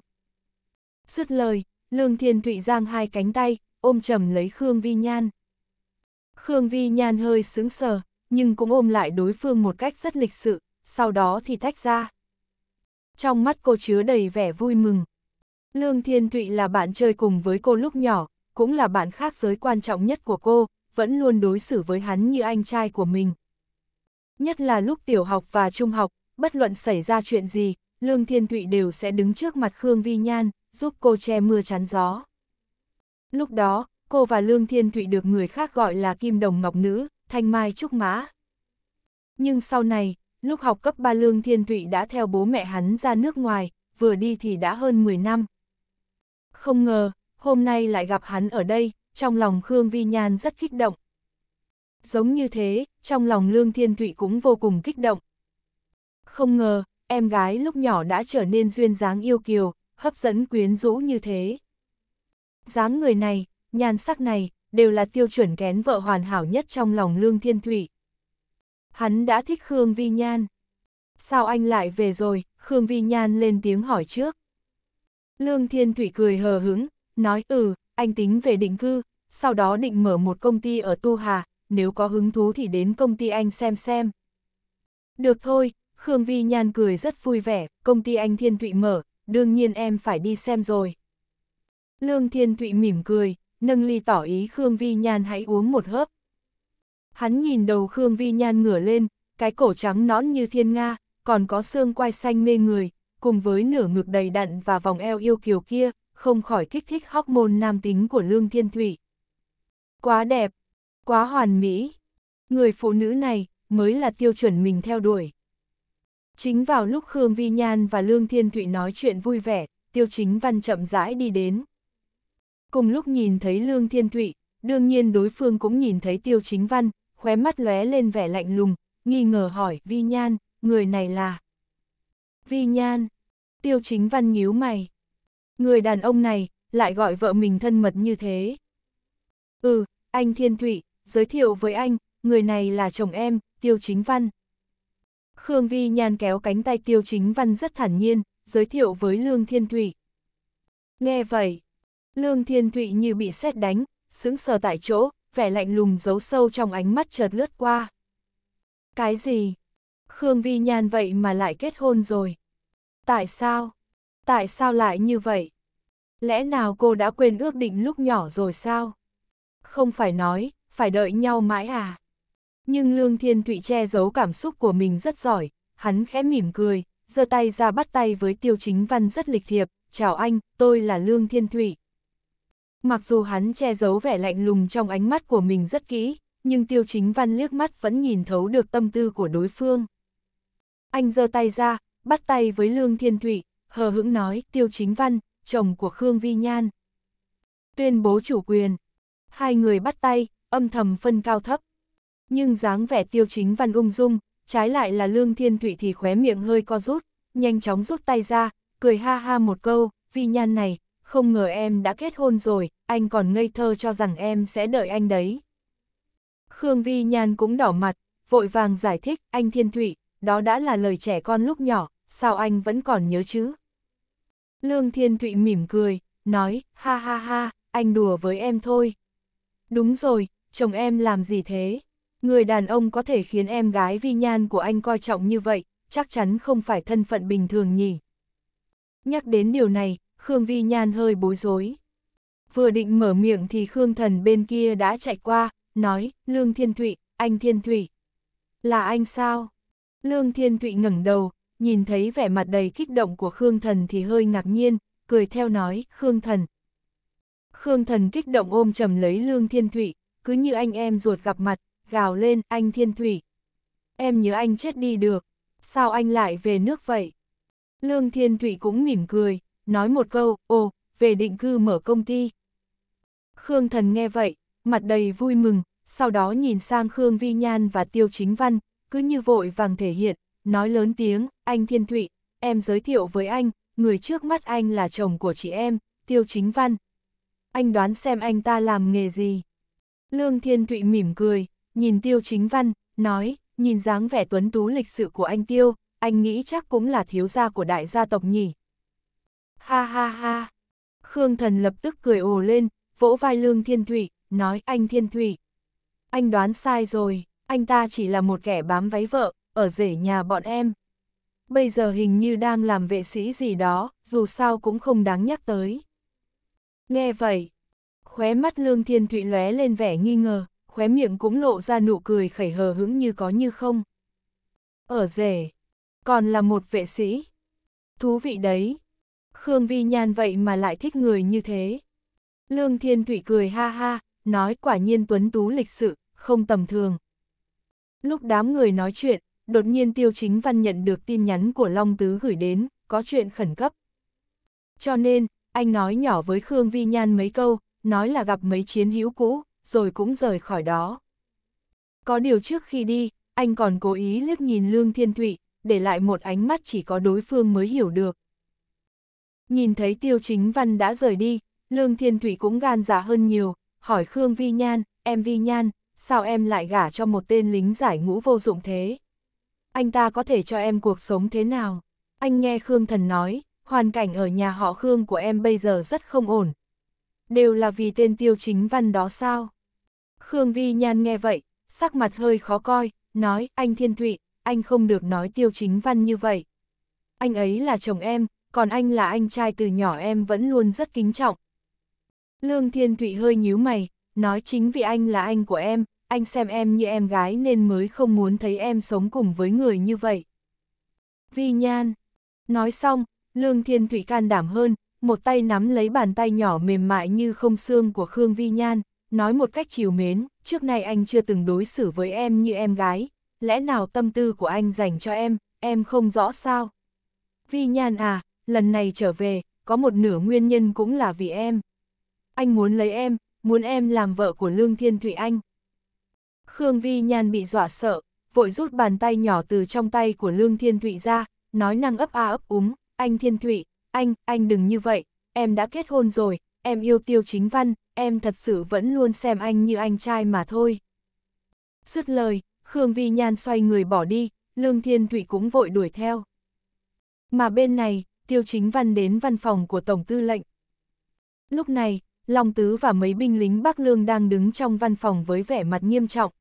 Dứt lời, Lương Thiên Thụy giang hai cánh tay, ôm chầm lấy Khương Vi Nhan. Khương Vi Nhan hơi sướng sờ, nhưng cũng ôm lại đối phương một cách rất lịch sự, sau đó thì tách ra. Trong mắt cô chứa đầy vẻ vui mừng. Lương Thiên Thụy là bạn chơi cùng với cô lúc nhỏ, cũng là bạn khác giới quan trọng nhất của cô, vẫn luôn đối xử với hắn như anh trai của mình nhất là lúc tiểu học và trung học, bất luận xảy ra chuyện gì, Lương Thiên Thụy đều sẽ đứng trước mặt Khương Vi Nhan, giúp cô che mưa chắn gió. Lúc đó, cô và Lương Thiên Thụy được người khác gọi là Kim Đồng Ngọc Nữ, Thanh Mai Trúc Mã. Nhưng sau này, lúc học cấp 3 Lương Thiên Thụy đã theo bố mẹ hắn ra nước ngoài, vừa đi thì đã hơn 10 năm. Không ngờ, hôm nay lại gặp hắn ở đây, trong lòng Khương Vi Nhan rất kích động. Giống như thế, trong lòng Lương Thiên Thụy cũng vô cùng kích động. Không ngờ, em gái lúc nhỏ đã trở nên duyên dáng yêu kiều, hấp dẫn quyến rũ như thế. dáng người này, nhan sắc này, đều là tiêu chuẩn kén vợ hoàn hảo nhất trong lòng Lương Thiên Thụy. Hắn đã thích Khương Vi Nhan. Sao anh lại về rồi, Khương Vi Nhan lên tiếng hỏi trước. Lương Thiên Thụy cười hờ hứng, nói ừ, anh tính về định cư, sau đó định mở một công ty ở Tu Hà, nếu có hứng thú thì đến công ty anh xem xem. Được thôi, Khương Vi Nhan cười rất vui vẻ, công ty anh Thiên Thụy mở, đương nhiên em phải đi xem rồi. Lương Thiên Thụy mỉm cười, nâng ly tỏ ý Khương Vi Nhan hãy uống một hớp. Hắn nhìn đầu Khương Vi Nhan ngửa lên, cái cổ trắng nõn như thiên nga, còn có xương quai xanh mê người, cùng với nửa ngực đầy đặn và vòng eo yêu kiều kia, không khỏi kích thích hormone nam tính của Lương Thiên Thụy. Quá đẹp, Quá hoàn mỹ. Người phụ nữ này mới là tiêu chuẩn mình theo đuổi. Chính vào lúc Khương Vi Nhan và Lương Thiên Thụy nói chuyện vui vẻ, Tiêu Chính Văn chậm rãi đi đến. Cùng lúc nhìn thấy Lương Thiên Thụy, đương nhiên đối phương cũng nhìn thấy Tiêu Chính Văn, khóe mắt lóe lên vẻ lạnh lùng, nghi ngờ hỏi Vi Nhan, người này là... Vi Nhan, Tiêu Chính Văn nhíu mày. Người đàn ông này, lại gọi vợ mình thân mật như thế. Ừ, anh Thiên Thụy, giới thiệu với anh, người này là chồng em, Tiêu Chính Văn. Khương Vi Nhan kéo cánh tay Tiêu Chính Văn rất thản nhiên, giới thiệu với Lương Thiên Thụy. Nghe vậy, Lương Thiên Thụy như bị xét đánh, sững sờ tại chỗ, vẻ lạnh lùng giấu sâu trong ánh mắt chợt lướt qua. Cái gì? Khương Vi Nhan vậy mà lại kết hôn rồi. Tại sao? Tại sao lại như vậy? Lẽ nào cô đã quên ước định lúc nhỏ rồi sao? Không phải nói, phải đợi nhau mãi à. Nhưng Lương Thiên Thụy che giấu cảm xúc của mình rất giỏi, hắn khẽ mỉm cười, giơ tay ra bắt tay với Tiêu Chính Văn rất lịch thiệp, chào anh, tôi là Lương Thiên Thụy. Mặc dù hắn che giấu vẻ lạnh lùng trong ánh mắt của mình rất kỹ, nhưng Tiêu Chính Văn liếc mắt vẫn nhìn thấu được tâm tư của đối phương. Anh giơ tay ra, bắt tay với Lương Thiên Thụy, hờ hững nói Tiêu Chính Văn, chồng của Khương Vi Nhan. Tuyên bố chủ quyền. Hai người bắt tay, âm thầm phân cao thấp. Nhưng dáng vẻ tiêu chính văn ung dung, trái lại là Lương Thiên Thụy thì khóe miệng hơi co rút, nhanh chóng rút tay ra, cười ha ha một câu, vi nhan này, không ngờ em đã kết hôn rồi, anh còn ngây thơ cho rằng em sẽ đợi anh đấy. Khương Vi Nhan cũng đỏ mặt, vội vàng giải thích, anh Thiên Thụy, đó đã là lời trẻ con lúc nhỏ, sao anh vẫn còn nhớ chứ? Lương Thiên Thụy mỉm cười, nói, ha ha ha, anh đùa với em thôi. Đúng rồi, chồng em làm gì thế? Người đàn ông có thể khiến em gái vi nhan của anh coi trọng như vậy, chắc chắn không phải thân phận bình thường nhỉ. Nhắc đến điều này, Khương Vi Nhan hơi bối rối. Vừa định mở miệng thì Khương Thần bên kia đã chạy qua, nói, Lương Thiên Thụy, anh Thiên Thụy. Là anh sao? Lương Thiên Thụy ngẩng đầu, nhìn thấy vẻ mặt đầy kích động của Khương Thần thì hơi ngạc nhiên, cười theo nói, Khương Thần. Khương Thần kích động ôm chầm lấy Lương Thiên Thụy, cứ như anh em ruột gặp mặt, gào lên, anh Thiên Thủy. Em nhớ anh chết đi được, sao anh lại về nước vậy? Lương Thiên Thủy cũng mỉm cười, nói một câu, ồ, về định cư mở công ty. Khương Thần nghe vậy, mặt đầy vui mừng, sau đó nhìn sang Khương Vi Nhan và Tiêu Chính Văn, cứ như vội vàng thể hiện, nói lớn tiếng, anh Thiên Thụy, em giới thiệu với anh, người trước mắt anh là chồng của chị em, Tiêu Chính Văn. Anh đoán xem anh ta làm nghề gì? Lương Thiên Thụy mỉm cười, nhìn Tiêu Chính Văn, nói, nhìn dáng vẻ tuấn tú lịch sự của anh Tiêu, anh nghĩ chắc cũng là thiếu gia của đại gia tộc nhỉ. Ha ha ha! Khương Thần lập tức cười ồ lên, vỗ vai Lương Thiên Thụy, nói anh Thiên Thụy. Anh đoán sai rồi, anh ta chỉ là một kẻ bám váy vợ, ở rể nhà bọn em. Bây giờ hình như đang làm vệ sĩ gì đó, dù sao cũng không đáng nhắc tới. Nghe vậy, khóe mắt Lương Thiên Thụy lóe lên vẻ nghi ngờ, khóe miệng cũng lộ ra nụ cười khẩy hờ hững như có như không. Ở rể, còn là một vệ sĩ. Thú vị đấy. Khương Vi Nhan vậy mà lại thích người như thế. Lương Thiên Thụy cười ha ha, nói quả nhiên tuấn tú lịch sự, không tầm thường. Lúc đám người nói chuyện, đột nhiên Tiêu Chính Văn nhận được tin nhắn của Long Tứ gửi đến, có chuyện khẩn cấp. Cho nên, anh nói nhỏ với Khương Vi Nhan mấy câu, nói là gặp mấy chiến hữu cũ, rồi cũng rời khỏi đó. Có điều trước khi đi, anh còn cố ý liếc nhìn Lương Thiên Thụy, để lại một ánh mắt chỉ có đối phương mới hiểu được. Nhìn thấy Tiêu Chính Văn đã rời đi, Lương Thiên Thụy cũng gan dạ hơn nhiều, hỏi Khương Vi Nhan, em Vi Nhan, sao em lại gả cho một tên lính giải ngũ vô dụng thế? Anh ta có thể cho em cuộc sống thế nào? Anh nghe Khương Thần nói, hoàn cảnh ở nhà họ Khương của em bây giờ rất không ổn, đều là vì tên tiêu chính văn đó sao? Khương Vi Nhan nghe vậy, sắc mặt hơi khó coi, nói, anh Thiên Thụy, anh không được nói tiêu chính văn như vậy. Anh ấy là chồng em, còn anh là anh trai từ nhỏ em vẫn luôn rất kính trọng. Lương Thiên Thụy hơi nhíu mày, nói chính vì anh là anh của em, anh xem em như em gái nên mới không muốn thấy em sống cùng với người như vậy. Vi Nhan Nói xong, Lương Thiên Thụy can đảm hơn, một tay nắm lấy bàn tay nhỏ mềm mại như không xương của Khương Vi Nhan, nói một cách chiều mến, trước nay anh chưa từng đối xử với em như em gái, lẽ nào tâm tư của anh dành cho em, em không rõ sao. Vi Nhan à, lần này trở về, có một nửa nguyên nhân cũng là vì em. Anh muốn lấy em, muốn em làm vợ của Lương Thiên Thụy Anh. Khương Vi Nhan bị dọa sợ, vội rút bàn tay nhỏ từ trong tay của Lương Thiên Thụy ra, nói năng ấp a ấp úng, anh Thiên Thụy, anh, anh đừng như vậy, em đã kết hôn rồi, em yêu tiêu chính văn, em thật sự vẫn luôn xem anh như anh trai mà thôi. Dứt lời, Khương Vi Nhan xoay người bỏ đi, Lương Thiên Thụy cũng vội đuổi theo. Mà bên này, tiêu chính văn đến văn phòng của Tổng Tư lệnh. Lúc này, Long Tứ và mấy binh lính Bắc Lương đang đứng trong văn phòng với vẻ mặt nghiêm trọng.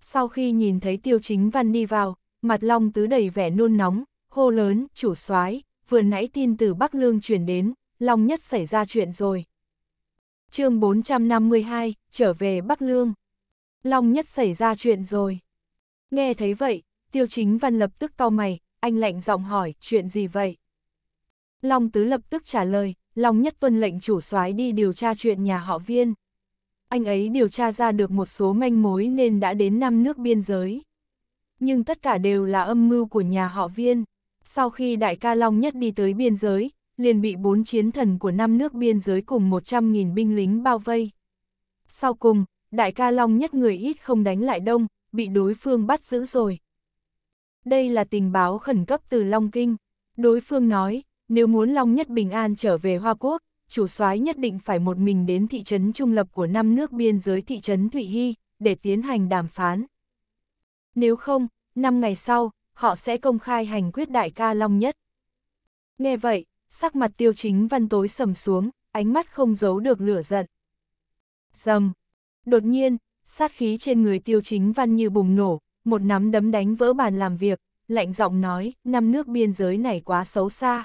Sau khi nhìn thấy tiêu chính văn đi vào, mặt Long Tứ đầy vẻ nôn nóng, hô lớn, chủ soái vừa nãy tin từ Bắc Lương chuyển đến, Long Nhất xảy ra chuyện rồi. chương 452, trở về Bắc Lương. Long Nhất xảy ra chuyện rồi. Nghe thấy vậy, Tiêu Chính Văn lập tức cau mày, anh lạnh giọng hỏi, chuyện gì vậy? Long Tứ lập tức trả lời, Long Nhất tuân lệnh chủ soái đi điều tra chuyện nhà họ viên. Anh ấy điều tra ra được một số manh mối nên đã đến năm nước biên giới. Nhưng tất cả đều là âm mưu của nhà họ viên. Sau khi Đại Ca Long Nhất đi tới biên giới, liền bị bốn chiến thần của năm nước biên giới cùng 100.000 binh lính bao vây. Sau cùng, Đại Ca Long Nhất người ít không đánh lại đông, bị đối phương bắt giữ rồi. Đây là tình báo khẩn cấp từ Long Kinh. Đối phương nói, nếu muốn Long Nhất bình an trở về Hoa Quốc, chủ soái nhất định phải một mình đến thị trấn trung lập của năm nước biên giới thị trấn Thụy Hy, để tiến hành đàm phán. Nếu không, năm ngày sau, họ sẽ công khai hành quyết đại ca Long Nhất. Nghe vậy, sắc mặt tiêu chính văn tối sầm xuống, ánh mắt không giấu được lửa giận. Dầm! Đột nhiên, sát khí trên người tiêu chính văn như bùng nổ, một nắm đấm đánh vỡ bàn làm việc, lạnh giọng nói, năm nước biên giới này quá xấu xa.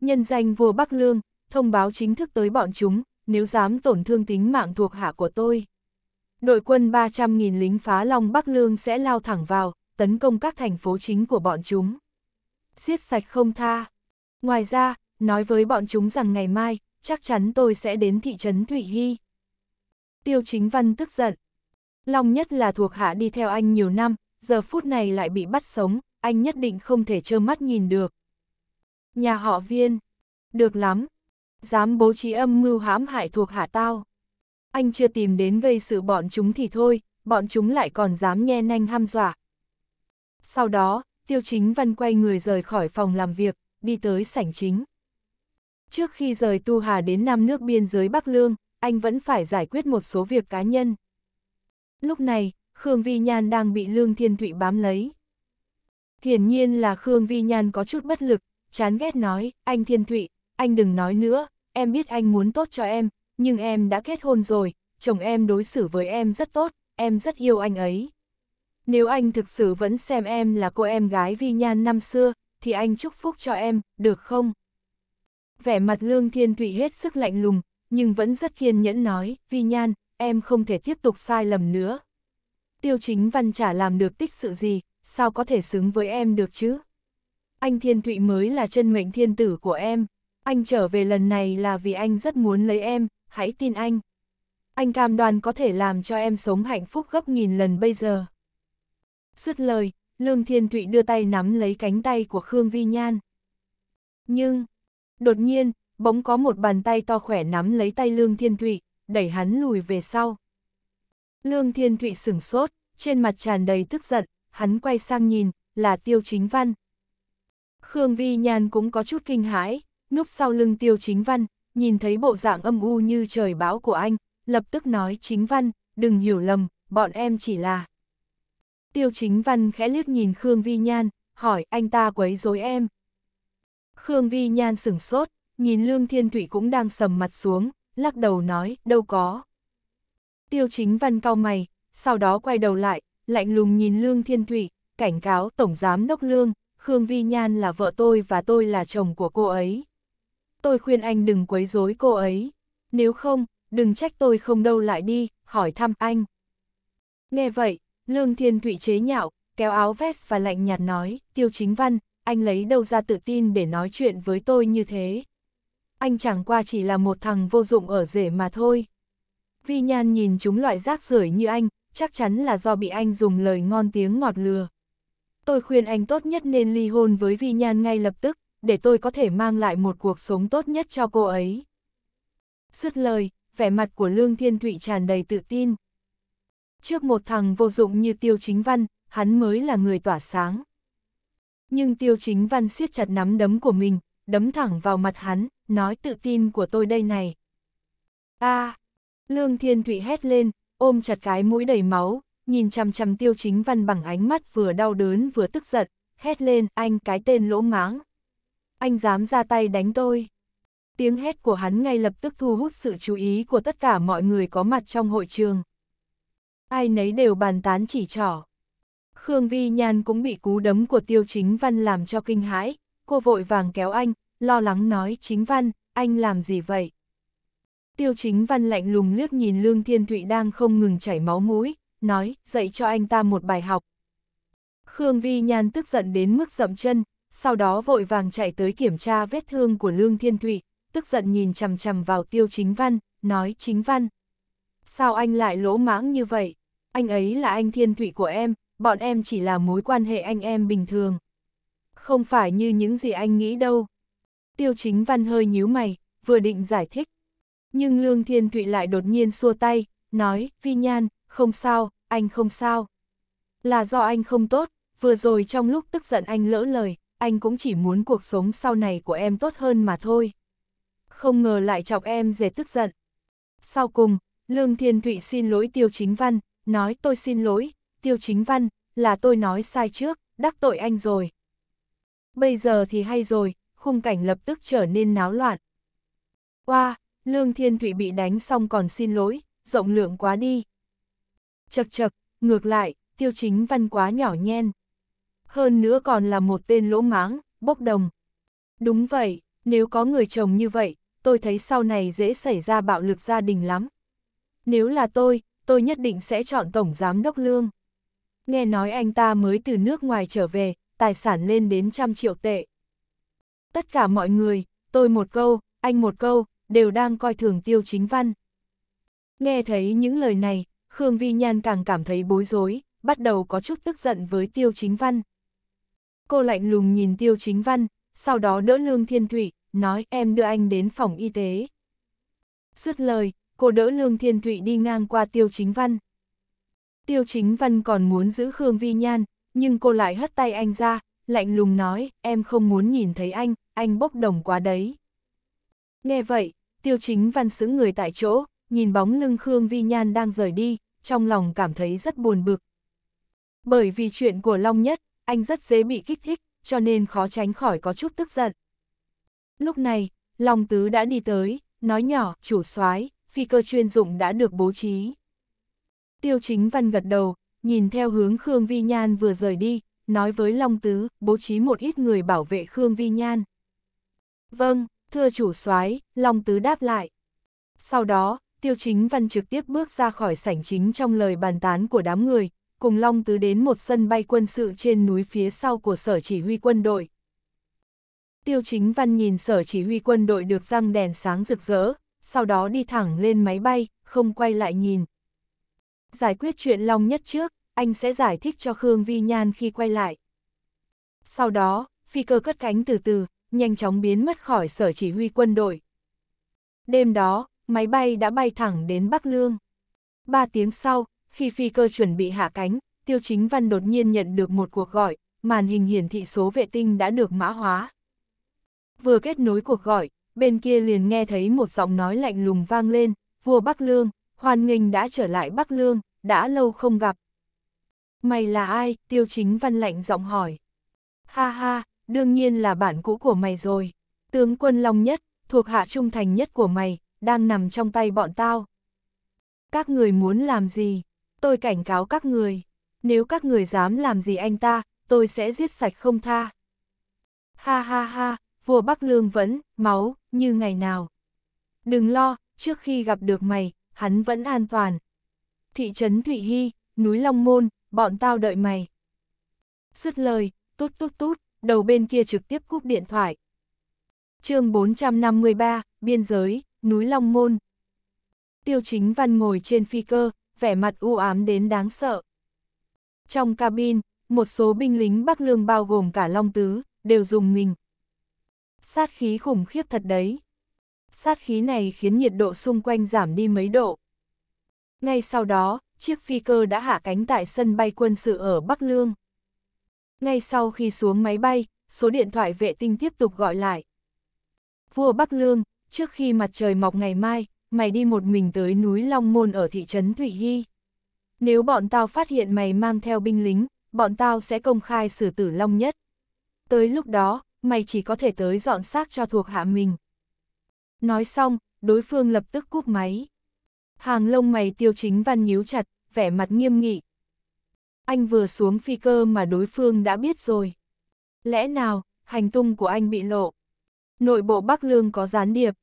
Nhân danh vua Bắc Lương, thông báo chính thức tới bọn chúng, nếu dám tổn thương tính mạng thuộc hạ của tôi. Đội quân 300.000 lính phá long Bắc Lương sẽ lao thẳng vào, tấn công các thành phố chính của bọn chúng. xiết sạch không tha. Ngoài ra, nói với bọn chúng rằng ngày mai, chắc chắn tôi sẽ đến thị trấn Thủy Hy. Tiêu Chính Văn tức giận. Long nhất là thuộc hạ đi theo anh nhiều năm, giờ phút này lại bị bắt sống, anh nhất định không thể trơ mắt nhìn được. Nhà họ viên. Được lắm. Dám bố trí âm mưu hãm hại thuộc hạ tao. Anh chưa tìm đến gây sự bọn chúng thì thôi, bọn chúng lại còn dám nhe nanh ham dọa, sau đó, Tiêu Chính Văn quay người rời khỏi phòng làm việc, đi tới sảnh chính. Trước khi rời Tu Hà đến Nam nước biên giới Bắc Lương, anh vẫn phải giải quyết một số việc cá nhân. Lúc này, Khương Vi Nhan đang bị Lương Thiên Thụy bám lấy. Hiển nhiên là Khương Vi Nhan có chút bất lực, chán ghét nói, anh Thiên Thụy, anh đừng nói nữa, em biết anh muốn tốt cho em, nhưng em đã kết hôn rồi, chồng em đối xử với em rất tốt, em rất yêu anh ấy. Nếu anh thực sự vẫn xem em là cô em gái vi nhan năm xưa, thì anh chúc phúc cho em, được không? Vẻ mặt Lương Thiên Thụy hết sức lạnh lùng, nhưng vẫn rất kiên nhẫn nói, vi nhan, em không thể tiếp tục sai lầm nữa. Tiêu chính văn chả làm được tích sự gì, sao có thể xứng với em được chứ? Anh Thiên Thụy mới là chân mệnh thiên tử của em, anh trở về lần này là vì anh rất muốn lấy em, hãy tin anh. Anh cam đoan có thể làm cho em sống hạnh phúc gấp nghìn lần bây giờ. Dứt lời, Lương Thiên Thụy đưa tay nắm lấy cánh tay của Khương Vi Nhan. Nhưng, đột nhiên, bỗng có một bàn tay to khỏe nắm lấy tay Lương Thiên Thụy, đẩy hắn lùi về sau. Lương Thiên Thụy sửng sốt, trên mặt tràn đầy tức giận, hắn quay sang nhìn, là Tiêu Chính Văn. Khương Vi Nhan cũng có chút kinh hãi, núp sau lưng Tiêu Chính Văn, nhìn thấy bộ dạng âm u như trời bão của anh, lập tức nói Chính Văn, đừng hiểu lầm, bọn em chỉ là... Tiêu chính văn khẽ liếc nhìn Khương Vi Nhan, hỏi anh ta quấy rối em. Khương Vi Nhan sửng sốt, nhìn Lương Thiên Thụy cũng đang sầm mặt xuống, lắc đầu nói, đâu có. Tiêu chính văn cau mày, sau đó quay đầu lại, lạnh lùng nhìn Lương Thiên Thụy, cảnh cáo Tổng Giám Đốc Lương, Khương Vi Nhan là vợ tôi và tôi là chồng của cô ấy. Tôi khuyên anh đừng quấy rối cô ấy, nếu không, đừng trách tôi không đâu lại đi, hỏi thăm anh. Nghe vậy, Lương Thiên Thụy chế nhạo, kéo áo vest và lạnh nhạt nói, tiêu chính văn, anh lấy đâu ra tự tin để nói chuyện với tôi như thế. Anh chẳng qua chỉ là một thằng vô dụng ở rể mà thôi. Vi Nhan nhìn chúng loại rác rưởi như anh, chắc chắn là do bị anh dùng lời ngon tiếng ngọt lừa. Tôi khuyên anh tốt nhất nên ly hôn với Vi Nhan ngay lập tức, để tôi có thể mang lại một cuộc sống tốt nhất cho cô ấy. Sứt lời, vẻ mặt của Lương Thiên Thụy tràn đầy tự tin trước một thằng vô dụng như tiêu chính văn, hắn mới là người tỏa sáng. Nhưng tiêu chính văn siết chặt nắm đấm của mình, đấm thẳng vào mặt hắn, nói tự tin của tôi đây này. a à, Lương Thiên Thụy hét lên, ôm chặt cái mũi đầy máu, nhìn chằm chằm tiêu chính văn bằng ánh mắt vừa đau đớn vừa tức giận, hét lên anh cái tên lỗ máng. Anh dám ra tay đánh tôi. Tiếng hét của hắn ngay lập tức thu hút sự chú ý của tất cả mọi người có mặt trong hội trường ai nấy đều bàn tán chỉ trỏ. Khương Vi Nhan cũng bị cú đấm của Tiêu Chính Văn làm cho kinh hãi, cô vội vàng kéo anh, lo lắng nói Chính Văn, anh làm gì vậy? Tiêu Chính Văn lạnh lùng liếc nhìn Lương Thiên Thụy đang không ngừng chảy máu mũi, nói dạy cho anh ta một bài học. Khương Vi Nhan tức giận đến mức dậm chân, sau đó vội vàng chạy tới kiểm tra vết thương của Lương Thiên Thụy, tức giận nhìn chằm chằm vào Tiêu Chính Văn, nói Chính Văn. Sao anh lại lỗ mãng như vậy? anh ấy là anh thiên Thụy của em, bọn em chỉ là mối quan hệ anh em bình thường. Không phải như những gì anh nghĩ đâu. Tiêu chính văn hơi nhíu mày, vừa định giải thích. Nhưng Lương Thiên Thụy lại đột nhiên xua tay, nói, Vi Nhan, không sao, anh không sao. Là do anh không tốt, vừa rồi trong lúc tức giận anh lỡ lời, anh cũng chỉ muốn cuộc sống sau này của em tốt hơn mà thôi. Không ngờ lại chọc em dễ tức giận. Sau cùng, Lương Thiên Thụy xin lỗi Tiêu Chính Văn, nói tôi xin lỗi, tiêu chính văn, là tôi nói sai trước, đắc tội anh rồi. Bây giờ thì hay rồi, khung cảnh lập tức trở nên náo loạn. Qua, wow, Lương Thiên Thụy bị đánh xong còn xin lỗi, rộng lượng quá đi. Chật chật, ngược lại, tiêu chính văn quá nhỏ nhen. Hơn nữa còn là một tên lỗ máng, bốc đồng. Đúng vậy, nếu có người chồng như vậy, tôi thấy sau này dễ xảy ra bạo lực gia đình lắm. Nếu là tôi, tôi nhất định sẽ chọn Tổng Giám Đốc Lương. Nghe nói anh ta mới từ nước ngoài trở về, tài sản lên đến trăm triệu tệ. Tất cả mọi người, tôi một câu, anh một câu, đều đang coi thường tiêu chính văn. Nghe thấy những lời này, Khương Vi Nhan càng cảm thấy bối rối, bắt đầu có chút tức giận với tiêu chính văn. Cô lạnh lùng nhìn tiêu chính văn, sau đó đỡ Lương Thiên thủy nói em đưa anh đến phòng y tế. Dứt lời, cô đỡ Lương Thiên Thụy đi ngang qua Tiêu Chính Văn. Tiêu Chính Văn còn muốn giữ Khương Vi Nhan, nhưng cô lại hất tay anh ra, lạnh lùng nói, em không muốn nhìn thấy anh, anh bốc đồng quá đấy. Nghe vậy, Tiêu Chính Văn xứng người tại chỗ, nhìn bóng lưng Khương Vi Nhan đang rời đi, trong lòng cảm thấy rất buồn bực. Bởi vì chuyện của Long Nhất, anh rất dễ bị kích thích, cho nên khó tránh khỏi có chút tức giận. Lúc này, Long Tứ đã đi tới, nói nhỏ, chủ soái phi cơ chuyên dụng đã được bố trí. Tiêu chính văn gật đầu, nhìn theo hướng Khương Vi Nhan vừa rời đi, nói với Long Tứ, bố trí một ít người bảo vệ Khương Vi Nhan. Vâng, thưa chủ soái Long Tứ đáp lại. Sau đó, Tiêu Chính Văn trực tiếp bước ra khỏi sảnh chính trong lời bàn tán của đám người, cùng Long Tứ đến một sân bay quân sự trên núi phía sau của Sở Chỉ huy quân đội. Tiêu Chính Văn nhìn Sở Chỉ huy quân đội được răng đèn sáng rực rỡ, sau đó đi thẳng lên máy bay, không quay lại nhìn. Giải quyết chuyện Long Nhất trước, anh sẽ giải thích cho Khương Vi Nhan khi quay lại. Sau đó, phi cơ cất cánh từ từ, nhanh chóng biến mất khỏi sở chỉ huy quân đội. Đêm đó, máy bay đã bay thẳng đến Bắc Lương. Ba tiếng sau, khi phi cơ chuẩn bị hạ cánh, Tiêu Chính Văn đột nhiên nhận được một cuộc gọi, màn hình hiển thị số vệ tinh đã được mã hóa. Vừa kết nối cuộc gọi, bên kia liền nghe thấy một giọng nói lạnh lùng vang lên, vua Bắc Lương, hoan nghênh đã trở lại Bắc Lương, đã lâu không gặp. Mày là ai? Tiêu chính văn lạnh giọng hỏi. Ha ha, đương nhiên là bản cũ của mày rồi. Tướng quân Long nhất, thuộc hạ trung thành nhất của mày, đang nằm trong tay bọn tao. Các người muốn làm gì? Tôi cảnh cáo các người. Nếu các người dám làm gì anh ta, tôi sẽ giết sạch không tha. Ha ha ha, vua Bắc Lương vẫn, máu, như ngày nào. Đừng lo, trước khi gặp được mày, hắn vẫn an toàn. Thị trấn Thụy Hy, núi Long Môn, bọn tao đợi mày. Sứt lời, tút tút tút, đầu bên kia trực tiếp cúp điện thoại. chương 453, biên giới, núi Long Môn. Tiêu chính văn ngồi trên phi cơ, vẻ mặt u ám đến đáng sợ. Trong cabin, một số binh lính Bắc Lương bao gồm cả Long Tứ, đều dùng mình. Sát khí khủng khiếp thật đấy. Sát khí này khiến nhiệt độ xung quanh giảm đi mấy độ. Ngay sau đó, chiếc phi cơ đã hạ cánh tại sân bay quân sự ở Bắc Lương. Ngay sau khi xuống máy bay, số điện thoại vệ tinh tiếp tục gọi lại. Vua Bắc Lương, trước khi mặt trời mọc ngày mai, mày đi một mình tới núi Long Môn ở thị trấn Thụy Hy. Nếu bọn tao phát hiện mày mang theo binh lính, bọn tao sẽ công khai xử tử Long Nhất. Tới lúc đó, mày chỉ có thể tới dọn xác cho thuộc hạ mình. Nói xong, đối phương lập tức cúp máy. Hàng lông mày tiêu chính văn nhíu chặt, vẻ mặt nghiêm nghị. Anh vừa xuống phi cơ mà đối phương đã biết rồi. Lẽ nào, hành tung của anh bị lộ? Nội bộ Bắc Lương có gián điệp.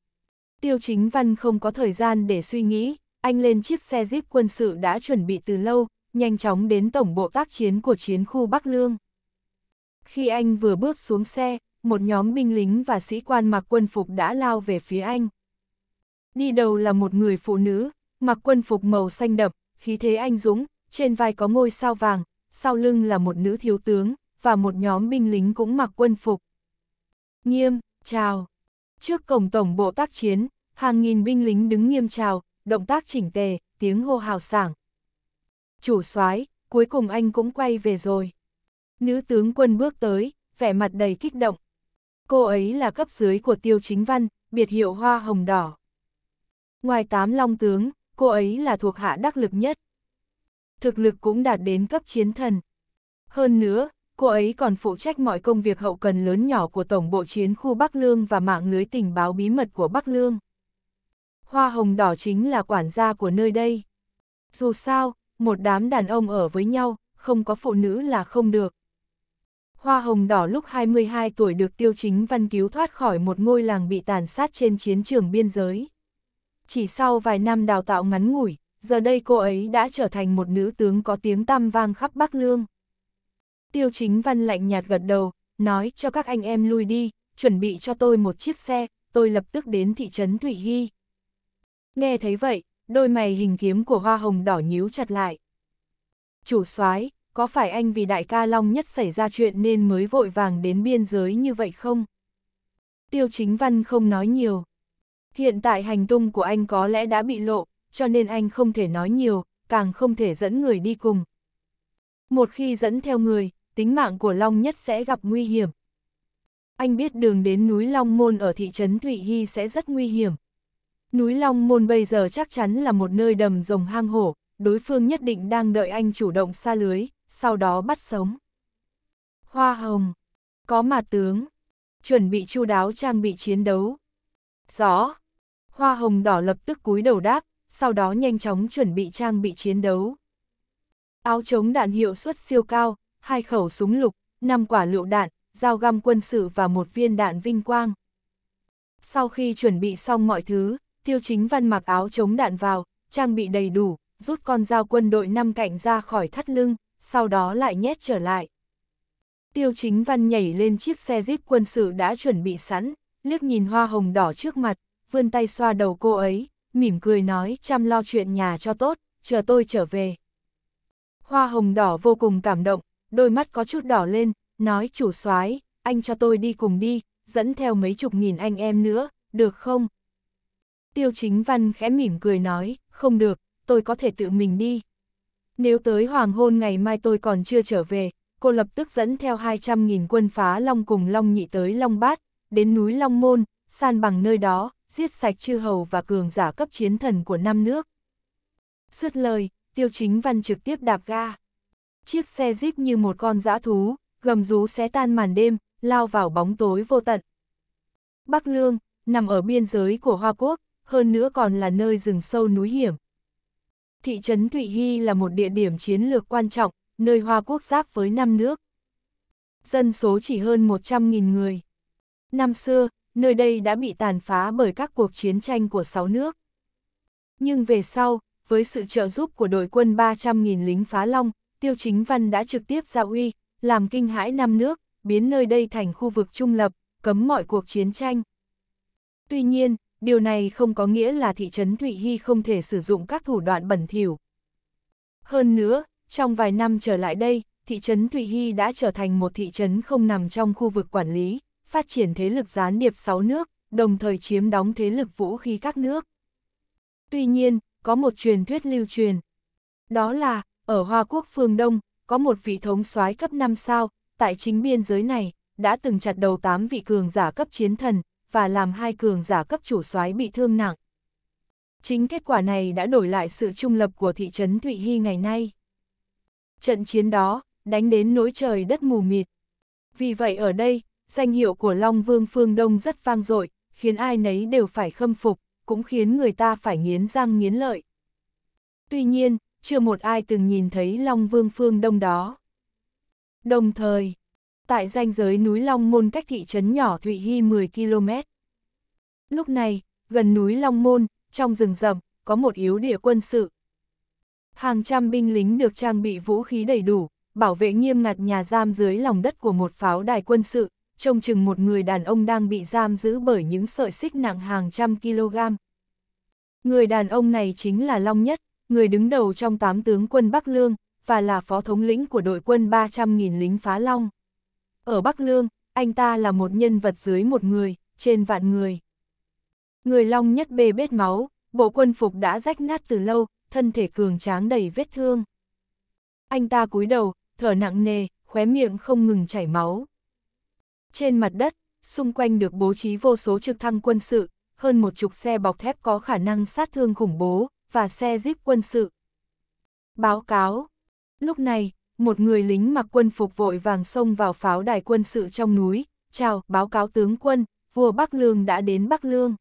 Tiêu chính văn không có thời gian để suy nghĩ, anh lên chiếc xe jeep quân sự đã chuẩn bị từ lâu, nhanh chóng đến tổng bộ tác chiến của chiến khu Bắc Lương. Khi anh vừa bước xuống xe, một nhóm binh lính và sĩ quan mặc quân phục đã lao về phía anh. Đi đầu là một người phụ nữ, mặc quân phục màu xanh đậm, khí thế anh dũng, trên vai có ngôi sao vàng, sau lưng là một nữ thiếu tướng, và một nhóm binh lính cũng mặc quân phục. Nghiêm, chào. Trước cổng tổng bộ tác chiến, hàng nghìn binh lính đứng nghiêm chào, động tác chỉnh tề, tiếng hô hào sảng. Chủ soái, cuối cùng anh cũng quay về rồi. Nữ tướng quân bước tới, vẻ mặt đầy kích động. Cô ấy là cấp dưới của tiêu chính văn, biệt hiệu hoa hồng đỏ. Ngoài tám long tướng, cô ấy là thuộc hạ đắc lực nhất. Thực lực cũng đạt đến cấp chiến thần. Hơn nữa, cô ấy còn phụ trách mọi công việc hậu cần lớn nhỏ của Tổng Bộ Chiến khu Bắc Lương và mạng lưới tình báo bí mật của Bắc Lương. Hoa hồng đỏ chính là quản gia của nơi đây. Dù sao, một đám đàn ông ở với nhau, không có phụ nữ là không được. Hoa Hồng Đỏ lúc 22 tuổi được Tiêu Chính Văn cứu thoát khỏi một ngôi làng bị tàn sát trên chiến trường biên giới. Chỉ sau vài năm đào tạo ngắn ngủi, giờ đây cô ấy đã trở thành một nữ tướng có tiếng tăm vang khắp Bắc Lương. Tiêu Chính Văn lạnh nhạt gật đầu, nói cho các anh em lui đi, chuẩn bị cho tôi một chiếc xe, tôi lập tức đến thị trấn Thủy Hy. Nghe thấy vậy, đôi mày hình kiếm của Hoa Hồng Đỏ nhíu chặt lại. Chủ soái có phải anh vì đại ca Long nhất xảy ra chuyện nên mới vội vàng đến biên giới như vậy không? Tiêu chính văn không nói nhiều. Hiện tại hành tung của anh có lẽ đã bị lộ, cho nên anh không thể nói nhiều, càng không thể dẫn người đi cùng. Một khi dẫn theo người, tính mạng của Long nhất sẽ gặp nguy hiểm. Anh biết đường đến núi Long Môn ở thị trấn Thụy Hy sẽ rất nguy hiểm. Núi Long Môn bây giờ chắc chắn là một nơi đầm rồng hang hổ, đối phương nhất định đang đợi anh chủ động xa lưới, sau đó bắt sống. Hoa hồng, có mà tướng, chuẩn bị chu đáo trang bị chiến đấu. Rõ, hoa hồng đỏ lập tức cúi đầu đáp, sau đó nhanh chóng chuẩn bị trang bị chiến đấu. Áo chống đạn hiệu suất siêu cao, hai khẩu súng lục, năm quả lựu đạn, dao găm quân sự và một viên đạn vinh quang. Sau khi chuẩn bị xong mọi thứ, Tiêu Chính Văn mặc áo chống đạn vào, trang bị đầy đủ, rút con dao quân đội năm cạnh ra khỏi thắt lưng sau đó lại nhét trở lại. Tiêu chính văn nhảy lên chiếc xe jeep quân sự đã chuẩn bị sẵn, liếc nhìn hoa hồng đỏ trước mặt, vươn tay xoa đầu cô ấy, mỉm cười nói chăm lo chuyện nhà cho tốt, chờ tôi trở về. Hoa hồng đỏ vô cùng cảm động, đôi mắt có chút đỏ lên, nói chủ soái anh cho tôi đi cùng đi, dẫn theo mấy chục nghìn anh em nữa, được không? Tiêu chính văn khẽ mỉm cười nói, không được, tôi có thể tự mình đi nếu tới hoàng hôn ngày mai tôi còn chưa trở về, cô lập tức dẫn theo 200.000 quân phá Long cùng Long nhị tới Long Bát, đến núi Long Môn, san bằng nơi đó, giết sạch chư hầu và cường giả cấp chiến thần của năm nước. Sứt lời, tiêu chính văn trực tiếp đạp ga. Chiếc xe jeep như một con dã thú, gầm rú xé tan màn đêm, lao vào bóng tối vô tận. Bắc Lương, nằm ở biên giới của Hoa Quốc, hơn nữa còn là nơi rừng sâu núi hiểm, Thị trấn Thụy Hy là một địa điểm chiến lược quan trọng, nơi Hoa Quốc giáp với năm nước. Dân số chỉ hơn 100.000 người. Năm xưa, nơi đây đã bị tàn phá bởi các cuộc chiến tranh của sáu nước. Nhưng về sau, với sự trợ giúp của đội quân 300.000 lính phá long, Tiêu Chính Văn đã trực tiếp ra uy, làm kinh hãi năm nước, biến nơi đây thành khu vực trung lập, cấm mọi cuộc chiến tranh. Tuy nhiên, điều này không có nghĩa là thị trấn Thụy Hy không thể sử dụng các thủ đoạn bẩn thỉu. Hơn nữa, trong vài năm trở lại đây, thị trấn Thụy Hy đã trở thành một thị trấn không nằm trong khu vực quản lý, phát triển thế lực gián điệp 6 nước, đồng thời chiếm đóng thế lực vũ khí các nước. Tuy nhiên, có một truyền thuyết lưu truyền. Đó là, ở Hoa Quốc phương Đông, có một vị thống soái cấp 5 sao, tại chính biên giới này, đã từng chặt đầu 8 vị cường giả cấp chiến thần, và làm hai cường giả cấp chủ soái bị thương nặng. Chính kết quả này đã đổi lại sự trung lập của thị trấn Thụy Hy ngày nay. Trận chiến đó, đánh đến nỗi trời đất mù mịt. Vì vậy ở đây, danh hiệu của Long Vương Phương Đông rất vang dội, khiến ai nấy đều phải khâm phục, cũng khiến người ta phải nghiến răng nghiến lợi. Tuy nhiên, chưa một ai từng nhìn thấy Long Vương Phương Đông đó. Đồng thời, tại ranh giới núi Long Môn cách thị trấn nhỏ Thụy Hy 10 km. Lúc này, gần núi Long Môn, trong rừng rậm, có một yếu địa quân sự. Hàng trăm binh lính được trang bị vũ khí đầy đủ, bảo vệ nghiêm ngặt nhà giam dưới lòng đất của một pháo đài quân sự, trông chừng một người đàn ông đang bị giam giữ bởi những sợi xích nặng hàng trăm kg. Người đàn ông này chính là Long Nhất, người đứng đầu trong tám tướng quân Bắc Lương, và là phó thống lĩnh của đội quân 300.000 lính phá Long. Ở Bắc Lương, anh ta là một nhân vật dưới một người, trên vạn người. Người Long nhất bê bết máu, bộ quân phục đã rách nát từ lâu, thân thể cường tráng đầy vết thương. Anh ta cúi đầu, thở nặng nề, khóe miệng không ngừng chảy máu. Trên mặt đất, xung quanh được bố trí vô số trực thăng quân sự, hơn một chục xe bọc thép có khả năng sát thương khủng bố, và xe jeep quân sự. Báo cáo. Lúc này, một người lính mặc quân phục vội vàng xông vào pháo đài quân sự trong núi, chào, báo cáo tướng quân, vua Bắc Lương đã đến Bắc Lương.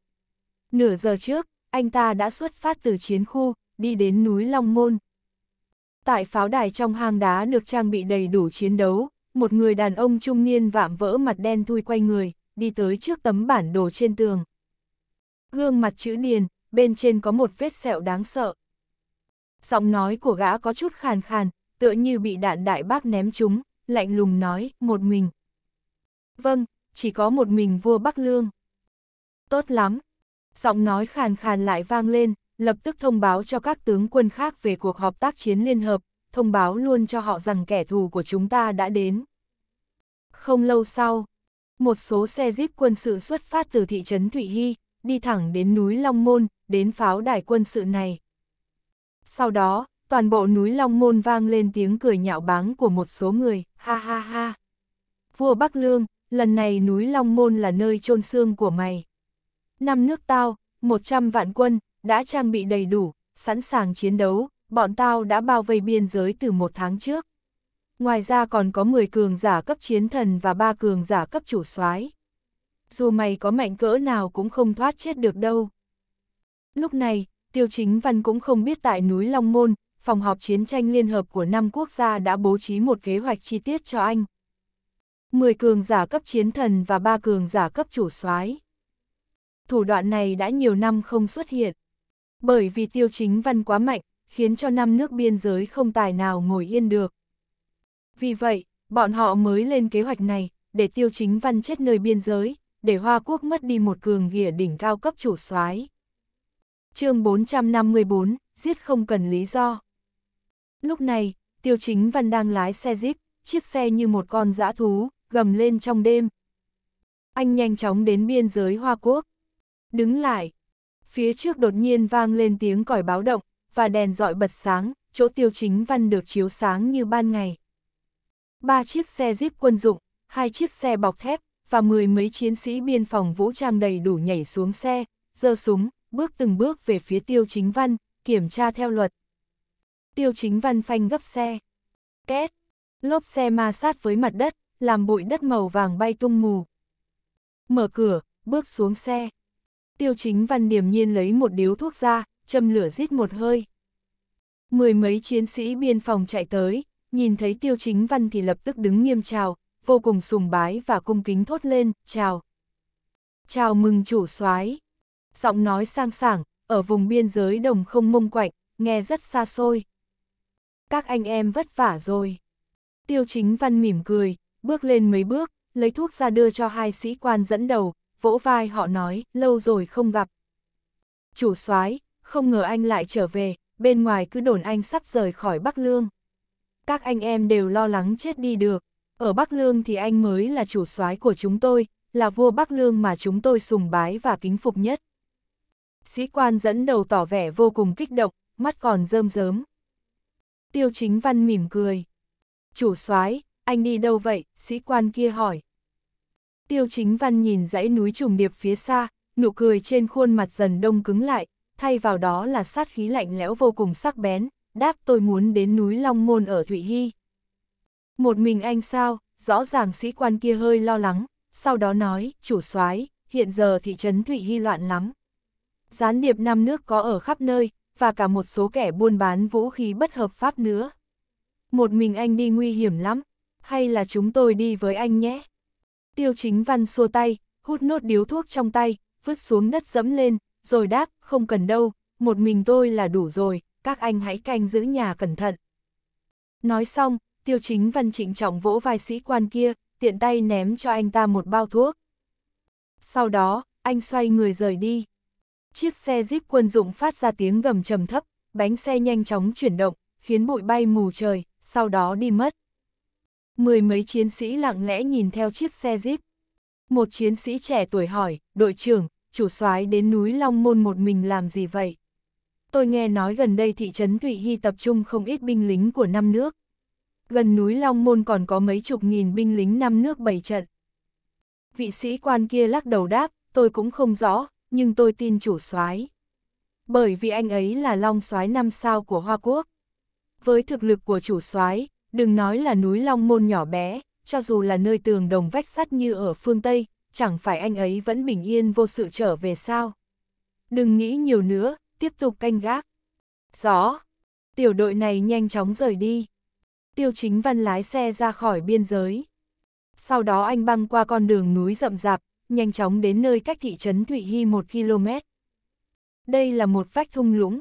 Nửa giờ trước, anh ta đã xuất phát từ chiến khu, đi đến núi Long Môn. Tại pháo đài trong hang đá được trang bị đầy đủ chiến đấu, một người đàn ông trung niên vạm vỡ mặt đen thui quay người, đi tới trước tấm bản đồ trên tường. Gương mặt chữ điền, bên trên có một vết sẹo đáng sợ. Giọng nói của gã có chút khàn khàn, tựa như bị đạn đại bác ném trúng, lạnh lùng nói, một mình. Vâng, chỉ có một mình vua Bắc Lương. Tốt lắm. Giọng nói khàn khàn lại vang lên, lập tức thông báo cho các tướng quân khác về cuộc họp tác chiến liên hợp, thông báo luôn cho họ rằng kẻ thù của chúng ta đã đến. Không lâu sau, một số xe jeep quân sự xuất phát từ thị trấn Thụy Hy, đi thẳng đến núi Long Môn, đến pháo đài quân sự này. Sau đó, toàn bộ núi Long Môn vang lên tiếng cười nhạo báng của một số người, ha ha ha. Vua Bắc Lương, lần này núi Long Môn là nơi chôn xương của mày. Năm nước tao, 100 vạn quân, đã trang bị đầy đủ, sẵn sàng chiến đấu, bọn tao đã bao vây biên giới từ một tháng trước. Ngoài ra còn có 10 cường giả cấp chiến thần và ba cường giả cấp chủ soái. Dù mày có mạnh cỡ nào cũng không thoát chết được đâu. Lúc này, Tiêu Chính Văn cũng không biết tại núi Long Môn, phòng họp chiến tranh liên hợp của năm quốc gia đã bố trí một kế hoạch chi tiết cho anh. 10 cường giả cấp chiến thần và 3 cường giả cấp chủ soái. Thủ đoạn này đã nhiều năm không xuất hiện. Bởi vì tiêu chính văn quá mạnh, khiến cho năm nước biên giới không tài nào ngồi yên được. Vì vậy, bọn họ mới lên kế hoạch này, để tiêu chính văn chết nơi biên giới, để Hoa Quốc mất đi một cường ghìa đỉnh cao cấp chủ soái. chương 454, giết không cần lý do. Lúc này, Tiêu Chính Văn đang lái xe Jeep, chiếc xe như một con dã thú, gầm lên trong đêm. Anh nhanh chóng đến biên giới Hoa Quốc. Đứng lại. Phía trước đột nhiên vang lên tiếng còi báo động, và đèn dọi bật sáng, chỗ Tiêu Chính Văn được chiếu sáng như ban ngày. Ba chiếc xe Jeep quân dụng, hai chiếc xe bọc thép, và mười mấy chiến sĩ biên phòng vũ trang đầy đủ nhảy xuống xe, giơ súng, bước từng bước về phía Tiêu Chính Văn, kiểm tra theo luật tiêu chính văn phanh gấp xe. Két, lốp xe ma sát với mặt đất, làm bụi đất màu vàng bay tung mù. Mở cửa, bước xuống xe. Tiêu chính văn điềm nhiên lấy một điếu thuốc ra, châm lửa rít một hơi. Mười mấy chiến sĩ biên phòng chạy tới, nhìn thấy tiêu chính văn thì lập tức đứng nghiêm chào, vô cùng sùng bái và cung kính thốt lên, chào. Chào mừng chủ soái Giọng nói sang sảng, ở vùng biên giới đồng không mông quạnh, nghe rất xa xôi các anh em vất vả rồi. Tiêu chính văn mỉm cười, bước lên mấy bước, lấy thuốc ra đưa cho hai sĩ quan dẫn đầu, vỗ vai họ nói, lâu rồi không gặp. Chủ soái không ngờ anh lại trở về, bên ngoài cứ đồn anh sắp rời khỏi Bắc Lương. Các anh em đều lo lắng chết đi được, ở Bắc Lương thì anh mới là chủ soái của chúng tôi, là vua Bắc Lương mà chúng tôi sùng bái và kính phục nhất. Sĩ quan dẫn đầu tỏ vẻ vô cùng kích động, mắt còn rơm rớm. Tiêu chính văn mỉm cười. Chủ soái anh đi đâu vậy, sĩ quan kia hỏi. Tiêu chính văn nhìn dãy núi trùng điệp phía xa, nụ cười trên khuôn mặt dần đông cứng lại, thay vào đó là sát khí lạnh lẽo vô cùng sắc bén, đáp tôi muốn đến núi Long Môn ở Thụy Hy. Một mình anh sao, rõ ràng sĩ quan kia hơi lo lắng, sau đó nói, chủ soái hiện giờ thị trấn Thụy Hy loạn lắm. Gián điệp năm nước có ở khắp nơi, và cả một số kẻ buôn bán vũ khí bất hợp pháp nữa. Một mình anh đi nguy hiểm lắm, hay là chúng tôi đi với anh nhé? Tiêu chính văn xua tay, hút nốt điếu thuốc trong tay, vứt xuống đất dẫm lên, rồi đáp, không cần đâu, một mình tôi là đủ rồi, các anh hãy canh giữ nhà cẩn thận. Nói xong, tiêu chính văn trịnh trọng vỗ vai sĩ quan kia, tiện tay ném cho anh ta một bao thuốc. Sau đó, anh xoay người rời đi. Chiếc xe Jeep quân dụng phát ra tiếng gầm trầm thấp, bánh xe nhanh chóng chuyển động, khiến bụi bay mù trời, sau đó đi mất. Mười mấy chiến sĩ lặng lẽ nhìn theo chiếc xe Jeep. Một chiến sĩ trẻ tuổi hỏi, đội trưởng, chủ soái đến núi Long Môn một mình làm gì vậy? Tôi nghe nói gần đây thị trấn Thụy Hy tập trung không ít binh lính của năm nước. Gần núi Long Môn còn có mấy chục nghìn binh lính năm nước bảy trận. Vị sĩ quan kia lắc đầu đáp, tôi cũng không rõ, nhưng tôi tin chủ soái. Bởi vì anh ấy là long soái năm sao của Hoa Quốc. Với thực lực của chủ soái, đừng nói là núi Long Môn nhỏ bé, cho dù là nơi tường đồng vách sắt như ở phương Tây, chẳng phải anh ấy vẫn bình yên vô sự trở về sao. Đừng nghĩ nhiều nữa, tiếp tục canh gác. Rõ, tiểu đội này nhanh chóng rời đi. Tiêu chính văn lái xe ra khỏi biên giới. Sau đó anh băng qua con đường núi rậm rạp, nhanh chóng đến nơi cách thị trấn Thụy Hy 1 km. Đây là một vách thung lũng.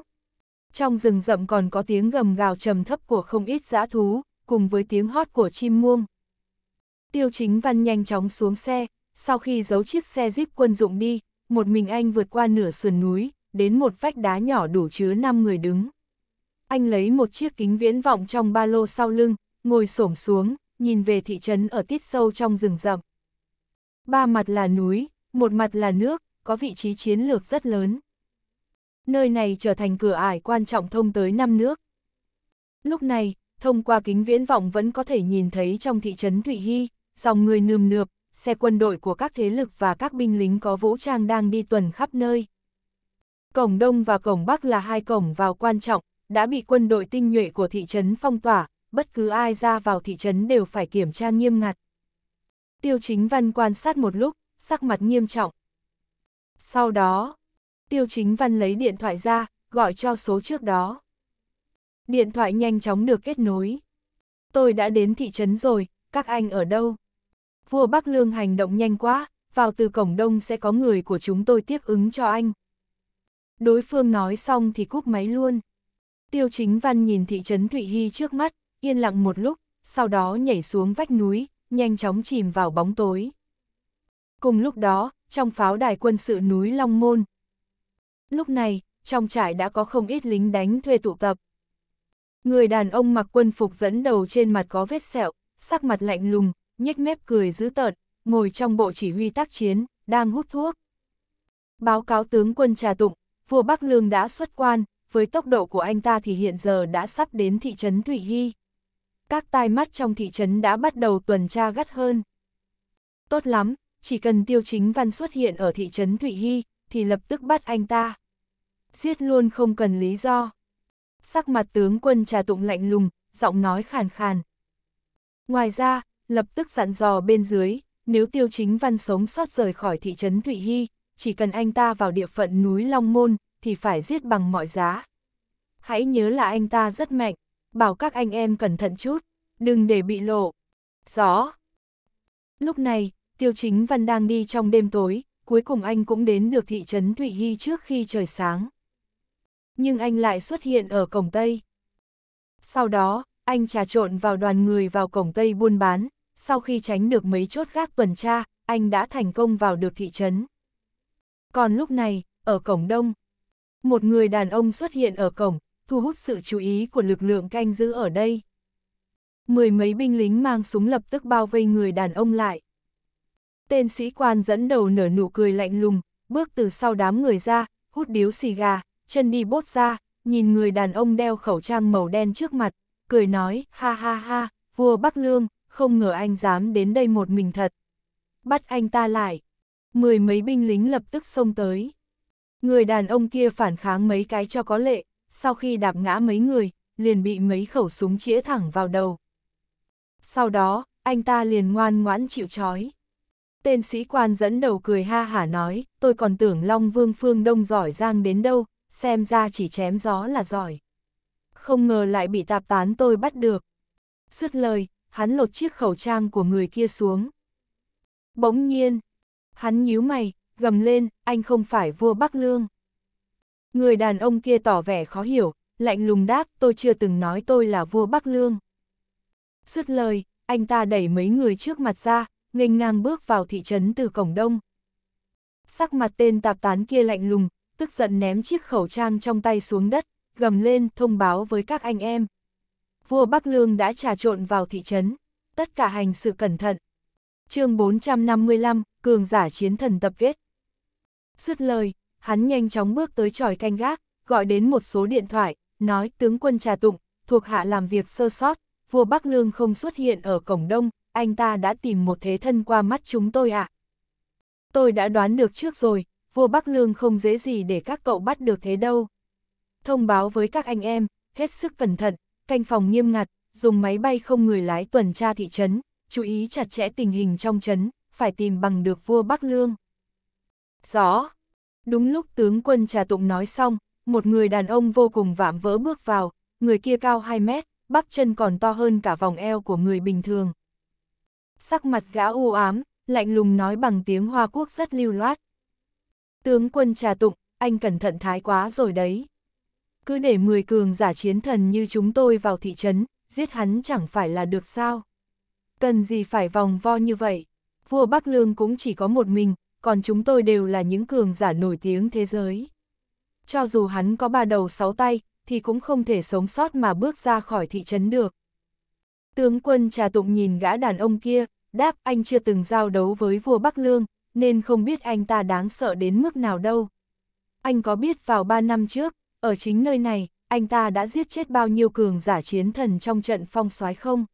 Trong rừng rậm còn có tiếng gầm gào trầm thấp của không ít dã thú, cùng với tiếng hót của chim muông. Tiêu chính văn nhanh chóng xuống xe, sau khi giấu chiếc xe jeep quân dụng đi, một mình anh vượt qua nửa sườn núi, đến một vách đá nhỏ đủ chứa 5 người đứng. Anh lấy một chiếc kính viễn vọng trong ba lô sau lưng, ngồi xổm xuống, nhìn về thị trấn ở tít sâu trong rừng rậm ba mặt là núi, một mặt là nước, có vị trí chiến lược rất lớn. Nơi này trở thành cửa ải quan trọng thông tới năm nước. Lúc này, thông qua kính viễn vọng vẫn có thể nhìn thấy trong thị trấn Thụy Hy, dòng người nườm nượp, xe quân đội của các thế lực và các binh lính có vũ trang đang đi tuần khắp nơi. Cổng Đông và Cổng Bắc là hai cổng vào quan trọng, đã bị quân đội tinh nhuệ của thị trấn phong tỏa, bất cứ ai ra vào thị trấn đều phải kiểm tra nghiêm ngặt. Tiêu chính văn quan sát một lúc, sắc mặt nghiêm trọng. Sau đó, tiêu chính văn lấy điện thoại ra, gọi cho số trước đó. Điện thoại nhanh chóng được kết nối. Tôi đã đến thị trấn rồi, các anh ở đâu? Vua Bắc Lương hành động nhanh quá, vào từ cổng đông sẽ có người của chúng tôi tiếp ứng cho anh. Đối phương nói xong thì cúp máy luôn. Tiêu chính văn nhìn thị trấn Thụy Hy trước mắt, yên lặng một lúc, sau đó nhảy xuống vách núi, nhanh chóng chìm vào bóng tối. Cùng lúc đó, trong pháo đài quân sự núi Long Môn. Lúc này, trong trại đã có không ít lính đánh thuê tụ tập. Người đàn ông mặc quân phục dẫn đầu trên mặt có vết sẹo, sắc mặt lạnh lùng, nhếch mép cười dữ tợn, ngồi trong bộ chỉ huy tác chiến, đang hút thuốc. Báo cáo tướng quân trà tụng, vua Bắc Lương đã xuất quan, với tốc độ của anh ta thì hiện giờ đã sắp đến thị trấn Thủy Hy các tai mắt trong thị trấn đã bắt đầu tuần tra gắt hơn. Tốt lắm, chỉ cần tiêu chính văn xuất hiện ở thị trấn Thụy Hy, thì lập tức bắt anh ta. Giết luôn không cần lý do. Sắc mặt tướng quân trà tụng lạnh lùng, giọng nói khàn khàn. Ngoài ra, lập tức dặn dò bên dưới, nếu tiêu chính văn sống sót rời khỏi thị trấn Thụy Hy, chỉ cần anh ta vào địa phận núi Long Môn, thì phải giết bằng mọi giá. Hãy nhớ là anh ta rất mạnh bảo các anh em cẩn thận chút, đừng để bị lộ. Gió. Lúc này, Tiêu Chính Văn đang đi trong đêm tối, cuối cùng anh cũng đến được thị trấn Thụy Hy trước khi trời sáng. Nhưng anh lại xuất hiện ở cổng Tây. Sau đó, anh trà trộn vào đoàn người vào cổng Tây buôn bán, sau khi tránh được mấy chốt gác tuần tra, anh đã thành công vào được thị trấn. Còn lúc này, ở cổng Đông, một người đàn ông xuất hiện ở cổng, thu hút sự chú ý của lực lượng canh giữ ở đây. Mười mấy binh lính mang súng lập tức bao vây người đàn ông lại. Tên sĩ quan dẫn đầu nở nụ cười lạnh lùng, bước từ sau đám người ra, hút điếu xì gà, chân đi bốt ra, nhìn người đàn ông đeo khẩu trang màu đen trước mặt, cười nói, ha ha ha, vua Bắc Lương, không ngờ anh dám đến đây một mình thật. Bắt anh ta lại. Mười mấy binh lính lập tức xông tới. Người đàn ông kia phản kháng mấy cái cho có lệ, sau khi đạp ngã mấy người, liền bị mấy khẩu súng chĩa thẳng vào đầu. Sau đó, anh ta liền ngoan ngoãn chịu trói. Tên sĩ quan dẫn đầu cười ha hả nói, tôi còn tưởng Long Vương Phương Đông giỏi giang đến đâu, xem ra chỉ chém gió là giỏi. Không ngờ lại bị tạp tán tôi bắt được. Sứt lời, hắn lột chiếc khẩu trang của người kia xuống. Bỗng nhiên, hắn nhíu mày, gầm lên, anh không phải vua Bắc Lương. Người đàn ông kia tỏ vẻ khó hiểu, lạnh lùng đáp tôi chưa từng nói tôi là vua Bắc Lương. Sứt lời, anh ta đẩy mấy người trước mặt ra, nghênh ngang bước vào thị trấn từ cổng đông. Sắc mặt tên tạp tán kia lạnh lùng, tức giận ném chiếc khẩu trang trong tay xuống đất, gầm lên thông báo với các anh em. Vua Bắc Lương đã trà trộn vào thị trấn, tất cả hành sự cẩn thận. chương 455, cường giả chiến thần tập kết. Sứt lời, hắn nhanh chóng bước tới tròi canh gác, gọi đến một số điện thoại, nói tướng quân trà tụng, thuộc hạ làm việc sơ sót, vua Bắc Lương không xuất hiện ở cổng đông, anh ta đã tìm một thế thân qua mắt chúng tôi ạ. À. Tôi đã đoán được trước rồi, vua Bắc Lương không dễ gì để các cậu bắt được thế đâu. Thông báo với các anh em, hết sức cẩn thận, canh phòng nghiêm ngặt, dùng máy bay không người lái tuần tra thị trấn, chú ý chặt chẽ tình hình trong trấn, phải tìm bằng được vua Bắc Lương. Rõ. Đúng lúc tướng quân trà tụng nói xong, một người đàn ông vô cùng vạm vỡ bước vào, người kia cao 2 mét, bắp chân còn to hơn cả vòng eo của người bình thường. Sắc mặt gã u ám, lạnh lùng nói bằng tiếng Hoa Quốc rất lưu loát. Tướng quân trà tụng, anh cẩn thận thái quá rồi đấy. Cứ để 10 cường giả chiến thần như chúng tôi vào thị trấn, giết hắn chẳng phải là được sao. Cần gì phải vòng vo như vậy, vua Bắc Lương cũng chỉ có một mình, còn chúng tôi đều là những cường giả nổi tiếng thế giới. Cho dù hắn có ba đầu sáu tay, thì cũng không thể sống sót mà bước ra khỏi thị trấn được. Tướng quân trà tụng nhìn gã đàn ông kia, đáp anh chưa từng giao đấu với vua Bắc Lương, nên không biết anh ta đáng sợ đến mức nào đâu. Anh có biết vào ba năm trước, ở chính nơi này, anh ta đã giết chết bao nhiêu cường giả chiến thần trong trận phong soái không?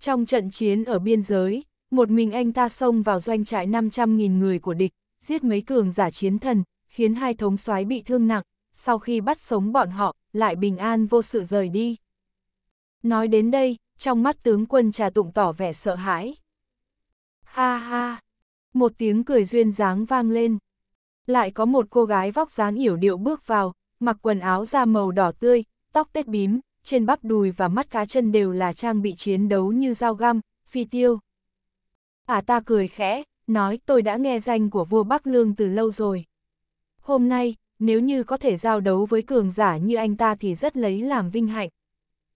Trong trận chiến ở biên giới, một mình anh ta xông vào doanh trại 500.000 người của địch, giết mấy cường giả chiến thần, khiến hai thống soái bị thương nặng, sau khi bắt sống bọn họ, lại bình an vô sự rời đi. Nói đến đây, trong mắt tướng quân trà tụng tỏ vẻ sợ hãi. Ha ha, một tiếng cười duyên dáng vang lên. Lại có một cô gái vóc dáng yểu điệu bước vào, mặc quần áo da màu đỏ tươi, tóc tết bím, trên bắp đùi và mắt cá chân đều là trang bị chiến đấu như dao găm, phi tiêu. À ta cười khẽ, nói tôi đã nghe danh của vua Bắc Lương từ lâu rồi. Hôm nay, nếu như có thể giao đấu với cường giả như anh ta thì rất lấy làm vinh hạnh.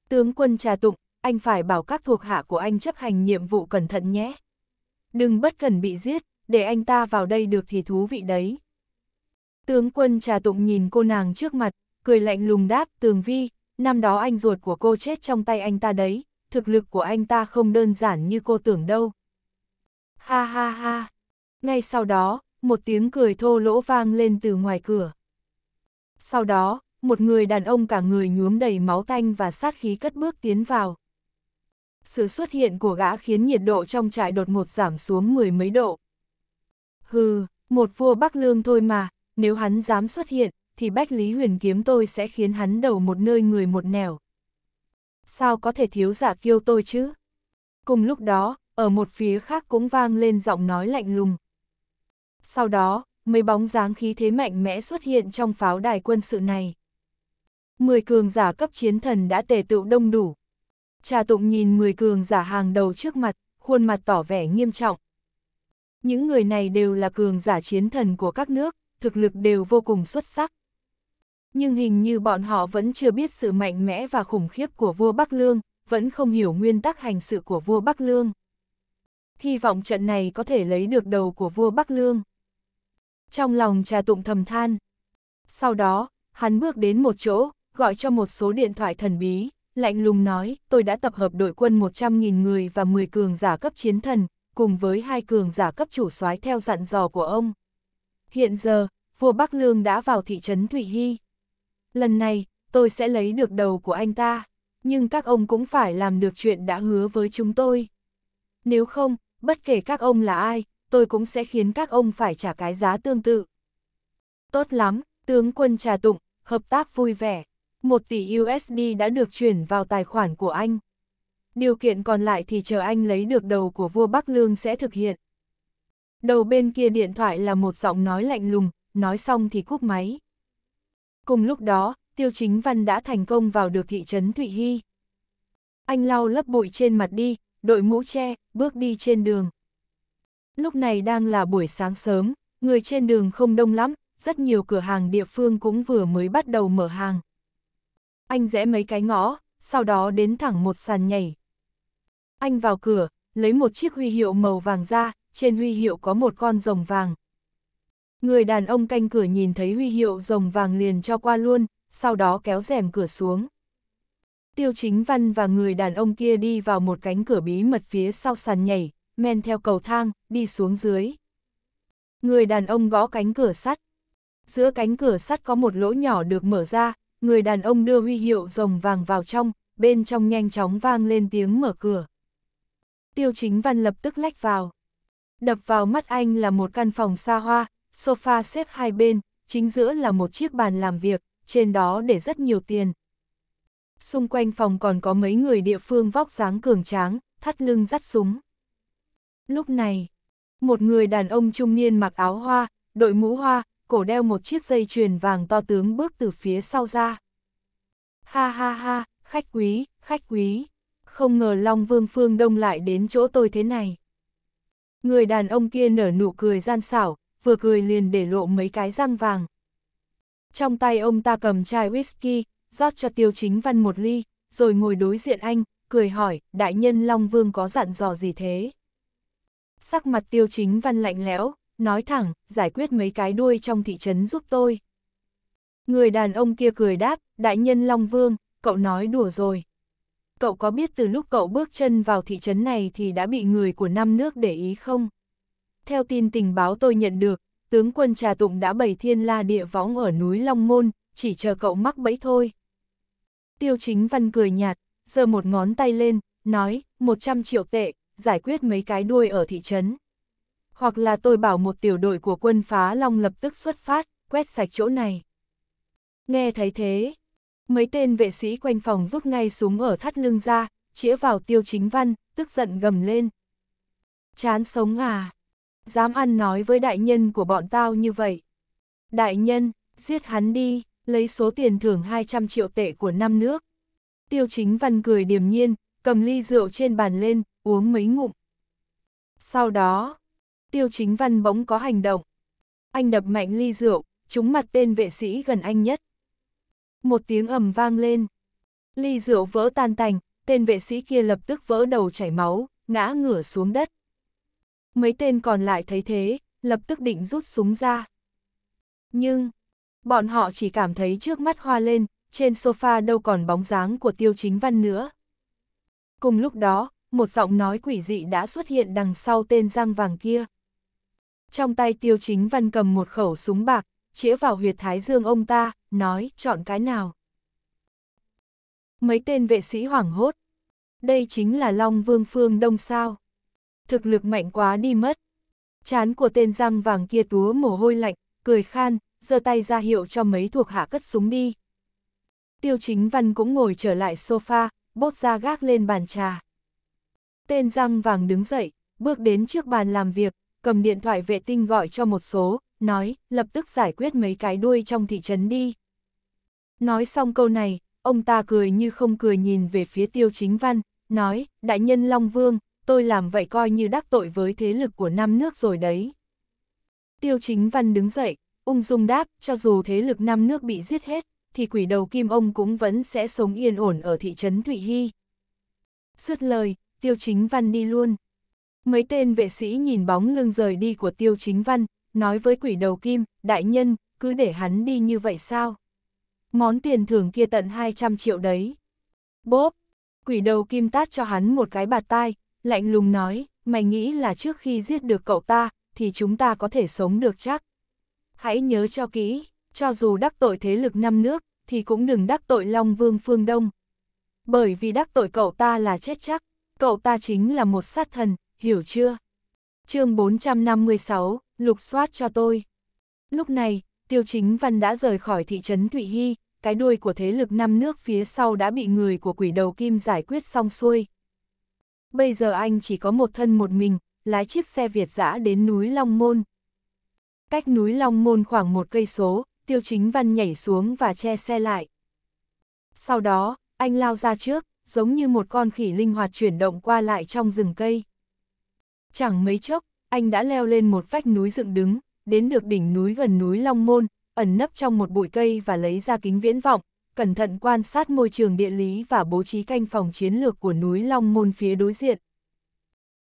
Tướng quân trà tụng, anh phải bảo các thuộc hạ của anh chấp hành nhiệm vụ cẩn thận nhé. Đừng bất cần bị giết, để anh ta vào đây được thì thú vị đấy. Tướng quân trà tụng nhìn cô nàng trước mặt, cười lạnh lùng đáp, tường vi, năm đó anh ruột của cô chết trong tay anh ta đấy, thực lực của anh ta không đơn giản như cô tưởng đâu. Ha ha ha. Ngay sau đó, một tiếng cười thô lỗ vang lên từ ngoài cửa. Sau đó, một người đàn ông cả người nhuốm đầy máu tanh và sát khí cất bước tiến vào. Sự xuất hiện của gã khiến nhiệt độ trong trại đột ngột giảm xuống mười mấy độ. Hừ, một vua Bắc Lương thôi mà, nếu hắn dám xuất hiện, thì Bách Lý Huyền Kiếm tôi sẽ khiến hắn đầu một nơi người một nẻo. Sao có thể thiếu giả kiêu tôi chứ? Cùng lúc đó, ở một phía khác cũng vang lên giọng nói lạnh lùng. Sau đó, mấy bóng dáng khí thế mạnh mẽ xuất hiện trong pháo đài quân sự này. Mười cường giả cấp chiến thần đã tề tựu đông đủ. Trà tụng nhìn mười cường giả hàng đầu trước mặt, khuôn mặt tỏ vẻ nghiêm trọng. Những người này đều là cường giả chiến thần của các nước, thực lực đều vô cùng xuất sắc. Nhưng hình như bọn họ vẫn chưa biết sự mạnh mẽ và khủng khiếp của vua Bắc Lương, vẫn không hiểu nguyên tắc hành sự của vua Bắc Lương hy vọng trận này có thể lấy được đầu của vua Bắc Lương. Trong lòng trà tụng thầm than. Sau đó, hắn bước đến một chỗ, gọi cho một số điện thoại thần bí, lạnh lùng nói, tôi đã tập hợp đội quân 100.000 người và 10 cường giả cấp chiến thần, cùng với hai cường giả cấp chủ soái theo dặn dò của ông. Hiện giờ, vua Bắc Lương đã vào thị trấn Thụy Hy. Lần này, tôi sẽ lấy được đầu của anh ta, nhưng các ông cũng phải làm được chuyện đã hứa với chúng tôi. Nếu không, bất kể các ông là ai, tôi cũng sẽ khiến các ông phải trả cái giá tương tự. Tốt lắm, tướng quân trà tụng, hợp tác vui vẻ. Một tỷ USD đã được chuyển vào tài khoản của anh. Điều kiện còn lại thì chờ anh lấy được đầu của vua Bắc Lương sẽ thực hiện. Đầu bên kia điện thoại là một giọng nói lạnh lùng, nói xong thì cúp máy. Cùng lúc đó, Tiêu Chính Văn đã thành công vào được thị trấn Thụy Hy. Anh lau lớp bụi trên mặt đi, đội mũ che, bước đi trên đường. Lúc này đang là buổi sáng sớm, người trên đường không đông lắm, rất nhiều cửa hàng địa phương cũng vừa mới bắt đầu mở hàng. Anh rẽ mấy cái ngõ, sau đó đến thẳng một sàn nhảy. Anh vào cửa, lấy một chiếc huy hiệu màu vàng ra, trên huy hiệu có một con rồng vàng. Người đàn ông canh cửa nhìn thấy huy hiệu rồng vàng liền cho qua luôn, sau đó kéo rèm cửa xuống. Tiêu Chính Văn và người đàn ông kia đi vào một cánh cửa bí mật phía sau sàn nhảy, men theo cầu thang, đi xuống dưới. Người đàn ông gõ cánh cửa sắt. Giữa cánh cửa sắt có một lỗ nhỏ được mở ra, người đàn ông đưa huy hiệu rồng vàng vào trong, bên trong nhanh chóng vang lên tiếng mở cửa. Tiêu Chính Văn lập tức lách vào. Đập vào mắt anh là một căn phòng xa hoa, sofa xếp hai bên, chính giữa là một chiếc bàn làm việc, trên đó để rất nhiều tiền, Xung quanh phòng còn có mấy người địa phương vóc dáng cường tráng, thắt lưng dắt súng. Lúc này, một người đàn ông trung niên mặc áo hoa, đội mũ hoa, cổ đeo một chiếc dây chuyền vàng to tướng bước từ phía sau ra. Ha ha ha, khách quý, khách quý, không ngờ Long Vương Phương Đông lại đến chỗ tôi thế này. Người đàn ông kia nở nụ cười gian xảo, vừa cười liền để lộ mấy cái răng vàng. Trong tay ông ta cầm chai whisky, rót cho tiêu chính văn một ly, rồi ngồi đối diện anh, cười hỏi, đại nhân Long Vương có dặn dò gì thế? Sắc mặt tiêu chính văn lạnh lẽo, nói thẳng, giải quyết mấy cái đuôi trong thị trấn giúp tôi. Người đàn ông kia cười đáp, đại nhân Long Vương, cậu nói đùa rồi. Cậu có biết từ lúc cậu bước chân vào thị trấn này thì đã bị người của năm nước để ý không? Theo tin tình báo tôi nhận được, tướng quân Trà Tụng đã bày thiên la địa võng ở núi Long Môn, chỉ chờ cậu mắc bẫy thôi. Tiêu chính văn cười nhạt, giơ một ngón tay lên, nói, 100 triệu tệ, giải quyết mấy cái đuôi ở thị trấn. Hoặc là tôi bảo một tiểu đội của quân phá long lập tức xuất phát, quét sạch chỗ này. Nghe thấy thế, mấy tên vệ sĩ quanh phòng rút ngay súng ở thắt lưng ra, chĩa vào tiêu chính văn, tức giận gầm lên. Chán sống à! Dám ăn nói với đại nhân của bọn tao như vậy. Đại nhân, giết hắn đi, lấy số tiền thưởng 200 triệu tệ của năm nước. Tiêu chính văn cười điềm nhiên, cầm ly rượu trên bàn lên, uống mấy ngụm. Sau đó, tiêu chính văn bỗng có hành động. Anh đập mạnh ly rượu, trúng mặt tên vệ sĩ gần anh nhất. Một tiếng ầm vang lên. Ly rượu vỡ tan tành, tên vệ sĩ kia lập tức vỡ đầu chảy máu, ngã ngửa xuống đất. Mấy tên còn lại thấy thế, lập tức định rút súng ra. Nhưng, Bọn họ chỉ cảm thấy trước mắt hoa lên, trên sofa đâu còn bóng dáng của tiêu chính văn nữa. Cùng lúc đó, một giọng nói quỷ dị đã xuất hiện đằng sau tên giang vàng kia. Trong tay tiêu chính văn cầm một khẩu súng bạc, chĩa vào huyệt thái dương ông ta, nói chọn cái nào. Mấy tên vệ sĩ hoảng hốt. Đây chính là Long Vương Phương Đông sao. Thực lực mạnh quá đi mất. Chán của tên răng vàng kia túa mồ hôi lạnh, cười khan, giơ tay ra hiệu cho mấy thuộc hạ cất súng đi. Tiêu chính văn cũng ngồi trở lại sofa, bốt ra gác lên bàn trà. Tên răng vàng đứng dậy, bước đến trước bàn làm việc, cầm điện thoại vệ tinh gọi cho một số, nói, lập tức giải quyết mấy cái đuôi trong thị trấn đi. Nói xong câu này, ông ta cười như không cười nhìn về phía tiêu chính văn, nói, đại nhân Long Vương, tôi làm vậy coi như đắc tội với thế lực của năm nước rồi đấy. Tiêu chính văn đứng dậy, Ung dung đáp, cho dù thế lực năm nước bị giết hết, thì quỷ đầu kim ông cũng vẫn sẽ sống yên ổn ở thị trấn Thụy Hy. Dứt lời, Tiêu Chính Văn đi luôn. Mấy tên vệ sĩ nhìn bóng lưng rời đi của Tiêu Chính Văn, nói với quỷ đầu kim, đại nhân, cứ để hắn đi như vậy sao? Món tiền thưởng kia tận 200 triệu đấy. Bốp, quỷ đầu kim tát cho hắn một cái bạt tai, lạnh lùng nói, mày nghĩ là trước khi giết được cậu ta, thì chúng ta có thể sống được chắc hãy nhớ cho kỹ, cho dù đắc tội thế lực năm nước, thì cũng đừng đắc tội Long Vương Phương Đông. Bởi vì đắc tội cậu ta là chết chắc, cậu ta chính là một sát thần, hiểu chưa? chương 456, lục soát cho tôi. Lúc này, Tiêu Chính Văn đã rời khỏi thị trấn Thụy Hy, cái đuôi của thế lực năm nước phía sau đã bị người của quỷ đầu kim giải quyết xong xuôi. Bây giờ anh chỉ có một thân một mình, lái chiếc xe Việt dã đến núi Long Môn, Cách núi Long Môn khoảng một cây số, Tiêu Chính Văn nhảy xuống và che xe lại. Sau đó, anh lao ra trước, giống như một con khỉ linh hoạt chuyển động qua lại trong rừng cây. Chẳng mấy chốc, anh đã leo lên một vách núi dựng đứng, đến được đỉnh núi gần núi Long Môn, ẩn nấp trong một bụi cây và lấy ra kính viễn vọng, cẩn thận quan sát môi trường địa lý và bố trí canh phòng chiến lược của núi Long Môn phía đối diện.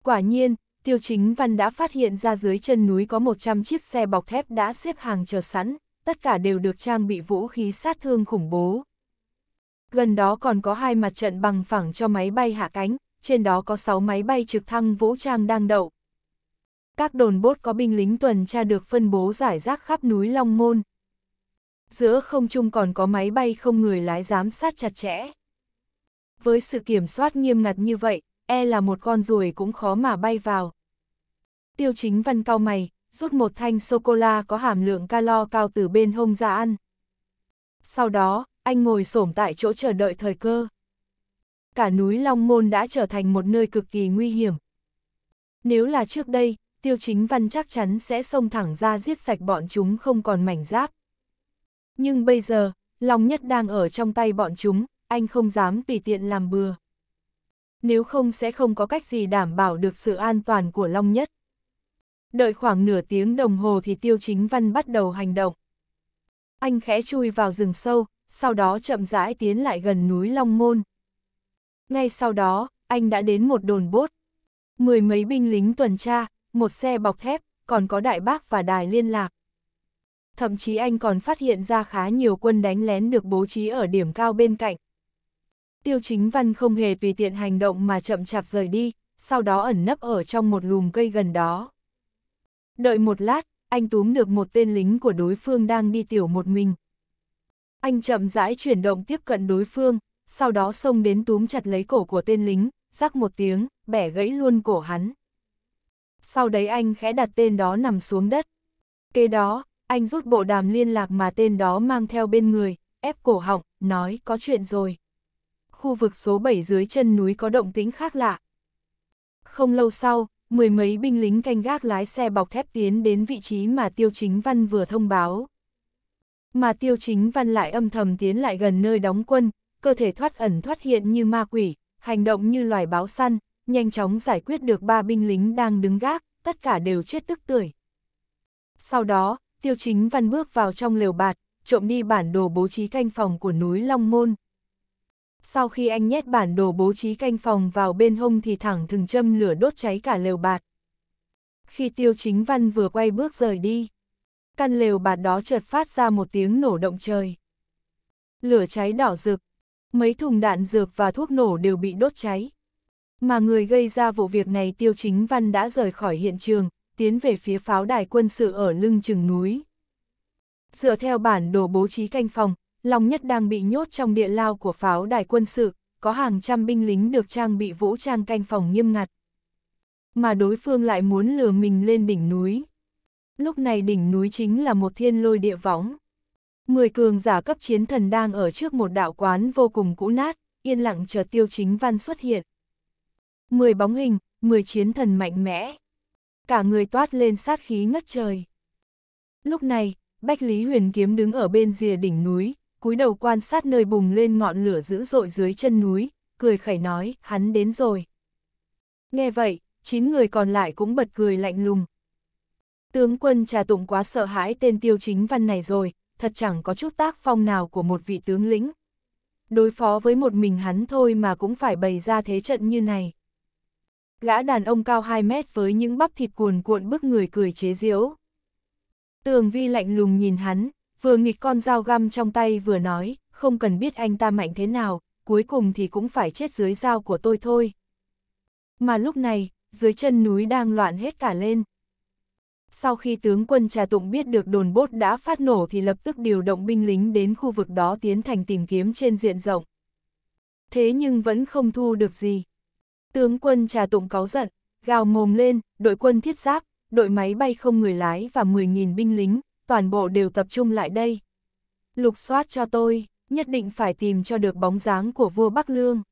Quả nhiên, Tiêu Chính Văn đã phát hiện ra dưới chân núi có 100 chiếc xe bọc thép đã xếp hàng chờ sẵn, tất cả đều được trang bị vũ khí sát thương khủng bố. Gần đó còn có hai mặt trận bằng phẳng cho máy bay hạ cánh, trên đó có 6 máy bay trực thăng vũ trang đang đậu. Các đồn bốt có binh lính tuần tra được phân bố giải rác khắp núi Long Môn. Giữa không trung còn có máy bay không người lái giám sát chặt chẽ. Với sự kiểm soát nghiêm ngặt như vậy, e là một con ruồi cũng khó mà bay vào. Tiêu chính văn cao mày, rút một thanh sô-cô-la có hàm lượng calo cao từ bên hông ra ăn. Sau đó, anh ngồi xổm tại chỗ chờ đợi thời cơ. Cả núi Long Môn đã trở thành một nơi cực kỳ nguy hiểm. Nếu là trước đây, tiêu chính văn chắc chắn sẽ xông thẳng ra giết sạch bọn chúng không còn mảnh giáp. Nhưng bây giờ, Long Nhất đang ở trong tay bọn chúng, anh không dám tùy tiện làm bừa nếu không sẽ không có cách gì đảm bảo được sự an toàn của Long Nhất. Đợi khoảng nửa tiếng đồng hồ thì Tiêu Chính Văn bắt đầu hành động. Anh khẽ chui vào rừng sâu, sau đó chậm rãi tiến lại gần núi Long Môn. Ngay sau đó, anh đã đến một đồn bốt. Mười mấy binh lính tuần tra, một xe bọc thép, còn có đại bác và đài liên lạc. Thậm chí anh còn phát hiện ra khá nhiều quân đánh lén được bố trí ở điểm cao bên cạnh. Tiêu chính văn không hề tùy tiện hành động mà chậm chạp rời đi, sau đó ẩn nấp ở trong một lùm cây gần đó. Đợi một lát, anh túm được một tên lính của đối phương đang đi tiểu một mình. Anh chậm rãi chuyển động tiếp cận đối phương, sau đó xông đến túm chặt lấy cổ của tên lính, rắc một tiếng, bẻ gãy luôn cổ hắn. Sau đấy anh khẽ đặt tên đó nằm xuống đất. Kế đó, anh rút bộ đàm liên lạc mà tên đó mang theo bên người, ép cổ họng, nói có chuyện rồi khu vực số 7 dưới chân núi có động tĩnh khác lạ. Không lâu sau, mười mấy binh lính canh gác lái xe bọc thép tiến đến vị trí mà Tiêu Chính Văn vừa thông báo. Mà Tiêu Chính Văn lại âm thầm tiến lại gần nơi đóng quân, cơ thể thoát ẩn thoát hiện như ma quỷ, hành động như loài báo săn, nhanh chóng giải quyết được ba binh lính đang đứng gác, tất cả đều chết tức tưởi. Sau đó, Tiêu Chính Văn bước vào trong lều bạt, trộm đi bản đồ bố trí canh phòng của núi Long Môn sau khi anh nhét bản đồ bố trí canh phòng vào bên hông thì thẳng thừng châm lửa đốt cháy cả lều bạt. Khi tiêu chính văn vừa quay bước rời đi, căn lều bạt đó chợt phát ra một tiếng nổ động trời. Lửa cháy đỏ rực, mấy thùng đạn dược và thuốc nổ đều bị đốt cháy. Mà người gây ra vụ việc này tiêu chính văn đã rời khỏi hiện trường, tiến về phía pháo đài quân sự ở lưng chừng núi. Dựa theo bản đồ bố trí canh phòng, Long Nhất đang bị nhốt trong địa lao của pháo đài quân sự, có hàng trăm binh lính được trang bị vũ trang canh phòng nghiêm ngặt. Mà đối phương lại muốn lừa mình lên đỉnh núi. Lúc này đỉnh núi chính là một thiên lôi địa võng. Mười cường giả cấp chiến thần đang ở trước một đạo quán vô cùng cũ nát, yên lặng chờ tiêu chính văn xuất hiện. Mười bóng hình, mười chiến thần mạnh mẽ. Cả người toát lên sát khí ngất trời. Lúc này, Bách Lý Huyền Kiếm đứng ở bên rìa đỉnh núi, cúi đầu quan sát nơi bùng lên ngọn lửa dữ dội dưới chân núi, cười khẩy nói, hắn đến rồi. Nghe vậy, chín người còn lại cũng bật cười lạnh lùng. Tướng quân trà tụng quá sợ hãi tên tiêu chính văn này rồi, thật chẳng có chút tác phong nào của một vị tướng lĩnh. Đối phó với một mình hắn thôi mà cũng phải bày ra thế trận như này. Gã đàn ông cao 2 mét với những bắp thịt cuồn cuộn bức người cười chế giễu. Tường vi lạnh lùng nhìn hắn, vừa nghịch con dao găm trong tay vừa nói, không cần biết anh ta mạnh thế nào, cuối cùng thì cũng phải chết dưới dao của tôi thôi. Mà lúc này, dưới chân núi đang loạn hết cả lên. Sau khi tướng quân trà tụng biết được đồn bốt đã phát nổ thì lập tức điều động binh lính đến khu vực đó tiến thành tìm kiếm trên diện rộng. Thế nhưng vẫn không thu được gì. Tướng quân trà tụng cáu giận, gào mồm lên, đội quân thiết giáp, đội máy bay không người lái và 10.000 binh lính, toàn bộ đều tập trung lại đây. Lục soát cho tôi, nhất định phải tìm cho được bóng dáng của vua Bắc Lương.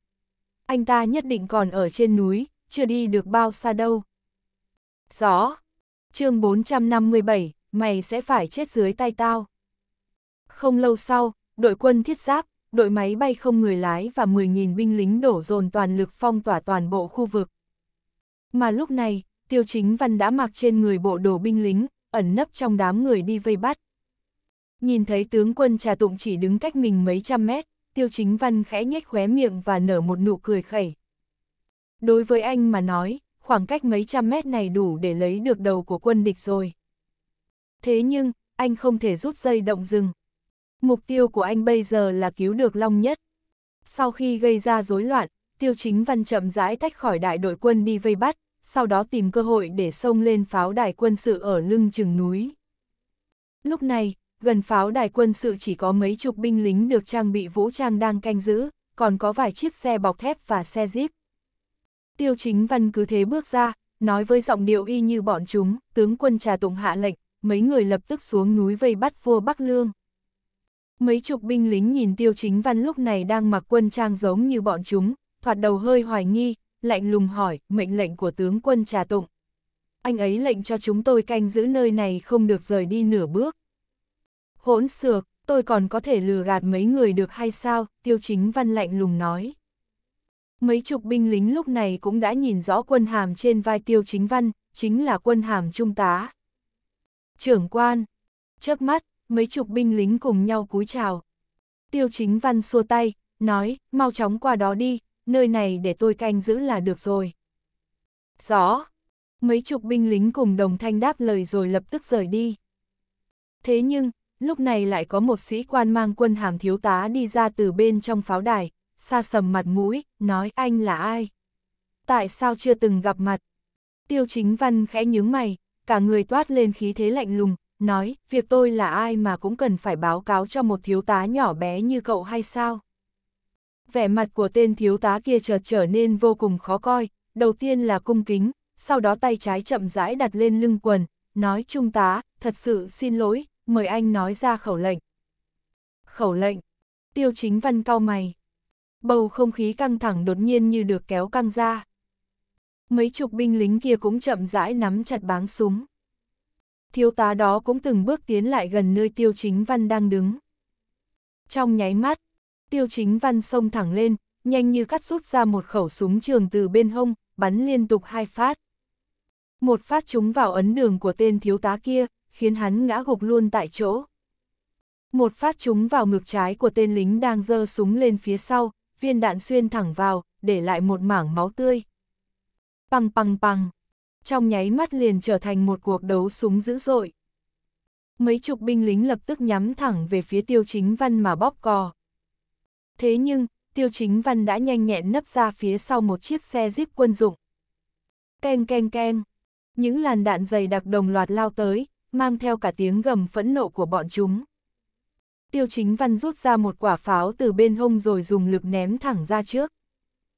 Anh ta nhất định còn ở trên núi, chưa đi được bao xa đâu. Rõ. chương 457, mày sẽ phải chết dưới tay tao. Không lâu sau, đội quân thiết giáp, đội máy bay không người lái và 10.000 binh lính đổ dồn toàn lực phong tỏa toàn bộ khu vực. Mà lúc này, Tiêu Chính Văn đã mặc trên người bộ đồ binh lính, ẩn nấp trong đám người đi vây bắt. Nhìn thấy tướng quân trà tụng chỉ đứng cách mình mấy trăm mét, tiêu chính văn khẽ nhếch khóe miệng và nở một nụ cười khẩy. Đối với anh mà nói, khoảng cách mấy trăm mét này đủ để lấy được đầu của quân địch rồi. Thế nhưng, anh không thể rút dây động rừng. Mục tiêu của anh bây giờ là cứu được Long Nhất. Sau khi gây ra rối loạn, Tiêu Chính Văn chậm rãi tách khỏi đại đội quân đi vây bắt, sau đó tìm cơ hội để xông lên pháo đài quân sự ở lưng chừng núi. Lúc này, gần pháo đài quân sự chỉ có mấy chục binh lính được trang bị vũ trang đang canh giữ, còn có vài chiếc xe bọc thép và xe jeep. Tiêu chính văn cứ thế bước ra, nói với giọng điệu y như bọn chúng, tướng quân trà tụng hạ lệnh, mấy người lập tức xuống núi vây bắt vua Bắc Lương. Mấy chục binh lính nhìn tiêu chính văn lúc này đang mặc quân trang giống như bọn chúng, thoạt đầu hơi hoài nghi, lạnh lùng hỏi, mệnh lệnh của tướng quân trà tụng. Anh ấy lệnh cho chúng tôi canh giữ nơi này không được rời đi nửa bước. Hỗn xược, tôi còn có thể lừa gạt mấy người được hay sao, tiêu chính văn lạnh lùng nói. Mấy chục binh lính lúc này cũng đã nhìn rõ quân hàm trên vai tiêu chính văn, chính là quân hàm trung tá. Trưởng quan, chớp mắt, mấy chục binh lính cùng nhau cúi chào. Tiêu chính văn xua tay, nói, mau chóng qua đó đi, nơi này để tôi canh giữ là được rồi. Rõ. Mấy chục binh lính cùng đồng thanh đáp lời rồi lập tức rời đi. Thế nhưng, lúc này lại có một sĩ quan mang quân hàm thiếu tá đi ra từ bên trong pháo đài, xa sầm mặt mũi, nói anh là ai? Tại sao chưa từng gặp mặt? Tiêu chính văn khẽ nhướng mày, cả người toát lên khí thế lạnh lùng, nói, việc tôi là ai mà cũng cần phải báo cáo cho một thiếu tá nhỏ bé như cậu hay sao? vẻ mặt của tên thiếu tá kia chợt trở nên vô cùng khó coi, đầu tiên là cung kính, sau đó tay trái chậm rãi đặt lên lưng quần, nói trung tá, thật sự xin lỗi, mời anh nói ra khẩu lệnh. Khẩu lệnh, tiêu chính văn cao mày. Bầu không khí căng thẳng đột nhiên như được kéo căng ra. Mấy chục binh lính kia cũng chậm rãi nắm chặt báng súng. Thiếu tá đó cũng từng bước tiến lại gần nơi tiêu chính văn đang đứng. Trong nháy mắt, tiêu chính văn xông thẳng lên, nhanh như cắt rút ra một khẩu súng trường từ bên hông, bắn liên tục hai phát. Một phát trúng vào ấn đường của tên thiếu tá kia, khiến hắn ngã gục luôn tại chỗ. Một phát trúng vào ngực trái của tên lính đang giơ súng lên phía sau, viên đạn xuyên thẳng vào, để lại một mảng máu tươi. Păng păng păng, trong nháy mắt liền trở thành một cuộc đấu súng dữ dội. Mấy chục binh lính lập tức nhắm thẳng về phía tiêu chính văn mà bóp cò. Thế nhưng, Tiêu Chính Văn đã nhanh nhẹn nấp ra phía sau một chiếc xe jeep quân dụng. Keng keng keng, những làn đạn dày đặc đồng loạt lao tới, mang theo cả tiếng gầm phẫn nộ của bọn chúng. Tiêu Chính Văn rút ra một quả pháo từ bên hông rồi dùng lực ném thẳng ra trước.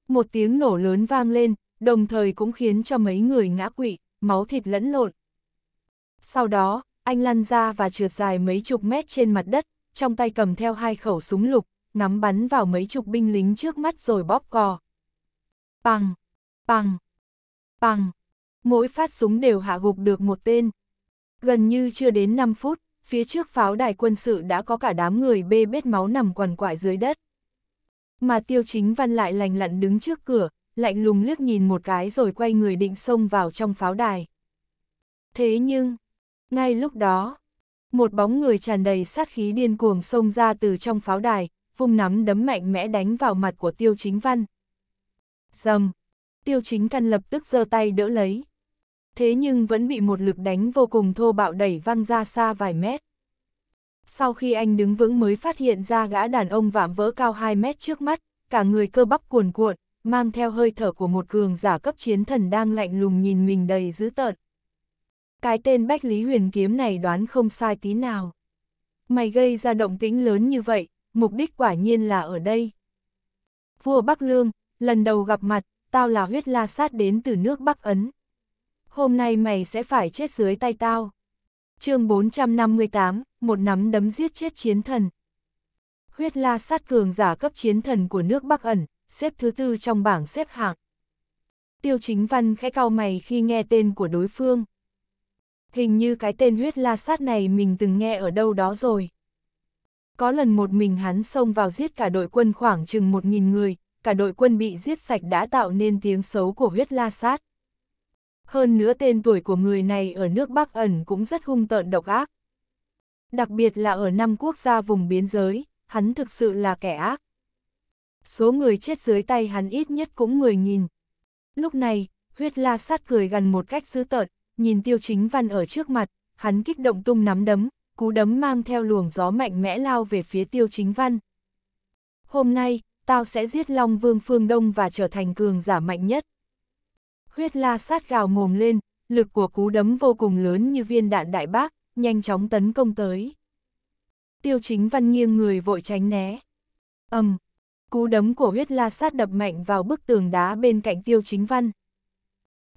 Một tiếng nổ lớn vang lên, đồng thời cũng khiến cho mấy người ngã quỵ, máu thịt lẫn lộn. Sau đó, anh lăn ra và trượt dài mấy chục mét trên mặt đất, trong tay cầm theo hai khẩu súng lục, ngắm bắn vào mấy chục binh lính trước mắt rồi bóp cò. Bằng, bằng, bằng, mỗi phát súng đều hạ gục được một tên. Gần như chưa đến 5 phút, phía trước pháo đài quân sự đã có cả đám người bê bết máu nằm quằn quại dưới đất. Mà tiêu chính văn lại lành lặn đứng trước cửa, lạnh lùng liếc nhìn một cái rồi quay người định xông vào trong pháo đài. Thế nhưng, ngay lúc đó, một bóng người tràn đầy sát khí điên cuồng xông ra từ trong pháo đài, vung nắm đấm mạnh mẽ đánh vào mặt của tiêu chính văn. Dầm! Tiêu chính căn lập tức giơ tay đỡ lấy. Thế nhưng vẫn bị một lực đánh vô cùng thô bạo đẩy văng ra xa vài mét. Sau khi anh đứng vững mới phát hiện ra gã đàn ông vạm vỡ cao 2 mét trước mắt, cả người cơ bắp cuồn cuộn, mang theo hơi thở của một cường giả cấp chiến thần đang lạnh lùng nhìn mình đầy dữ tợn. Cái tên Bách Lý Huyền Kiếm này đoán không sai tí nào. Mày gây ra động tĩnh lớn như vậy, mục đích quả nhiên là ở đây. Vua Bắc Lương, lần đầu gặp mặt, tao là huyết la sát đến từ nước Bắc Ấn. Hôm nay mày sẽ phải chết dưới tay tao. chương 458, một nắm đấm giết chết chiến thần. Huyết la sát cường giả cấp chiến thần của nước Bắc Ẩn, xếp thứ tư trong bảng xếp hạng. Tiêu chính văn khẽ cau mày khi nghe tên của đối phương. Hình như cái tên huyết la sát này mình từng nghe ở đâu đó rồi. Có lần một mình hắn xông vào giết cả đội quân khoảng chừng một nghìn người, cả đội quân bị giết sạch đã tạo nên tiếng xấu của huyết la sát. Hơn nữa tên tuổi của người này ở nước Bắc ẩn cũng rất hung tợn độc ác. Đặc biệt là ở năm quốc gia vùng biên giới, hắn thực sự là kẻ ác. Số người chết dưới tay hắn ít nhất cũng 10.000. Lúc này, huyết la sát cười gần một cách dữ tợn, nhìn tiêu chính văn ở trước mặt, hắn kích động tung nắm đấm, cú đấm mang theo luồng gió mạnh mẽ lao về phía tiêu chính văn. Hôm nay, tao sẽ giết Long Vương Phương Đông và trở thành cường giả mạnh nhất. Huyết la sát gào mồm lên, lực của cú đấm vô cùng lớn như viên đạn đại bác, nhanh chóng tấn công tới. Tiêu chính văn nghiêng người vội tránh né. ầm, cú đấm của huyết la sát đập mạnh vào bức tường đá bên cạnh tiêu chính văn.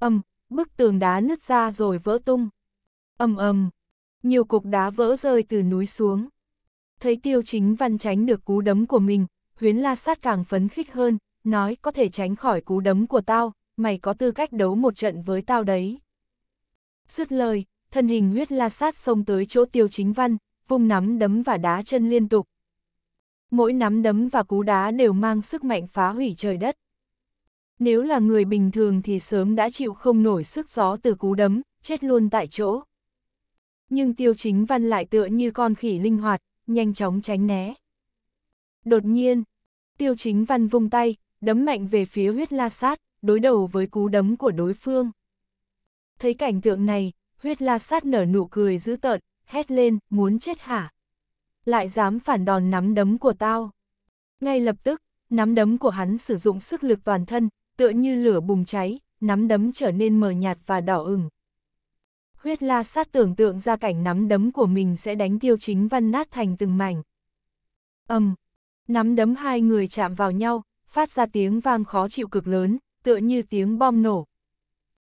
ầm, bức tường đá nứt ra rồi vỡ tung. ầm ầm, nhiều cục đá vỡ rơi từ núi xuống. Thấy tiêu chính văn tránh được cú đấm của mình, huyến la sát càng phấn khích hơn, nói có thể tránh khỏi cú đấm của tao, mày có tư cách đấu một trận với tao đấy. Dứt lời, thân hình huyết la sát xông tới chỗ tiêu chính văn, vung nắm đấm và đá chân liên tục. Mỗi nắm đấm và cú đá đều mang sức mạnh phá hủy trời đất. Nếu là người bình thường thì sớm đã chịu không nổi sức gió từ cú đấm, chết luôn tại chỗ nhưng tiêu chính văn lại tựa như con khỉ linh hoạt, nhanh chóng tránh né. Đột nhiên, tiêu chính văn vung tay, đấm mạnh về phía huyết la sát, đối đầu với cú đấm của đối phương. Thấy cảnh tượng này, huyết la sát nở nụ cười dữ tợn, hét lên, muốn chết hả? Lại dám phản đòn nắm đấm của tao. Ngay lập tức, nắm đấm của hắn sử dụng sức lực toàn thân, tựa như lửa bùng cháy, nắm đấm trở nên mờ nhạt và đỏ ửng huyết la sát tưởng tượng ra cảnh nắm đấm của mình sẽ đánh tiêu chính văn nát thành từng mảnh. Âm, um, nắm đấm hai người chạm vào nhau, phát ra tiếng vang khó chịu cực lớn, tựa như tiếng bom nổ.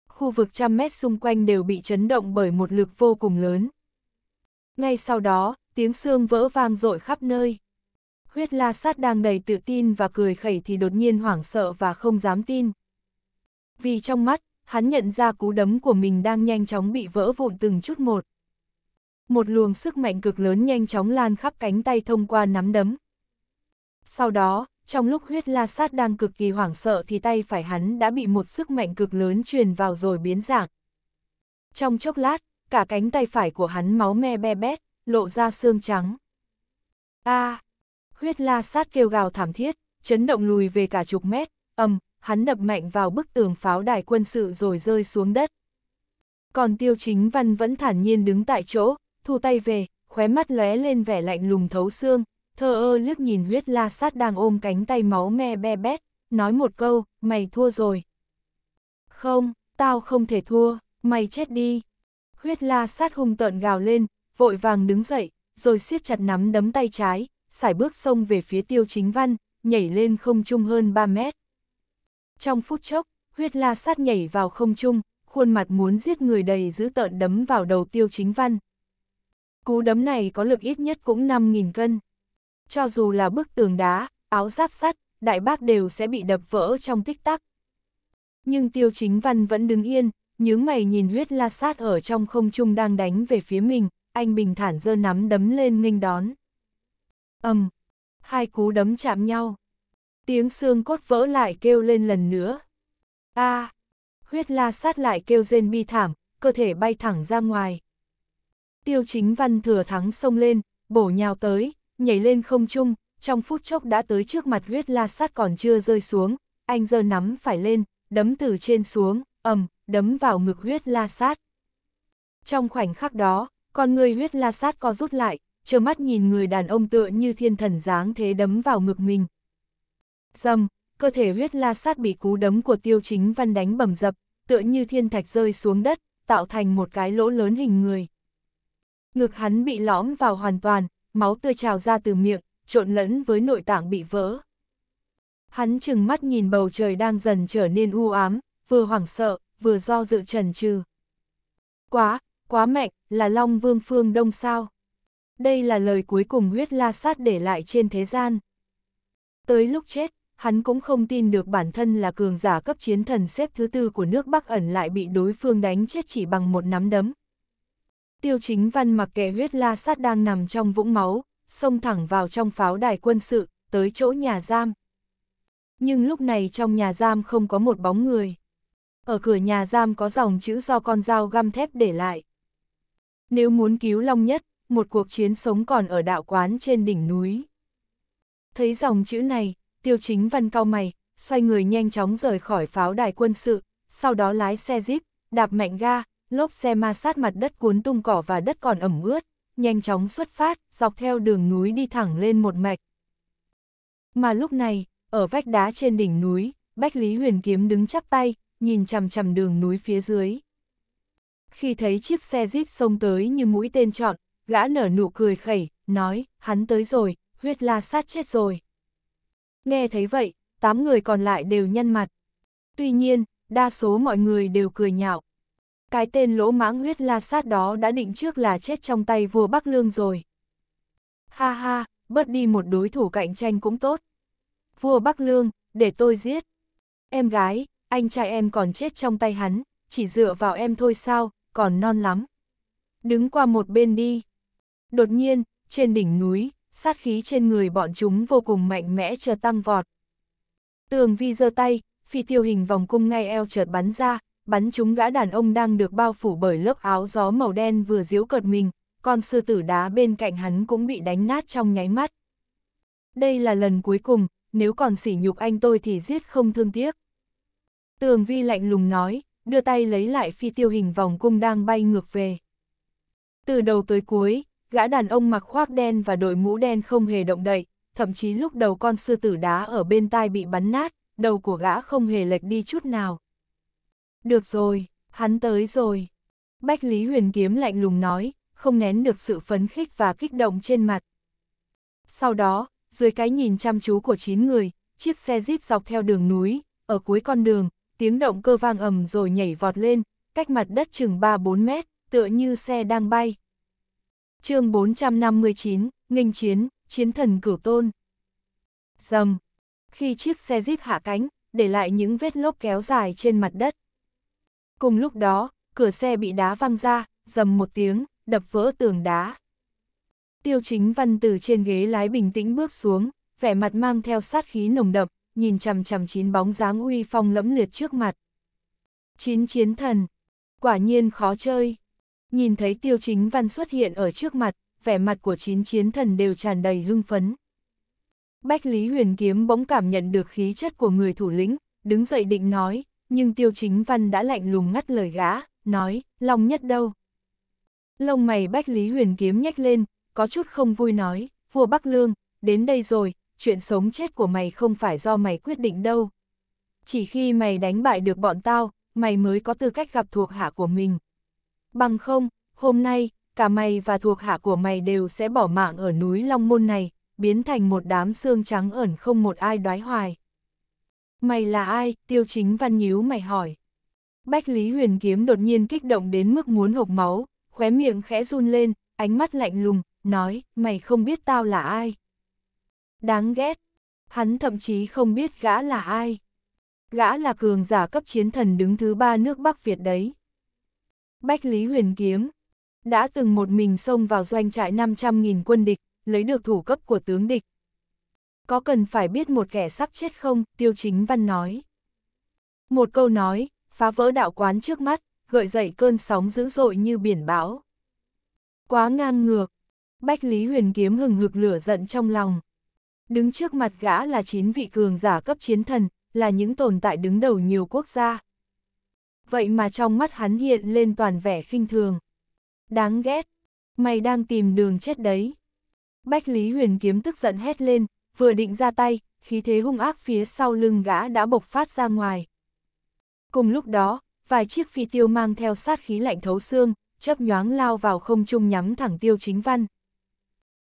Khu vực trăm mét xung quanh đều bị chấn động bởi một lực vô cùng lớn. Ngay sau đó, tiếng xương vỡ vang dội khắp nơi. Huyết la sát đang đầy tự tin và cười khẩy thì đột nhiên hoảng sợ và không dám tin. Vì trong mắt, hắn nhận ra cú đấm của mình đang nhanh chóng bị vỡ vụn từng chút một. Một luồng sức mạnh cực lớn nhanh chóng lan khắp cánh tay thông qua nắm đấm. Sau đó, trong lúc huyết la sát đang cực kỳ hoảng sợ thì tay phải hắn đã bị một sức mạnh cực lớn truyền vào rồi biến dạng. Trong chốc lát, cả cánh tay phải của hắn máu me be bét, lộ ra xương trắng. A! À, huyết la sát kêu gào thảm thiết, chấn động lùi về cả chục mét, ầm, hắn đập mạnh vào bức tường pháo đài quân sự rồi rơi xuống đất. Còn tiêu chính văn vẫn thản nhiên đứng tại chỗ, thu tay về, khóe mắt lóe lên vẻ lạnh lùng thấu xương, thơ ơ liếc nhìn huyết la sát đang ôm cánh tay máu me be bét, nói một câu, mày thua rồi. Không, tao không thể thua, mày chết đi. Huyết la sát hung tợn gào lên, vội vàng đứng dậy, rồi siết chặt nắm đấm tay trái, sải bước xông về phía tiêu chính văn, nhảy lên không trung hơn 3 mét. Trong phút chốc, huyết la sát nhảy vào không trung, khuôn mặt muốn giết người đầy giữ tợn đấm vào đầu tiêu chính văn. Cú đấm này có lực ít nhất cũng 5.000 cân. Cho dù là bức tường đá, áo giáp sắt, đại bác đều sẽ bị đập vỡ trong tích tắc. Nhưng tiêu chính văn vẫn đứng yên, những mày nhìn huyết la sát ở trong không trung đang đánh về phía mình, anh bình thản giơ nắm đấm lên nghênh đón. ầm, um, hai cú đấm chạm nhau tiếng xương cốt vỡ lại kêu lên lần nữa. a à, huyết la sát lại kêu rên bi thảm, cơ thể bay thẳng ra ngoài. Tiêu chính văn thừa thắng xông lên, bổ nhào tới, nhảy lên không trung, trong phút chốc đã tới trước mặt huyết la sát còn chưa rơi xuống, anh giơ nắm phải lên, đấm từ trên xuống, ầm, đấm vào ngực huyết la sát. Trong khoảnh khắc đó, con người huyết la sát co rút lại, trơ mắt nhìn người đàn ông tựa như thiên thần dáng thế đấm vào ngực mình, Dầm, cơ thể huyết la sát bị cú đấm của tiêu chính văn đánh bầm dập, tựa như thiên thạch rơi xuống đất, tạo thành một cái lỗ lớn hình người. Ngực hắn bị lõm vào hoàn toàn, máu tươi trào ra từ miệng, trộn lẫn với nội tạng bị vỡ. Hắn chừng mắt nhìn bầu trời đang dần trở nên u ám, vừa hoảng sợ, vừa do dự trần trừ. Quá, quá mạnh, là Long Vương Phương Đông sao? Đây là lời cuối cùng huyết la sát để lại trên thế gian. Tới lúc chết, hắn cũng không tin được bản thân là cường giả cấp chiến thần xếp thứ tư của nước Bắc ẩn lại bị đối phương đánh chết chỉ bằng một nắm đấm. Tiêu chính văn mặc kệ huyết la sát đang nằm trong vũng máu, xông thẳng vào trong pháo đài quân sự, tới chỗ nhà giam. Nhưng lúc này trong nhà giam không có một bóng người. Ở cửa nhà giam có dòng chữ do con dao găm thép để lại. Nếu muốn cứu Long Nhất, một cuộc chiến sống còn ở đạo quán trên đỉnh núi. Thấy dòng chữ này, tiêu chính văn cao mày, xoay người nhanh chóng rời khỏi pháo đài quân sự, sau đó lái xe jeep, đạp mạnh ga, lốp xe ma sát mặt đất cuốn tung cỏ và đất còn ẩm ướt, nhanh chóng xuất phát, dọc theo đường núi đi thẳng lên một mạch. Mà lúc này, ở vách đá trên đỉnh núi, Bách Lý Huyền Kiếm đứng chắp tay, nhìn chằm chằm đường núi phía dưới. Khi thấy chiếc xe jeep xông tới như mũi tên trọn, gã nở nụ cười khẩy, nói, hắn tới rồi, huyết la sát chết rồi. Nghe thấy vậy, tám người còn lại đều nhăn mặt. Tuy nhiên, đa số mọi người đều cười nhạo. Cái tên lỗ mãng huyết la sát đó đã định trước là chết trong tay vua Bắc Lương rồi. Ha ha, bớt đi một đối thủ cạnh tranh cũng tốt. Vua Bắc Lương, để tôi giết. Em gái, anh trai em còn chết trong tay hắn, chỉ dựa vào em thôi sao, còn non lắm. Đứng qua một bên đi. Đột nhiên, trên đỉnh núi, sát khí trên người bọn chúng vô cùng mạnh mẽ chờ tăng vọt. Tường vi giơ tay, phi tiêu hình vòng cung ngay eo chợt bắn ra, bắn chúng gã đàn ông đang được bao phủ bởi lớp áo gió màu đen vừa diếu cợt mình, con sư tử đá bên cạnh hắn cũng bị đánh nát trong nháy mắt. Đây là lần cuối cùng, nếu còn sỉ nhục anh tôi thì giết không thương tiếc. Tường vi lạnh lùng nói, đưa tay lấy lại phi tiêu hình vòng cung đang bay ngược về. Từ đầu tới cuối, gã đàn ông mặc khoác đen và đội mũ đen không hề động đậy, thậm chí lúc đầu con sư tử đá ở bên tai bị bắn nát, đầu của gã không hề lệch đi chút nào. Được rồi, hắn tới rồi. Bách Lý Huyền Kiếm lạnh lùng nói, không nén được sự phấn khích và kích động trên mặt. Sau đó, dưới cái nhìn chăm chú của chín người, chiếc xe jeep dọc theo đường núi, ở cuối con đường, tiếng động cơ vang ầm rồi nhảy vọt lên, cách mặt đất chừng 3-4 mét, tựa như xe đang bay, chương 459, nghênh chiến, chiến thần cửu tôn. Dầm. Khi chiếc xe jeep hạ cánh, để lại những vết lốp kéo dài trên mặt đất. Cùng lúc đó, cửa xe bị đá văng ra, dầm một tiếng, đập vỡ tường đá. Tiêu chính văn từ trên ghế lái bình tĩnh bước xuống, vẻ mặt mang theo sát khí nồng đậm, nhìn chằm chằm chín bóng dáng uy phong lẫm liệt trước mặt. Chín chiến thần, quả nhiên khó chơi. Nhìn thấy tiêu chính văn xuất hiện ở trước mặt, vẻ mặt của chín chiến thần đều tràn đầy hưng phấn. Bách Lý Huyền Kiếm bỗng cảm nhận được khí chất của người thủ lĩnh, đứng dậy định nói, nhưng tiêu chính văn đã lạnh lùng ngắt lời gã, nói, lòng nhất đâu. Lông mày Bách Lý Huyền Kiếm nhếch lên, có chút không vui nói, vua Bắc Lương, đến đây rồi, chuyện sống chết của mày không phải do mày quyết định đâu. Chỉ khi mày đánh bại được bọn tao, mày mới có tư cách gặp thuộc hạ của mình. Bằng không, hôm nay, cả mày và thuộc hạ của mày đều sẽ bỏ mạng ở núi Long Môn này, biến thành một đám xương trắng ẩn không một ai đoái hoài. Mày là ai? Tiêu chính văn nhíu mày hỏi. Bách Lý Huyền Kiếm đột nhiên kích động đến mức muốn hộp máu, khóe miệng khẽ run lên, ánh mắt lạnh lùng, nói, mày không biết tao là ai. Đáng ghét, hắn thậm chí không biết gã là ai. Gã là cường giả cấp chiến thần đứng thứ ba nước Bắc Việt đấy. Bách Lý Huyền Kiếm, đã từng một mình xông vào doanh trại 500.000 quân địch, lấy được thủ cấp của tướng địch. Có cần phải biết một kẻ sắp chết không, Tiêu Chính Văn nói. Một câu nói, phá vỡ đạo quán trước mắt, gợi dậy cơn sóng dữ dội như biển bão. Quá ngang ngược, Bách Lý Huyền Kiếm hừng hực lửa giận trong lòng. Đứng trước mặt gã là chín vị cường giả cấp chiến thần, là những tồn tại đứng đầu nhiều quốc gia vậy mà trong mắt hắn hiện lên toàn vẻ khinh thường. Đáng ghét, mày đang tìm đường chết đấy. Bách Lý Huyền Kiếm tức giận hét lên, vừa định ra tay, khí thế hung ác phía sau lưng gã đã bộc phát ra ngoài. Cùng lúc đó, vài chiếc phi tiêu mang theo sát khí lạnh thấu xương, chớp nhoáng lao vào không trung nhắm thẳng tiêu chính văn.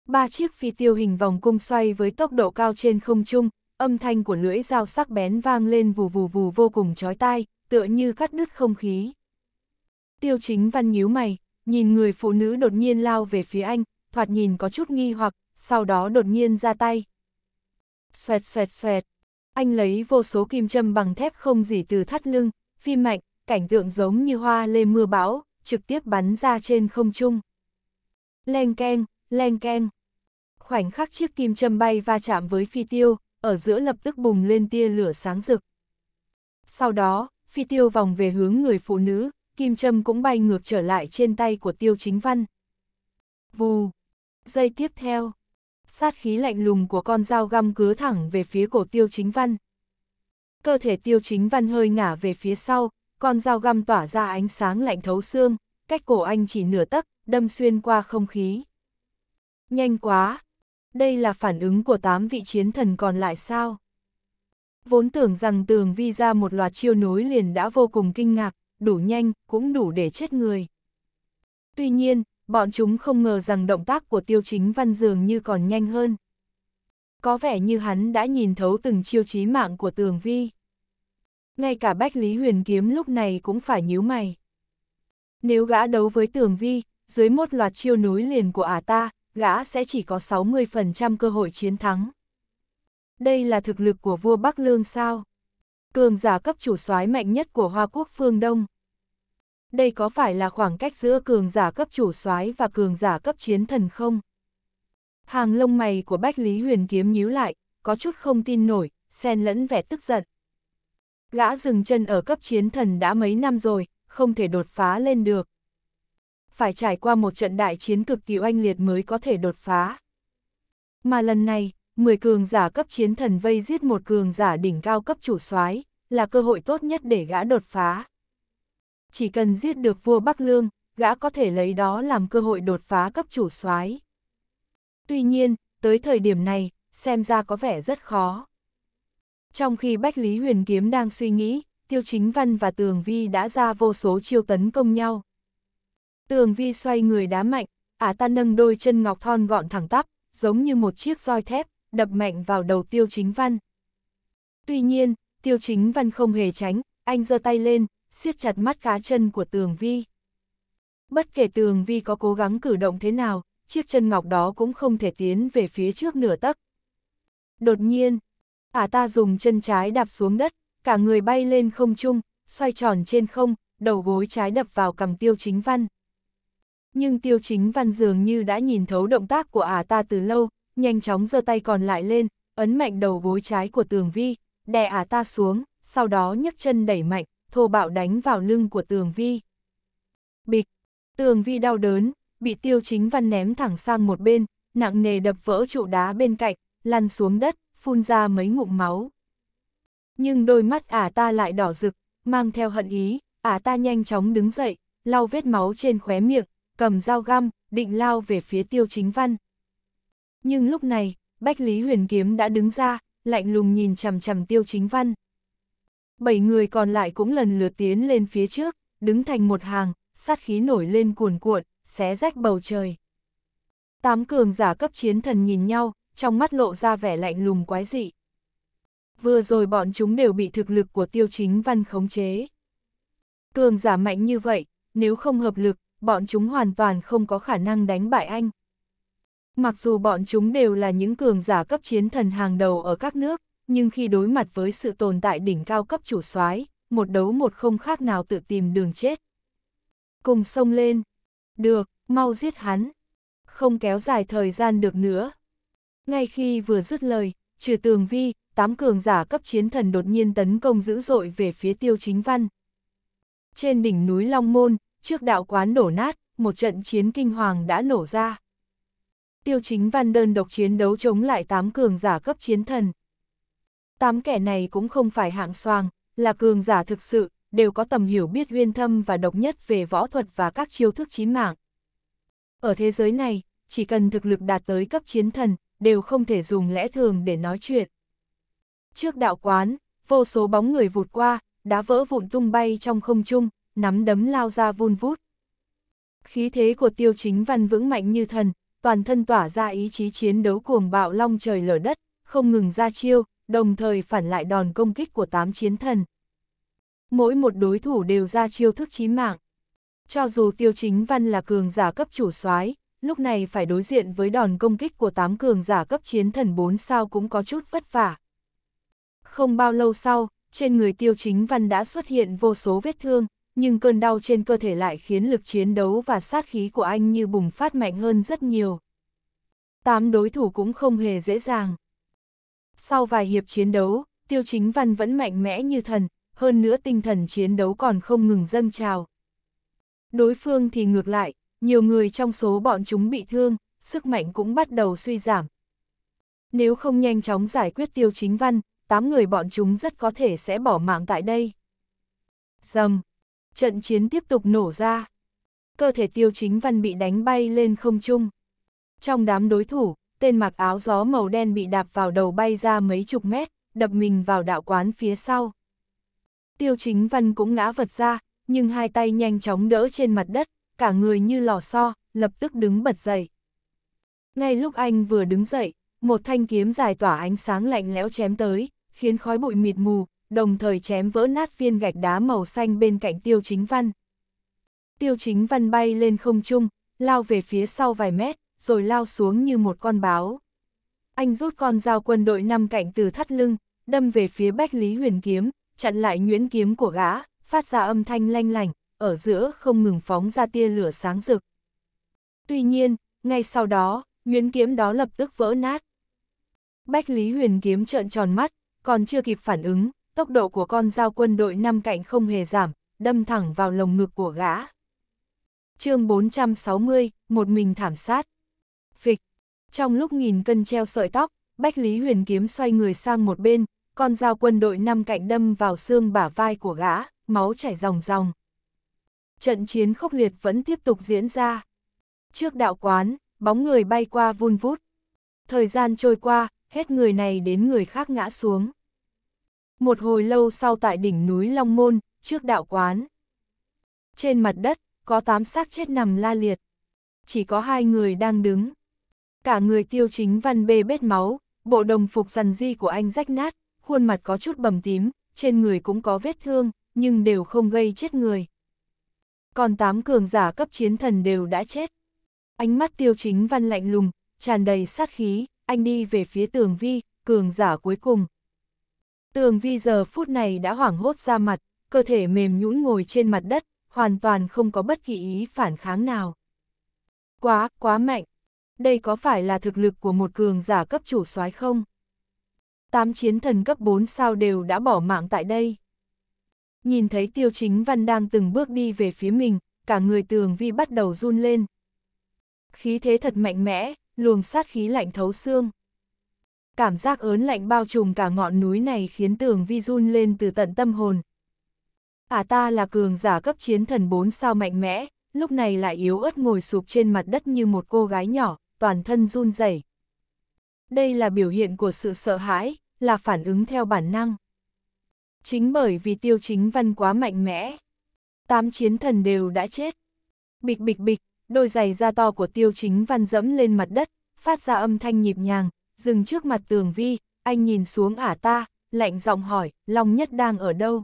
Ba chiếc phi tiêu hình vòng cung xoay với tốc độ cao trên không trung, âm thanh của lưỡi dao sắc bén vang lên vù vù vù vô cùng chói tai, tựa như cắt đứt không khí. Tiêu chính văn nhíu mày, nhìn người phụ nữ đột nhiên lao về phía anh, thoạt nhìn có chút nghi hoặc, sau đó đột nhiên ra tay. Xoẹt xoẹt xoẹt, anh lấy vô số kim châm bằng thép không gì từ thắt lưng, phi mạnh, cảnh tượng giống như hoa lê mưa bão, trực tiếp bắn ra trên không trung. Leng keng, leng keng. Khoảnh khắc chiếc kim châm bay va chạm với phi tiêu, ở giữa lập tức bùng lên tia lửa sáng rực. Sau đó, phi tiêu vòng về hướng người phụ nữ, kim châm cũng bay ngược trở lại trên tay của tiêu chính văn. Vù! Giây tiếp theo, sát khí lạnh lùng của con dao găm cứa thẳng về phía cổ tiêu chính văn. Cơ thể tiêu chính văn hơi ngả về phía sau, con dao găm tỏa ra ánh sáng lạnh thấu xương, cách cổ anh chỉ nửa tấc, đâm xuyên qua không khí. Nhanh quá! Đây là phản ứng của tám vị chiến thần còn lại sao? Vốn tưởng rằng tường vi ra một loạt chiêu nối liền đã vô cùng kinh ngạc, đủ nhanh, cũng đủ để chết người. Tuy nhiên, bọn chúng không ngờ rằng động tác của tiêu chính văn dường như còn nhanh hơn. Có vẻ như hắn đã nhìn thấu từng chiêu chí mạng của tường vi. Ngay cả Bách Lý Huyền Kiếm lúc này cũng phải nhíu mày. Nếu gã đấu với tường vi, dưới một loạt chiêu nối liền của ả ta, gã sẽ chỉ có 60% cơ hội chiến thắng đây là thực lực của vua Bắc Lương sao? Cường giả cấp chủ soái mạnh nhất của Hoa Quốc phương Đông. Đây có phải là khoảng cách giữa cường giả cấp chủ soái và cường giả cấp chiến thần không? Hàng lông mày của Bách Lý Huyền Kiếm nhíu lại, có chút không tin nổi, xen lẫn vẻ tức giận. Gã dừng chân ở cấp chiến thần đã mấy năm rồi, không thể đột phá lên được. Phải trải qua một trận đại chiến cực kỳ oanh liệt mới có thể đột phá. Mà lần này, 10 cường giả cấp chiến thần vây giết một cường giả đỉnh cao cấp chủ soái là cơ hội tốt nhất để gã đột phá. Chỉ cần giết được vua Bắc Lương, gã có thể lấy đó làm cơ hội đột phá cấp chủ soái. Tuy nhiên, tới thời điểm này, xem ra có vẻ rất khó. Trong khi Bách Lý Huyền Kiếm đang suy nghĩ, Tiêu Chính Văn và Tường Vi đã ra vô số chiêu tấn công nhau. Tường Vi xoay người đá mạnh, ả ta nâng đôi chân ngọc thon gọn thẳng tắp, giống như một chiếc roi thép, đập mạnh vào đầu tiêu chính văn. Tuy nhiên, tiêu chính văn không hề tránh, anh giơ tay lên, siết chặt mắt cá chân của tường vi. Bất kể tường vi có cố gắng cử động thế nào, chiếc chân ngọc đó cũng không thể tiến về phía trước nửa tấc. Đột nhiên, ả à ta dùng chân trái đạp xuống đất, cả người bay lên không trung, xoay tròn trên không, đầu gối trái đập vào cầm tiêu chính văn. Nhưng tiêu chính văn dường như đã nhìn thấu động tác của ả à ta từ lâu, nhanh chóng giơ tay còn lại lên, ấn mạnh đầu gối trái của tường vi, đè ả à ta xuống, sau đó nhấc chân đẩy mạnh, thô bạo đánh vào lưng của tường vi. Bịch, tường vi đau đớn, bị tiêu chính văn ném thẳng sang một bên, nặng nề đập vỡ trụ đá bên cạnh, lăn xuống đất, phun ra mấy ngụm máu. Nhưng đôi mắt ả à ta lại đỏ rực, mang theo hận ý, ả à ta nhanh chóng đứng dậy, lau vết máu trên khóe miệng, cầm dao găm, định lao về phía tiêu chính văn. Nhưng lúc này, Bách Lý Huyền Kiếm đã đứng ra, lạnh lùng nhìn chằm chằm Tiêu Chính Văn. Bảy người còn lại cũng lần lượt tiến lên phía trước, đứng thành một hàng, sát khí nổi lên cuồn cuộn, xé rách bầu trời. Tám cường giả cấp chiến thần nhìn nhau, trong mắt lộ ra vẻ lạnh lùng quái dị. Vừa rồi bọn chúng đều bị thực lực của tiêu chính văn khống chế. Cường giả mạnh như vậy, nếu không hợp lực, bọn chúng hoàn toàn không có khả năng đánh bại anh. Mặc dù bọn chúng đều là những cường giả cấp chiến thần hàng đầu ở các nước, nhưng khi đối mặt với sự tồn tại đỉnh cao cấp chủ soái, một đấu một không khác nào tự tìm đường chết. Cùng sông lên. Được, mau giết hắn. Không kéo dài thời gian được nữa. Ngay khi vừa dứt lời, trừ tường vi, tám cường giả cấp chiến thần đột nhiên tấn công dữ dội về phía tiêu chính văn. Trên đỉnh núi Long Môn, trước đạo quán đổ nát, một trận chiến kinh hoàng đã nổ ra tiêu chính văn đơn độc chiến đấu chống lại tám cường giả cấp chiến thần. Tám kẻ này cũng không phải hạng soang, là cường giả thực sự, đều có tầm hiểu biết uyên thâm và độc nhất về võ thuật và các chiêu thức chí mạng. Ở thế giới này, chỉ cần thực lực đạt tới cấp chiến thần, đều không thể dùng lẽ thường để nói chuyện. Trước đạo quán, vô số bóng người vụt qua, đá vỡ vụn tung bay trong không trung, nắm đấm lao ra vun vút. Khí thế của tiêu chính văn vững mạnh như thần, toàn thân tỏa ra ý chí chiến đấu cuồng bạo long trời lở đất, không ngừng ra chiêu, đồng thời phản lại đòn công kích của tám chiến thần. Mỗi một đối thủ đều ra chiêu thức chí mạng. Cho dù tiêu chính văn là cường giả cấp chủ soái, lúc này phải đối diện với đòn công kích của tám cường giả cấp chiến thần 4 sao cũng có chút vất vả. Không bao lâu sau, trên người tiêu chính văn đã xuất hiện vô số vết thương, nhưng cơn đau trên cơ thể lại khiến lực chiến đấu và sát khí của anh như bùng phát mạnh hơn rất nhiều. Tám đối thủ cũng không hề dễ dàng. Sau vài hiệp chiến đấu, Tiêu Chính Văn vẫn mạnh mẽ như thần, hơn nữa tinh thần chiến đấu còn không ngừng dâng trào. Đối phương thì ngược lại, nhiều người trong số bọn chúng bị thương, sức mạnh cũng bắt đầu suy giảm. Nếu không nhanh chóng giải quyết Tiêu Chính Văn, tám người bọn chúng rất có thể sẽ bỏ mạng tại đây. Dầm! Trận chiến tiếp tục nổ ra. Cơ thể tiêu chính văn bị đánh bay lên không trung. Trong đám đối thủ, tên mặc áo gió màu đen bị đạp vào đầu bay ra mấy chục mét, đập mình vào đạo quán phía sau. Tiêu chính văn cũng ngã vật ra, nhưng hai tay nhanh chóng đỡ trên mặt đất, cả người như lò xo, lập tức đứng bật dậy. Ngay lúc anh vừa đứng dậy, một thanh kiếm dài tỏa ánh sáng lạnh lẽo chém tới, khiến khói bụi mịt mù, đồng thời chém vỡ nát viên gạch đá màu xanh bên cạnh tiêu chính văn. Tiêu chính văn bay lên không trung, lao về phía sau vài mét, rồi lao xuống như một con báo. Anh rút con dao quân đội năm cạnh từ thắt lưng, đâm về phía Bách Lý Huyền Kiếm, chặn lại nhuyễn kiếm của gã, phát ra âm thanh lanh lành, ở giữa không ngừng phóng ra tia lửa sáng rực. Tuy nhiên, ngay sau đó, nhuyễn kiếm đó lập tức vỡ nát. Bách Lý Huyền Kiếm trợn tròn mắt, còn chưa kịp phản ứng, tốc độ của con dao quân đội năm cạnh không hề giảm, đâm thẳng vào lồng ngực của gã. chương 460, một mình thảm sát. Phịch. Trong lúc nghìn cân treo sợi tóc, Bách Lý Huyền Kiếm xoay người sang một bên, con dao quân đội năm cạnh đâm vào xương bả vai của gã, máu chảy ròng ròng. Trận chiến khốc liệt vẫn tiếp tục diễn ra. Trước đạo quán, bóng người bay qua vun vút. Thời gian trôi qua, hết người này đến người khác ngã xuống. Một hồi lâu sau tại đỉnh núi Long Môn, trước đạo quán. Trên mặt đất, có tám xác chết nằm la liệt. Chỉ có hai người đang đứng. Cả người tiêu chính văn bê bết máu, bộ đồng phục rằn di của anh rách nát, khuôn mặt có chút bầm tím, trên người cũng có vết thương, nhưng đều không gây chết người. Còn tám cường giả cấp chiến thần đều đã chết. Ánh mắt tiêu chính văn lạnh lùng, tràn đầy sát khí, anh đi về phía tường vi, cường giả cuối cùng. Tường vi giờ phút này đã hoảng hốt ra mặt, cơ thể mềm nhũn ngồi trên mặt đất, hoàn toàn không có bất kỳ ý phản kháng nào. Quá, quá mạnh. Đây có phải là thực lực của một cường giả cấp chủ soái không? Tám chiến thần cấp 4 sao đều đã bỏ mạng tại đây. Nhìn thấy tiêu chính văn đang từng bước đi về phía mình, cả người tường vi bắt đầu run lên. Khí thế thật mạnh mẽ, luồng sát khí lạnh thấu xương cảm giác ớn lạnh bao trùm cả ngọn núi này khiến tường vi run lên từ tận tâm hồn. À ta là cường giả cấp chiến thần 4 sao mạnh mẽ, lúc này lại yếu ớt ngồi sụp trên mặt đất như một cô gái nhỏ, toàn thân run rẩy. Đây là biểu hiện của sự sợ hãi, là phản ứng theo bản năng. Chính bởi vì tiêu chính văn quá mạnh mẽ. Tám chiến thần đều đã chết. Bịch bịch bịch, đôi giày da to của tiêu chính văn dẫm lên mặt đất, phát ra âm thanh nhịp nhàng, dừng trước mặt tường vi, anh nhìn xuống ả ta, lạnh giọng hỏi, Long Nhất đang ở đâu?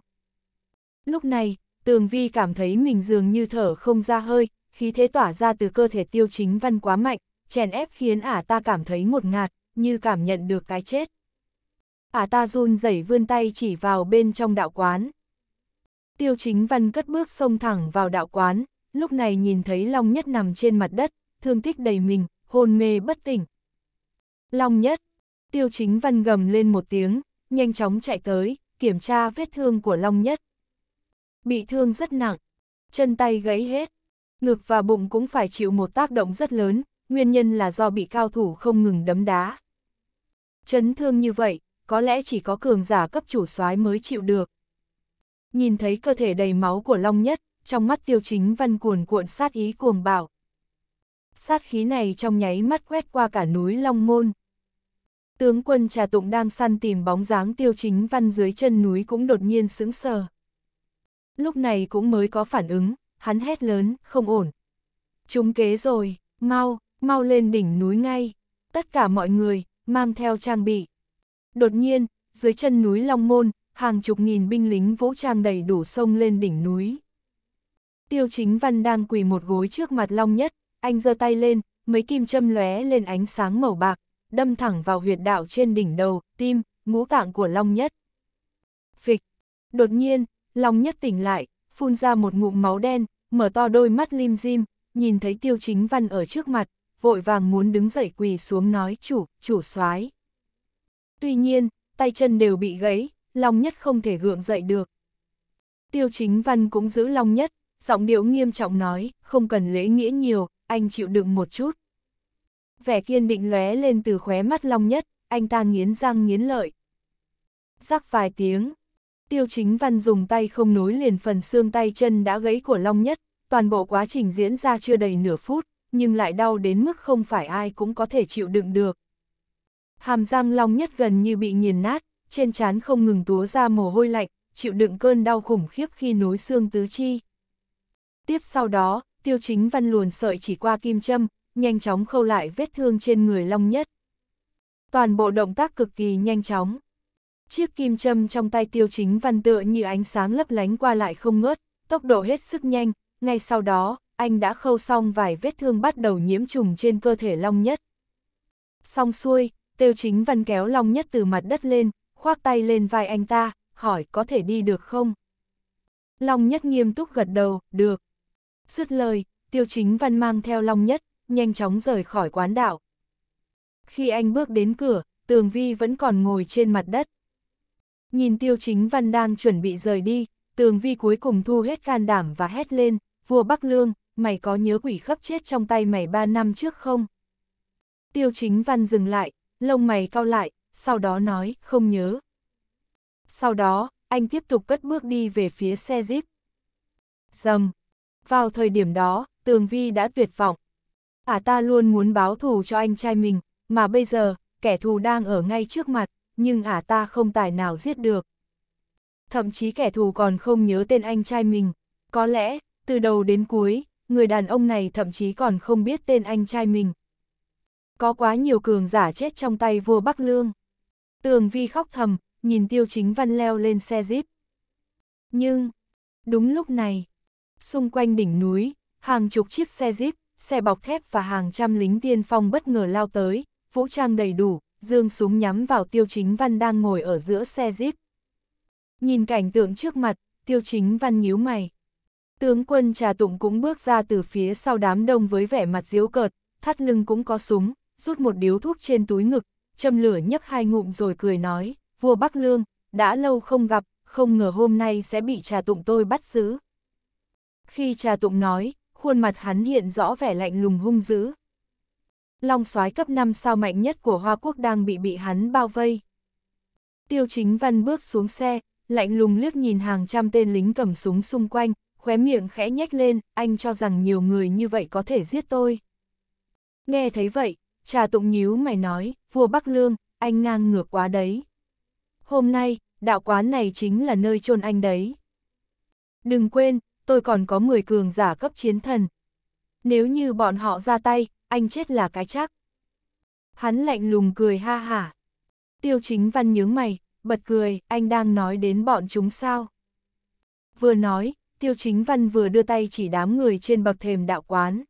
Lúc này, tường vi cảm thấy mình dường như thở không ra hơi, khí thế tỏa ra từ cơ thể tiêu chính văn quá mạnh, chèn ép khiến ả ta cảm thấy ngột ngạt, như cảm nhận được cái chết. Ả ta run rẩy vươn tay chỉ vào bên trong đạo quán. Tiêu chính văn cất bước xông thẳng vào đạo quán, lúc này nhìn thấy Long Nhất nằm trên mặt đất, thương tích đầy mình, hôn mê bất tỉnh, Long nhất, tiêu chính văn gầm lên một tiếng, nhanh chóng chạy tới, kiểm tra vết thương của Long nhất. Bị thương rất nặng, chân tay gãy hết, ngực và bụng cũng phải chịu một tác động rất lớn, nguyên nhân là do bị cao thủ không ngừng đấm đá. Chấn thương như vậy, có lẽ chỉ có cường giả cấp chủ soái mới chịu được. Nhìn thấy cơ thể đầy máu của Long Nhất, trong mắt tiêu chính văn cuồn cuộn sát ý cuồng bạo sát khí này trong nháy mắt quét qua cả núi Long Môn. Tướng quân trà tụng đang săn tìm bóng dáng tiêu chính văn dưới chân núi cũng đột nhiên sững sờ. Lúc này cũng mới có phản ứng, hắn hét lớn, không ổn. Chúng kế rồi, mau, mau lên đỉnh núi ngay. Tất cả mọi người, mang theo trang bị. Đột nhiên, dưới chân núi Long Môn, hàng chục nghìn binh lính vũ trang đầy đủ sông lên đỉnh núi. Tiêu chính văn đang quỳ một gối trước mặt Long Nhất, anh giơ tay lên, mấy kim châm lóe lên ánh sáng màu bạc, đâm thẳng vào huyệt đạo trên đỉnh đầu, tim, ngũ tạng của Long Nhất. Phịch! Đột nhiên, Long Nhất tỉnh lại, phun ra một ngụm máu đen, mở to đôi mắt lim dim, nhìn thấy tiêu chính văn ở trước mặt, vội vàng muốn đứng dậy quỳ xuống nói chủ, chủ soái. Tuy nhiên, tay chân đều bị gãy, Long Nhất không thể gượng dậy được. Tiêu chính văn cũng giữ Long Nhất, giọng điệu nghiêm trọng nói, không cần lễ nghĩa nhiều, anh chịu đựng một chút. Vẻ kiên định lóe lên từ khóe mắt Long Nhất, anh ta nghiến răng nghiến lợi. Rắc vài tiếng, tiêu chính văn dùng tay không nối liền phần xương tay chân đã gãy của Long Nhất, toàn bộ quá trình diễn ra chưa đầy nửa phút, nhưng lại đau đến mức không phải ai cũng có thể chịu đựng được. Hàm răng Long Nhất gần như bị nghiền nát, trên trán không ngừng túa ra mồ hôi lạnh, chịu đựng cơn đau khủng khiếp khi nối xương tứ chi. Tiếp sau đó, tiêu chính văn luồn sợi chỉ qua kim châm, nhanh chóng khâu lại vết thương trên người Long Nhất. Toàn bộ động tác cực kỳ nhanh chóng. Chiếc kim châm trong tay tiêu chính văn tựa như ánh sáng lấp lánh qua lại không ngớt, tốc độ hết sức nhanh, ngay sau đó, anh đã khâu xong vài vết thương bắt đầu nhiễm trùng trên cơ thể Long Nhất. Xong xuôi, tiêu chính văn kéo Long Nhất từ mặt đất lên, khoác tay lên vai anh ta, hỏi có thể đi được không? Long Nhất nghiêm túc gật đầu, được. Dứt lời, tiêu chính văn mang theo Long Nhất, nhanh chóng rời khỏi quán đạo. Khi anh bước đến cửa, tường vi vẫn còn ngồi trên mặt đất. Nhìn tiêu chính văn đang chuẩn bị rời đi, tường vi cuối cùng thu hết can đảm và hét lên, vua Bắc Lương, mày có nhớ quỷ khấp chết trong tay mày ba năm trước không? Tiêu chính văn dừng lại, lông mày cao lại, sau đó nói, không nhớ. Sau đó, anh tiếp tục cất bước đi về phía xe jeep. Dầm, vào thời điểm đó, Tường Vi đã tuyệt vọng. À ta luôn muốn báo thù cho anh trai mình, mà bây giờ, kẻ thù đang ở ngay trước mặt, nhưng ả à ta không tài nào giết được. Thậm chí kẻ thù còn không nhớ tên anh trai mình. Có lẽ, từ đầu đến cuối, người đàn ông này thậm chí còn không biết tên anh trai mình. Có quá nhiều cường giả chết trong tay vua Bắc Lương. Tường Vi khóc thầm, nhìn Tiêu Chính Văn leo lên xe jeep. Nhưng, đúng lúc này, Xung quanh đỉnh núi, hàng chục chiếc xe jeep, xe bọc thép và hàng trăm lính tiên phong bất ngờ lao tới, vũ trang đầy đủ, dương súng nhắm vào tiêu chính văn đang ngồi ở giữa xe jeep. Nhìn cảnh tượng trước mặt, tiêu chính văn nhíu mày. Tướng quân trà tụng cũng bước ra từ phía sau đám đông với vẻ mặt diếu cợt, thắt lưng cũng có súng, rút một điếu thuốc trên túi ngực, châm lửa nhấp hai ngụm rồi cười nói, vua Bắc Lương, đã lâu không gặp, không ngờ hôm nay sẽ bị trà tụng tôi bắt giữ. Khi trà tụng nói, khuôn mặt hắn hiện rõ vẻ lạnh lùng hung dữ. Long soái cấp 5 sao mạnh nhất của Hoa Quốc đang bị bị hắn bao vây. Tiêu chính văn bước xuống xe, lạnh lùng liếc nhìn hàng trăm tên lính cầm súng xung quanh, khóe miệng khẽ nhếch lên, anh cho rằng nhiều người như vậy có thể giết tôi. Nghe thấy vậy, trà tụng nhíu mày nói, vua Bắc Lương, anh ngang ngược quá đấy. Hôm nay, đạo quán này chính là nơi chôn anh đấy. Đừng quên, tôi còn có 10 cường giả cấp chiến thần. Nếu như bọn họ ra tay, anh chết là cái chắc. Hắn lạnh lùng cười ha hả. Tiêu chính văn nhướng mày, bật cười, anh đang nói đến bọn chúng sao. Vừa nói, tiêu chính văn vừa đưa tay chỉ đám người trên bậc thềm đạo quán.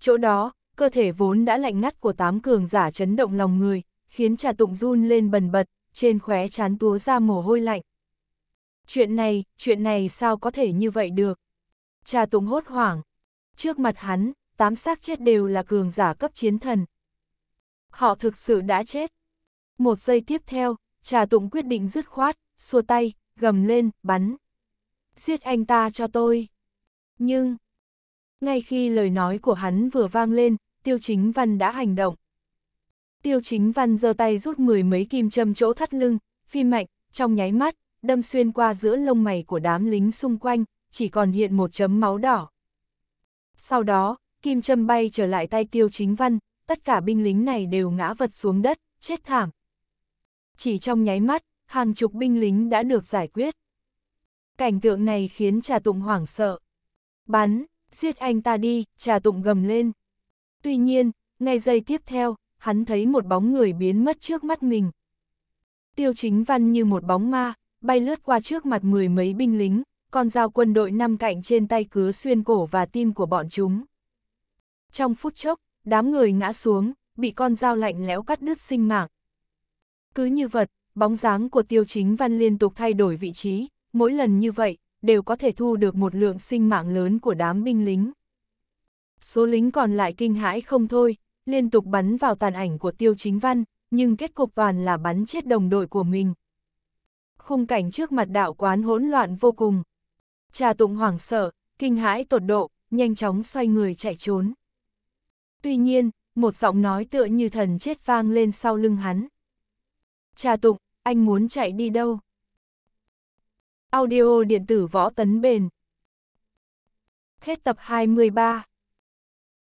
Chỗ đó, cơ thể vốn đã lạnh ngắt của tám cường giả chấn động lòng người, khiến trà tụng run lên bần bật, trên khóe chán túa ra mồ hôi lạnh. Chuyện này, chuyện này sao có thể như vậy được? Cha Tùng hốt hoảng. Trước mặt hắn, tám xác chết đều là cường giả cấp chiến thần. Họ thực sự đã chết. Một giây tiếp theo, Trà tùng quyết định dứt khoát, xua tay, gầm lên, bắn. Giết anh ta cho tôi. Nhưng, ngay khi lời nói của hắn vừa vang lên, Tiêu Chính Văn đã hành động. Tiêu Chính Văn giơ tay rút mười mấy kim châm chỗ thắt lưng, phi mạnh, trong nháy mắt, đâm xuyên qua giữa lông mày của đám lính xung quanh, chỉ còn hiện một chấm máu đỏ. Sau đó, kim châm bay trở lại tay tiêu chính văn, tất cả binh lính này đều ngã vật xuống đất, chết thảm. Chỉ trong nháy mắt, hàng chục binh lính đã được giải quyết. Cảnh tượng này khiến trà tụng hoảng sợ. Bắn, giết anh ta đi, trà tụng gầm lên. Tuy nhiên, ngay giây tiếp theo, hắn thấy một bóng người biến mất trước mắt mình. Tiêu chính văn như một bóng ma, bay lướt qua trước mặt mười mấy binh lính, con dao quân đội năm cạnh trên tay cứa xuyên cổ và tim của bọn chúng. Trong phút chốc, đám người ngã xuống, bị con dao lạnh lẽo cắt đứt sinh mạng. Cứ như vật, bóng dáng của tiêu chính văn liên tục thay đổi vị trí, mỗi lần như vậy, đều có thể thu được một lượng sinh mạng lớn của đám binh lính. Số lính còn lại kinh hãi không thôi, liên tục bắn vào tàn ảnh của tiêu chính văn, nhưng kết cục toàn là bắn chết đồng đội của mình, khung cảnh trước mặt đạo quán hỗn loạn vô cùng. Trà tụng hoảng sợ, kinh hãi tột độ, nhanh chóng xoay người chạy trốn. Tuy nhiên, một giọng nói tựa như thần chết vang lên sau lưng hắn. Trà tụng, anh muốn chạy đi đâu? Audio điện tử võ tấn bền. Hết tập 23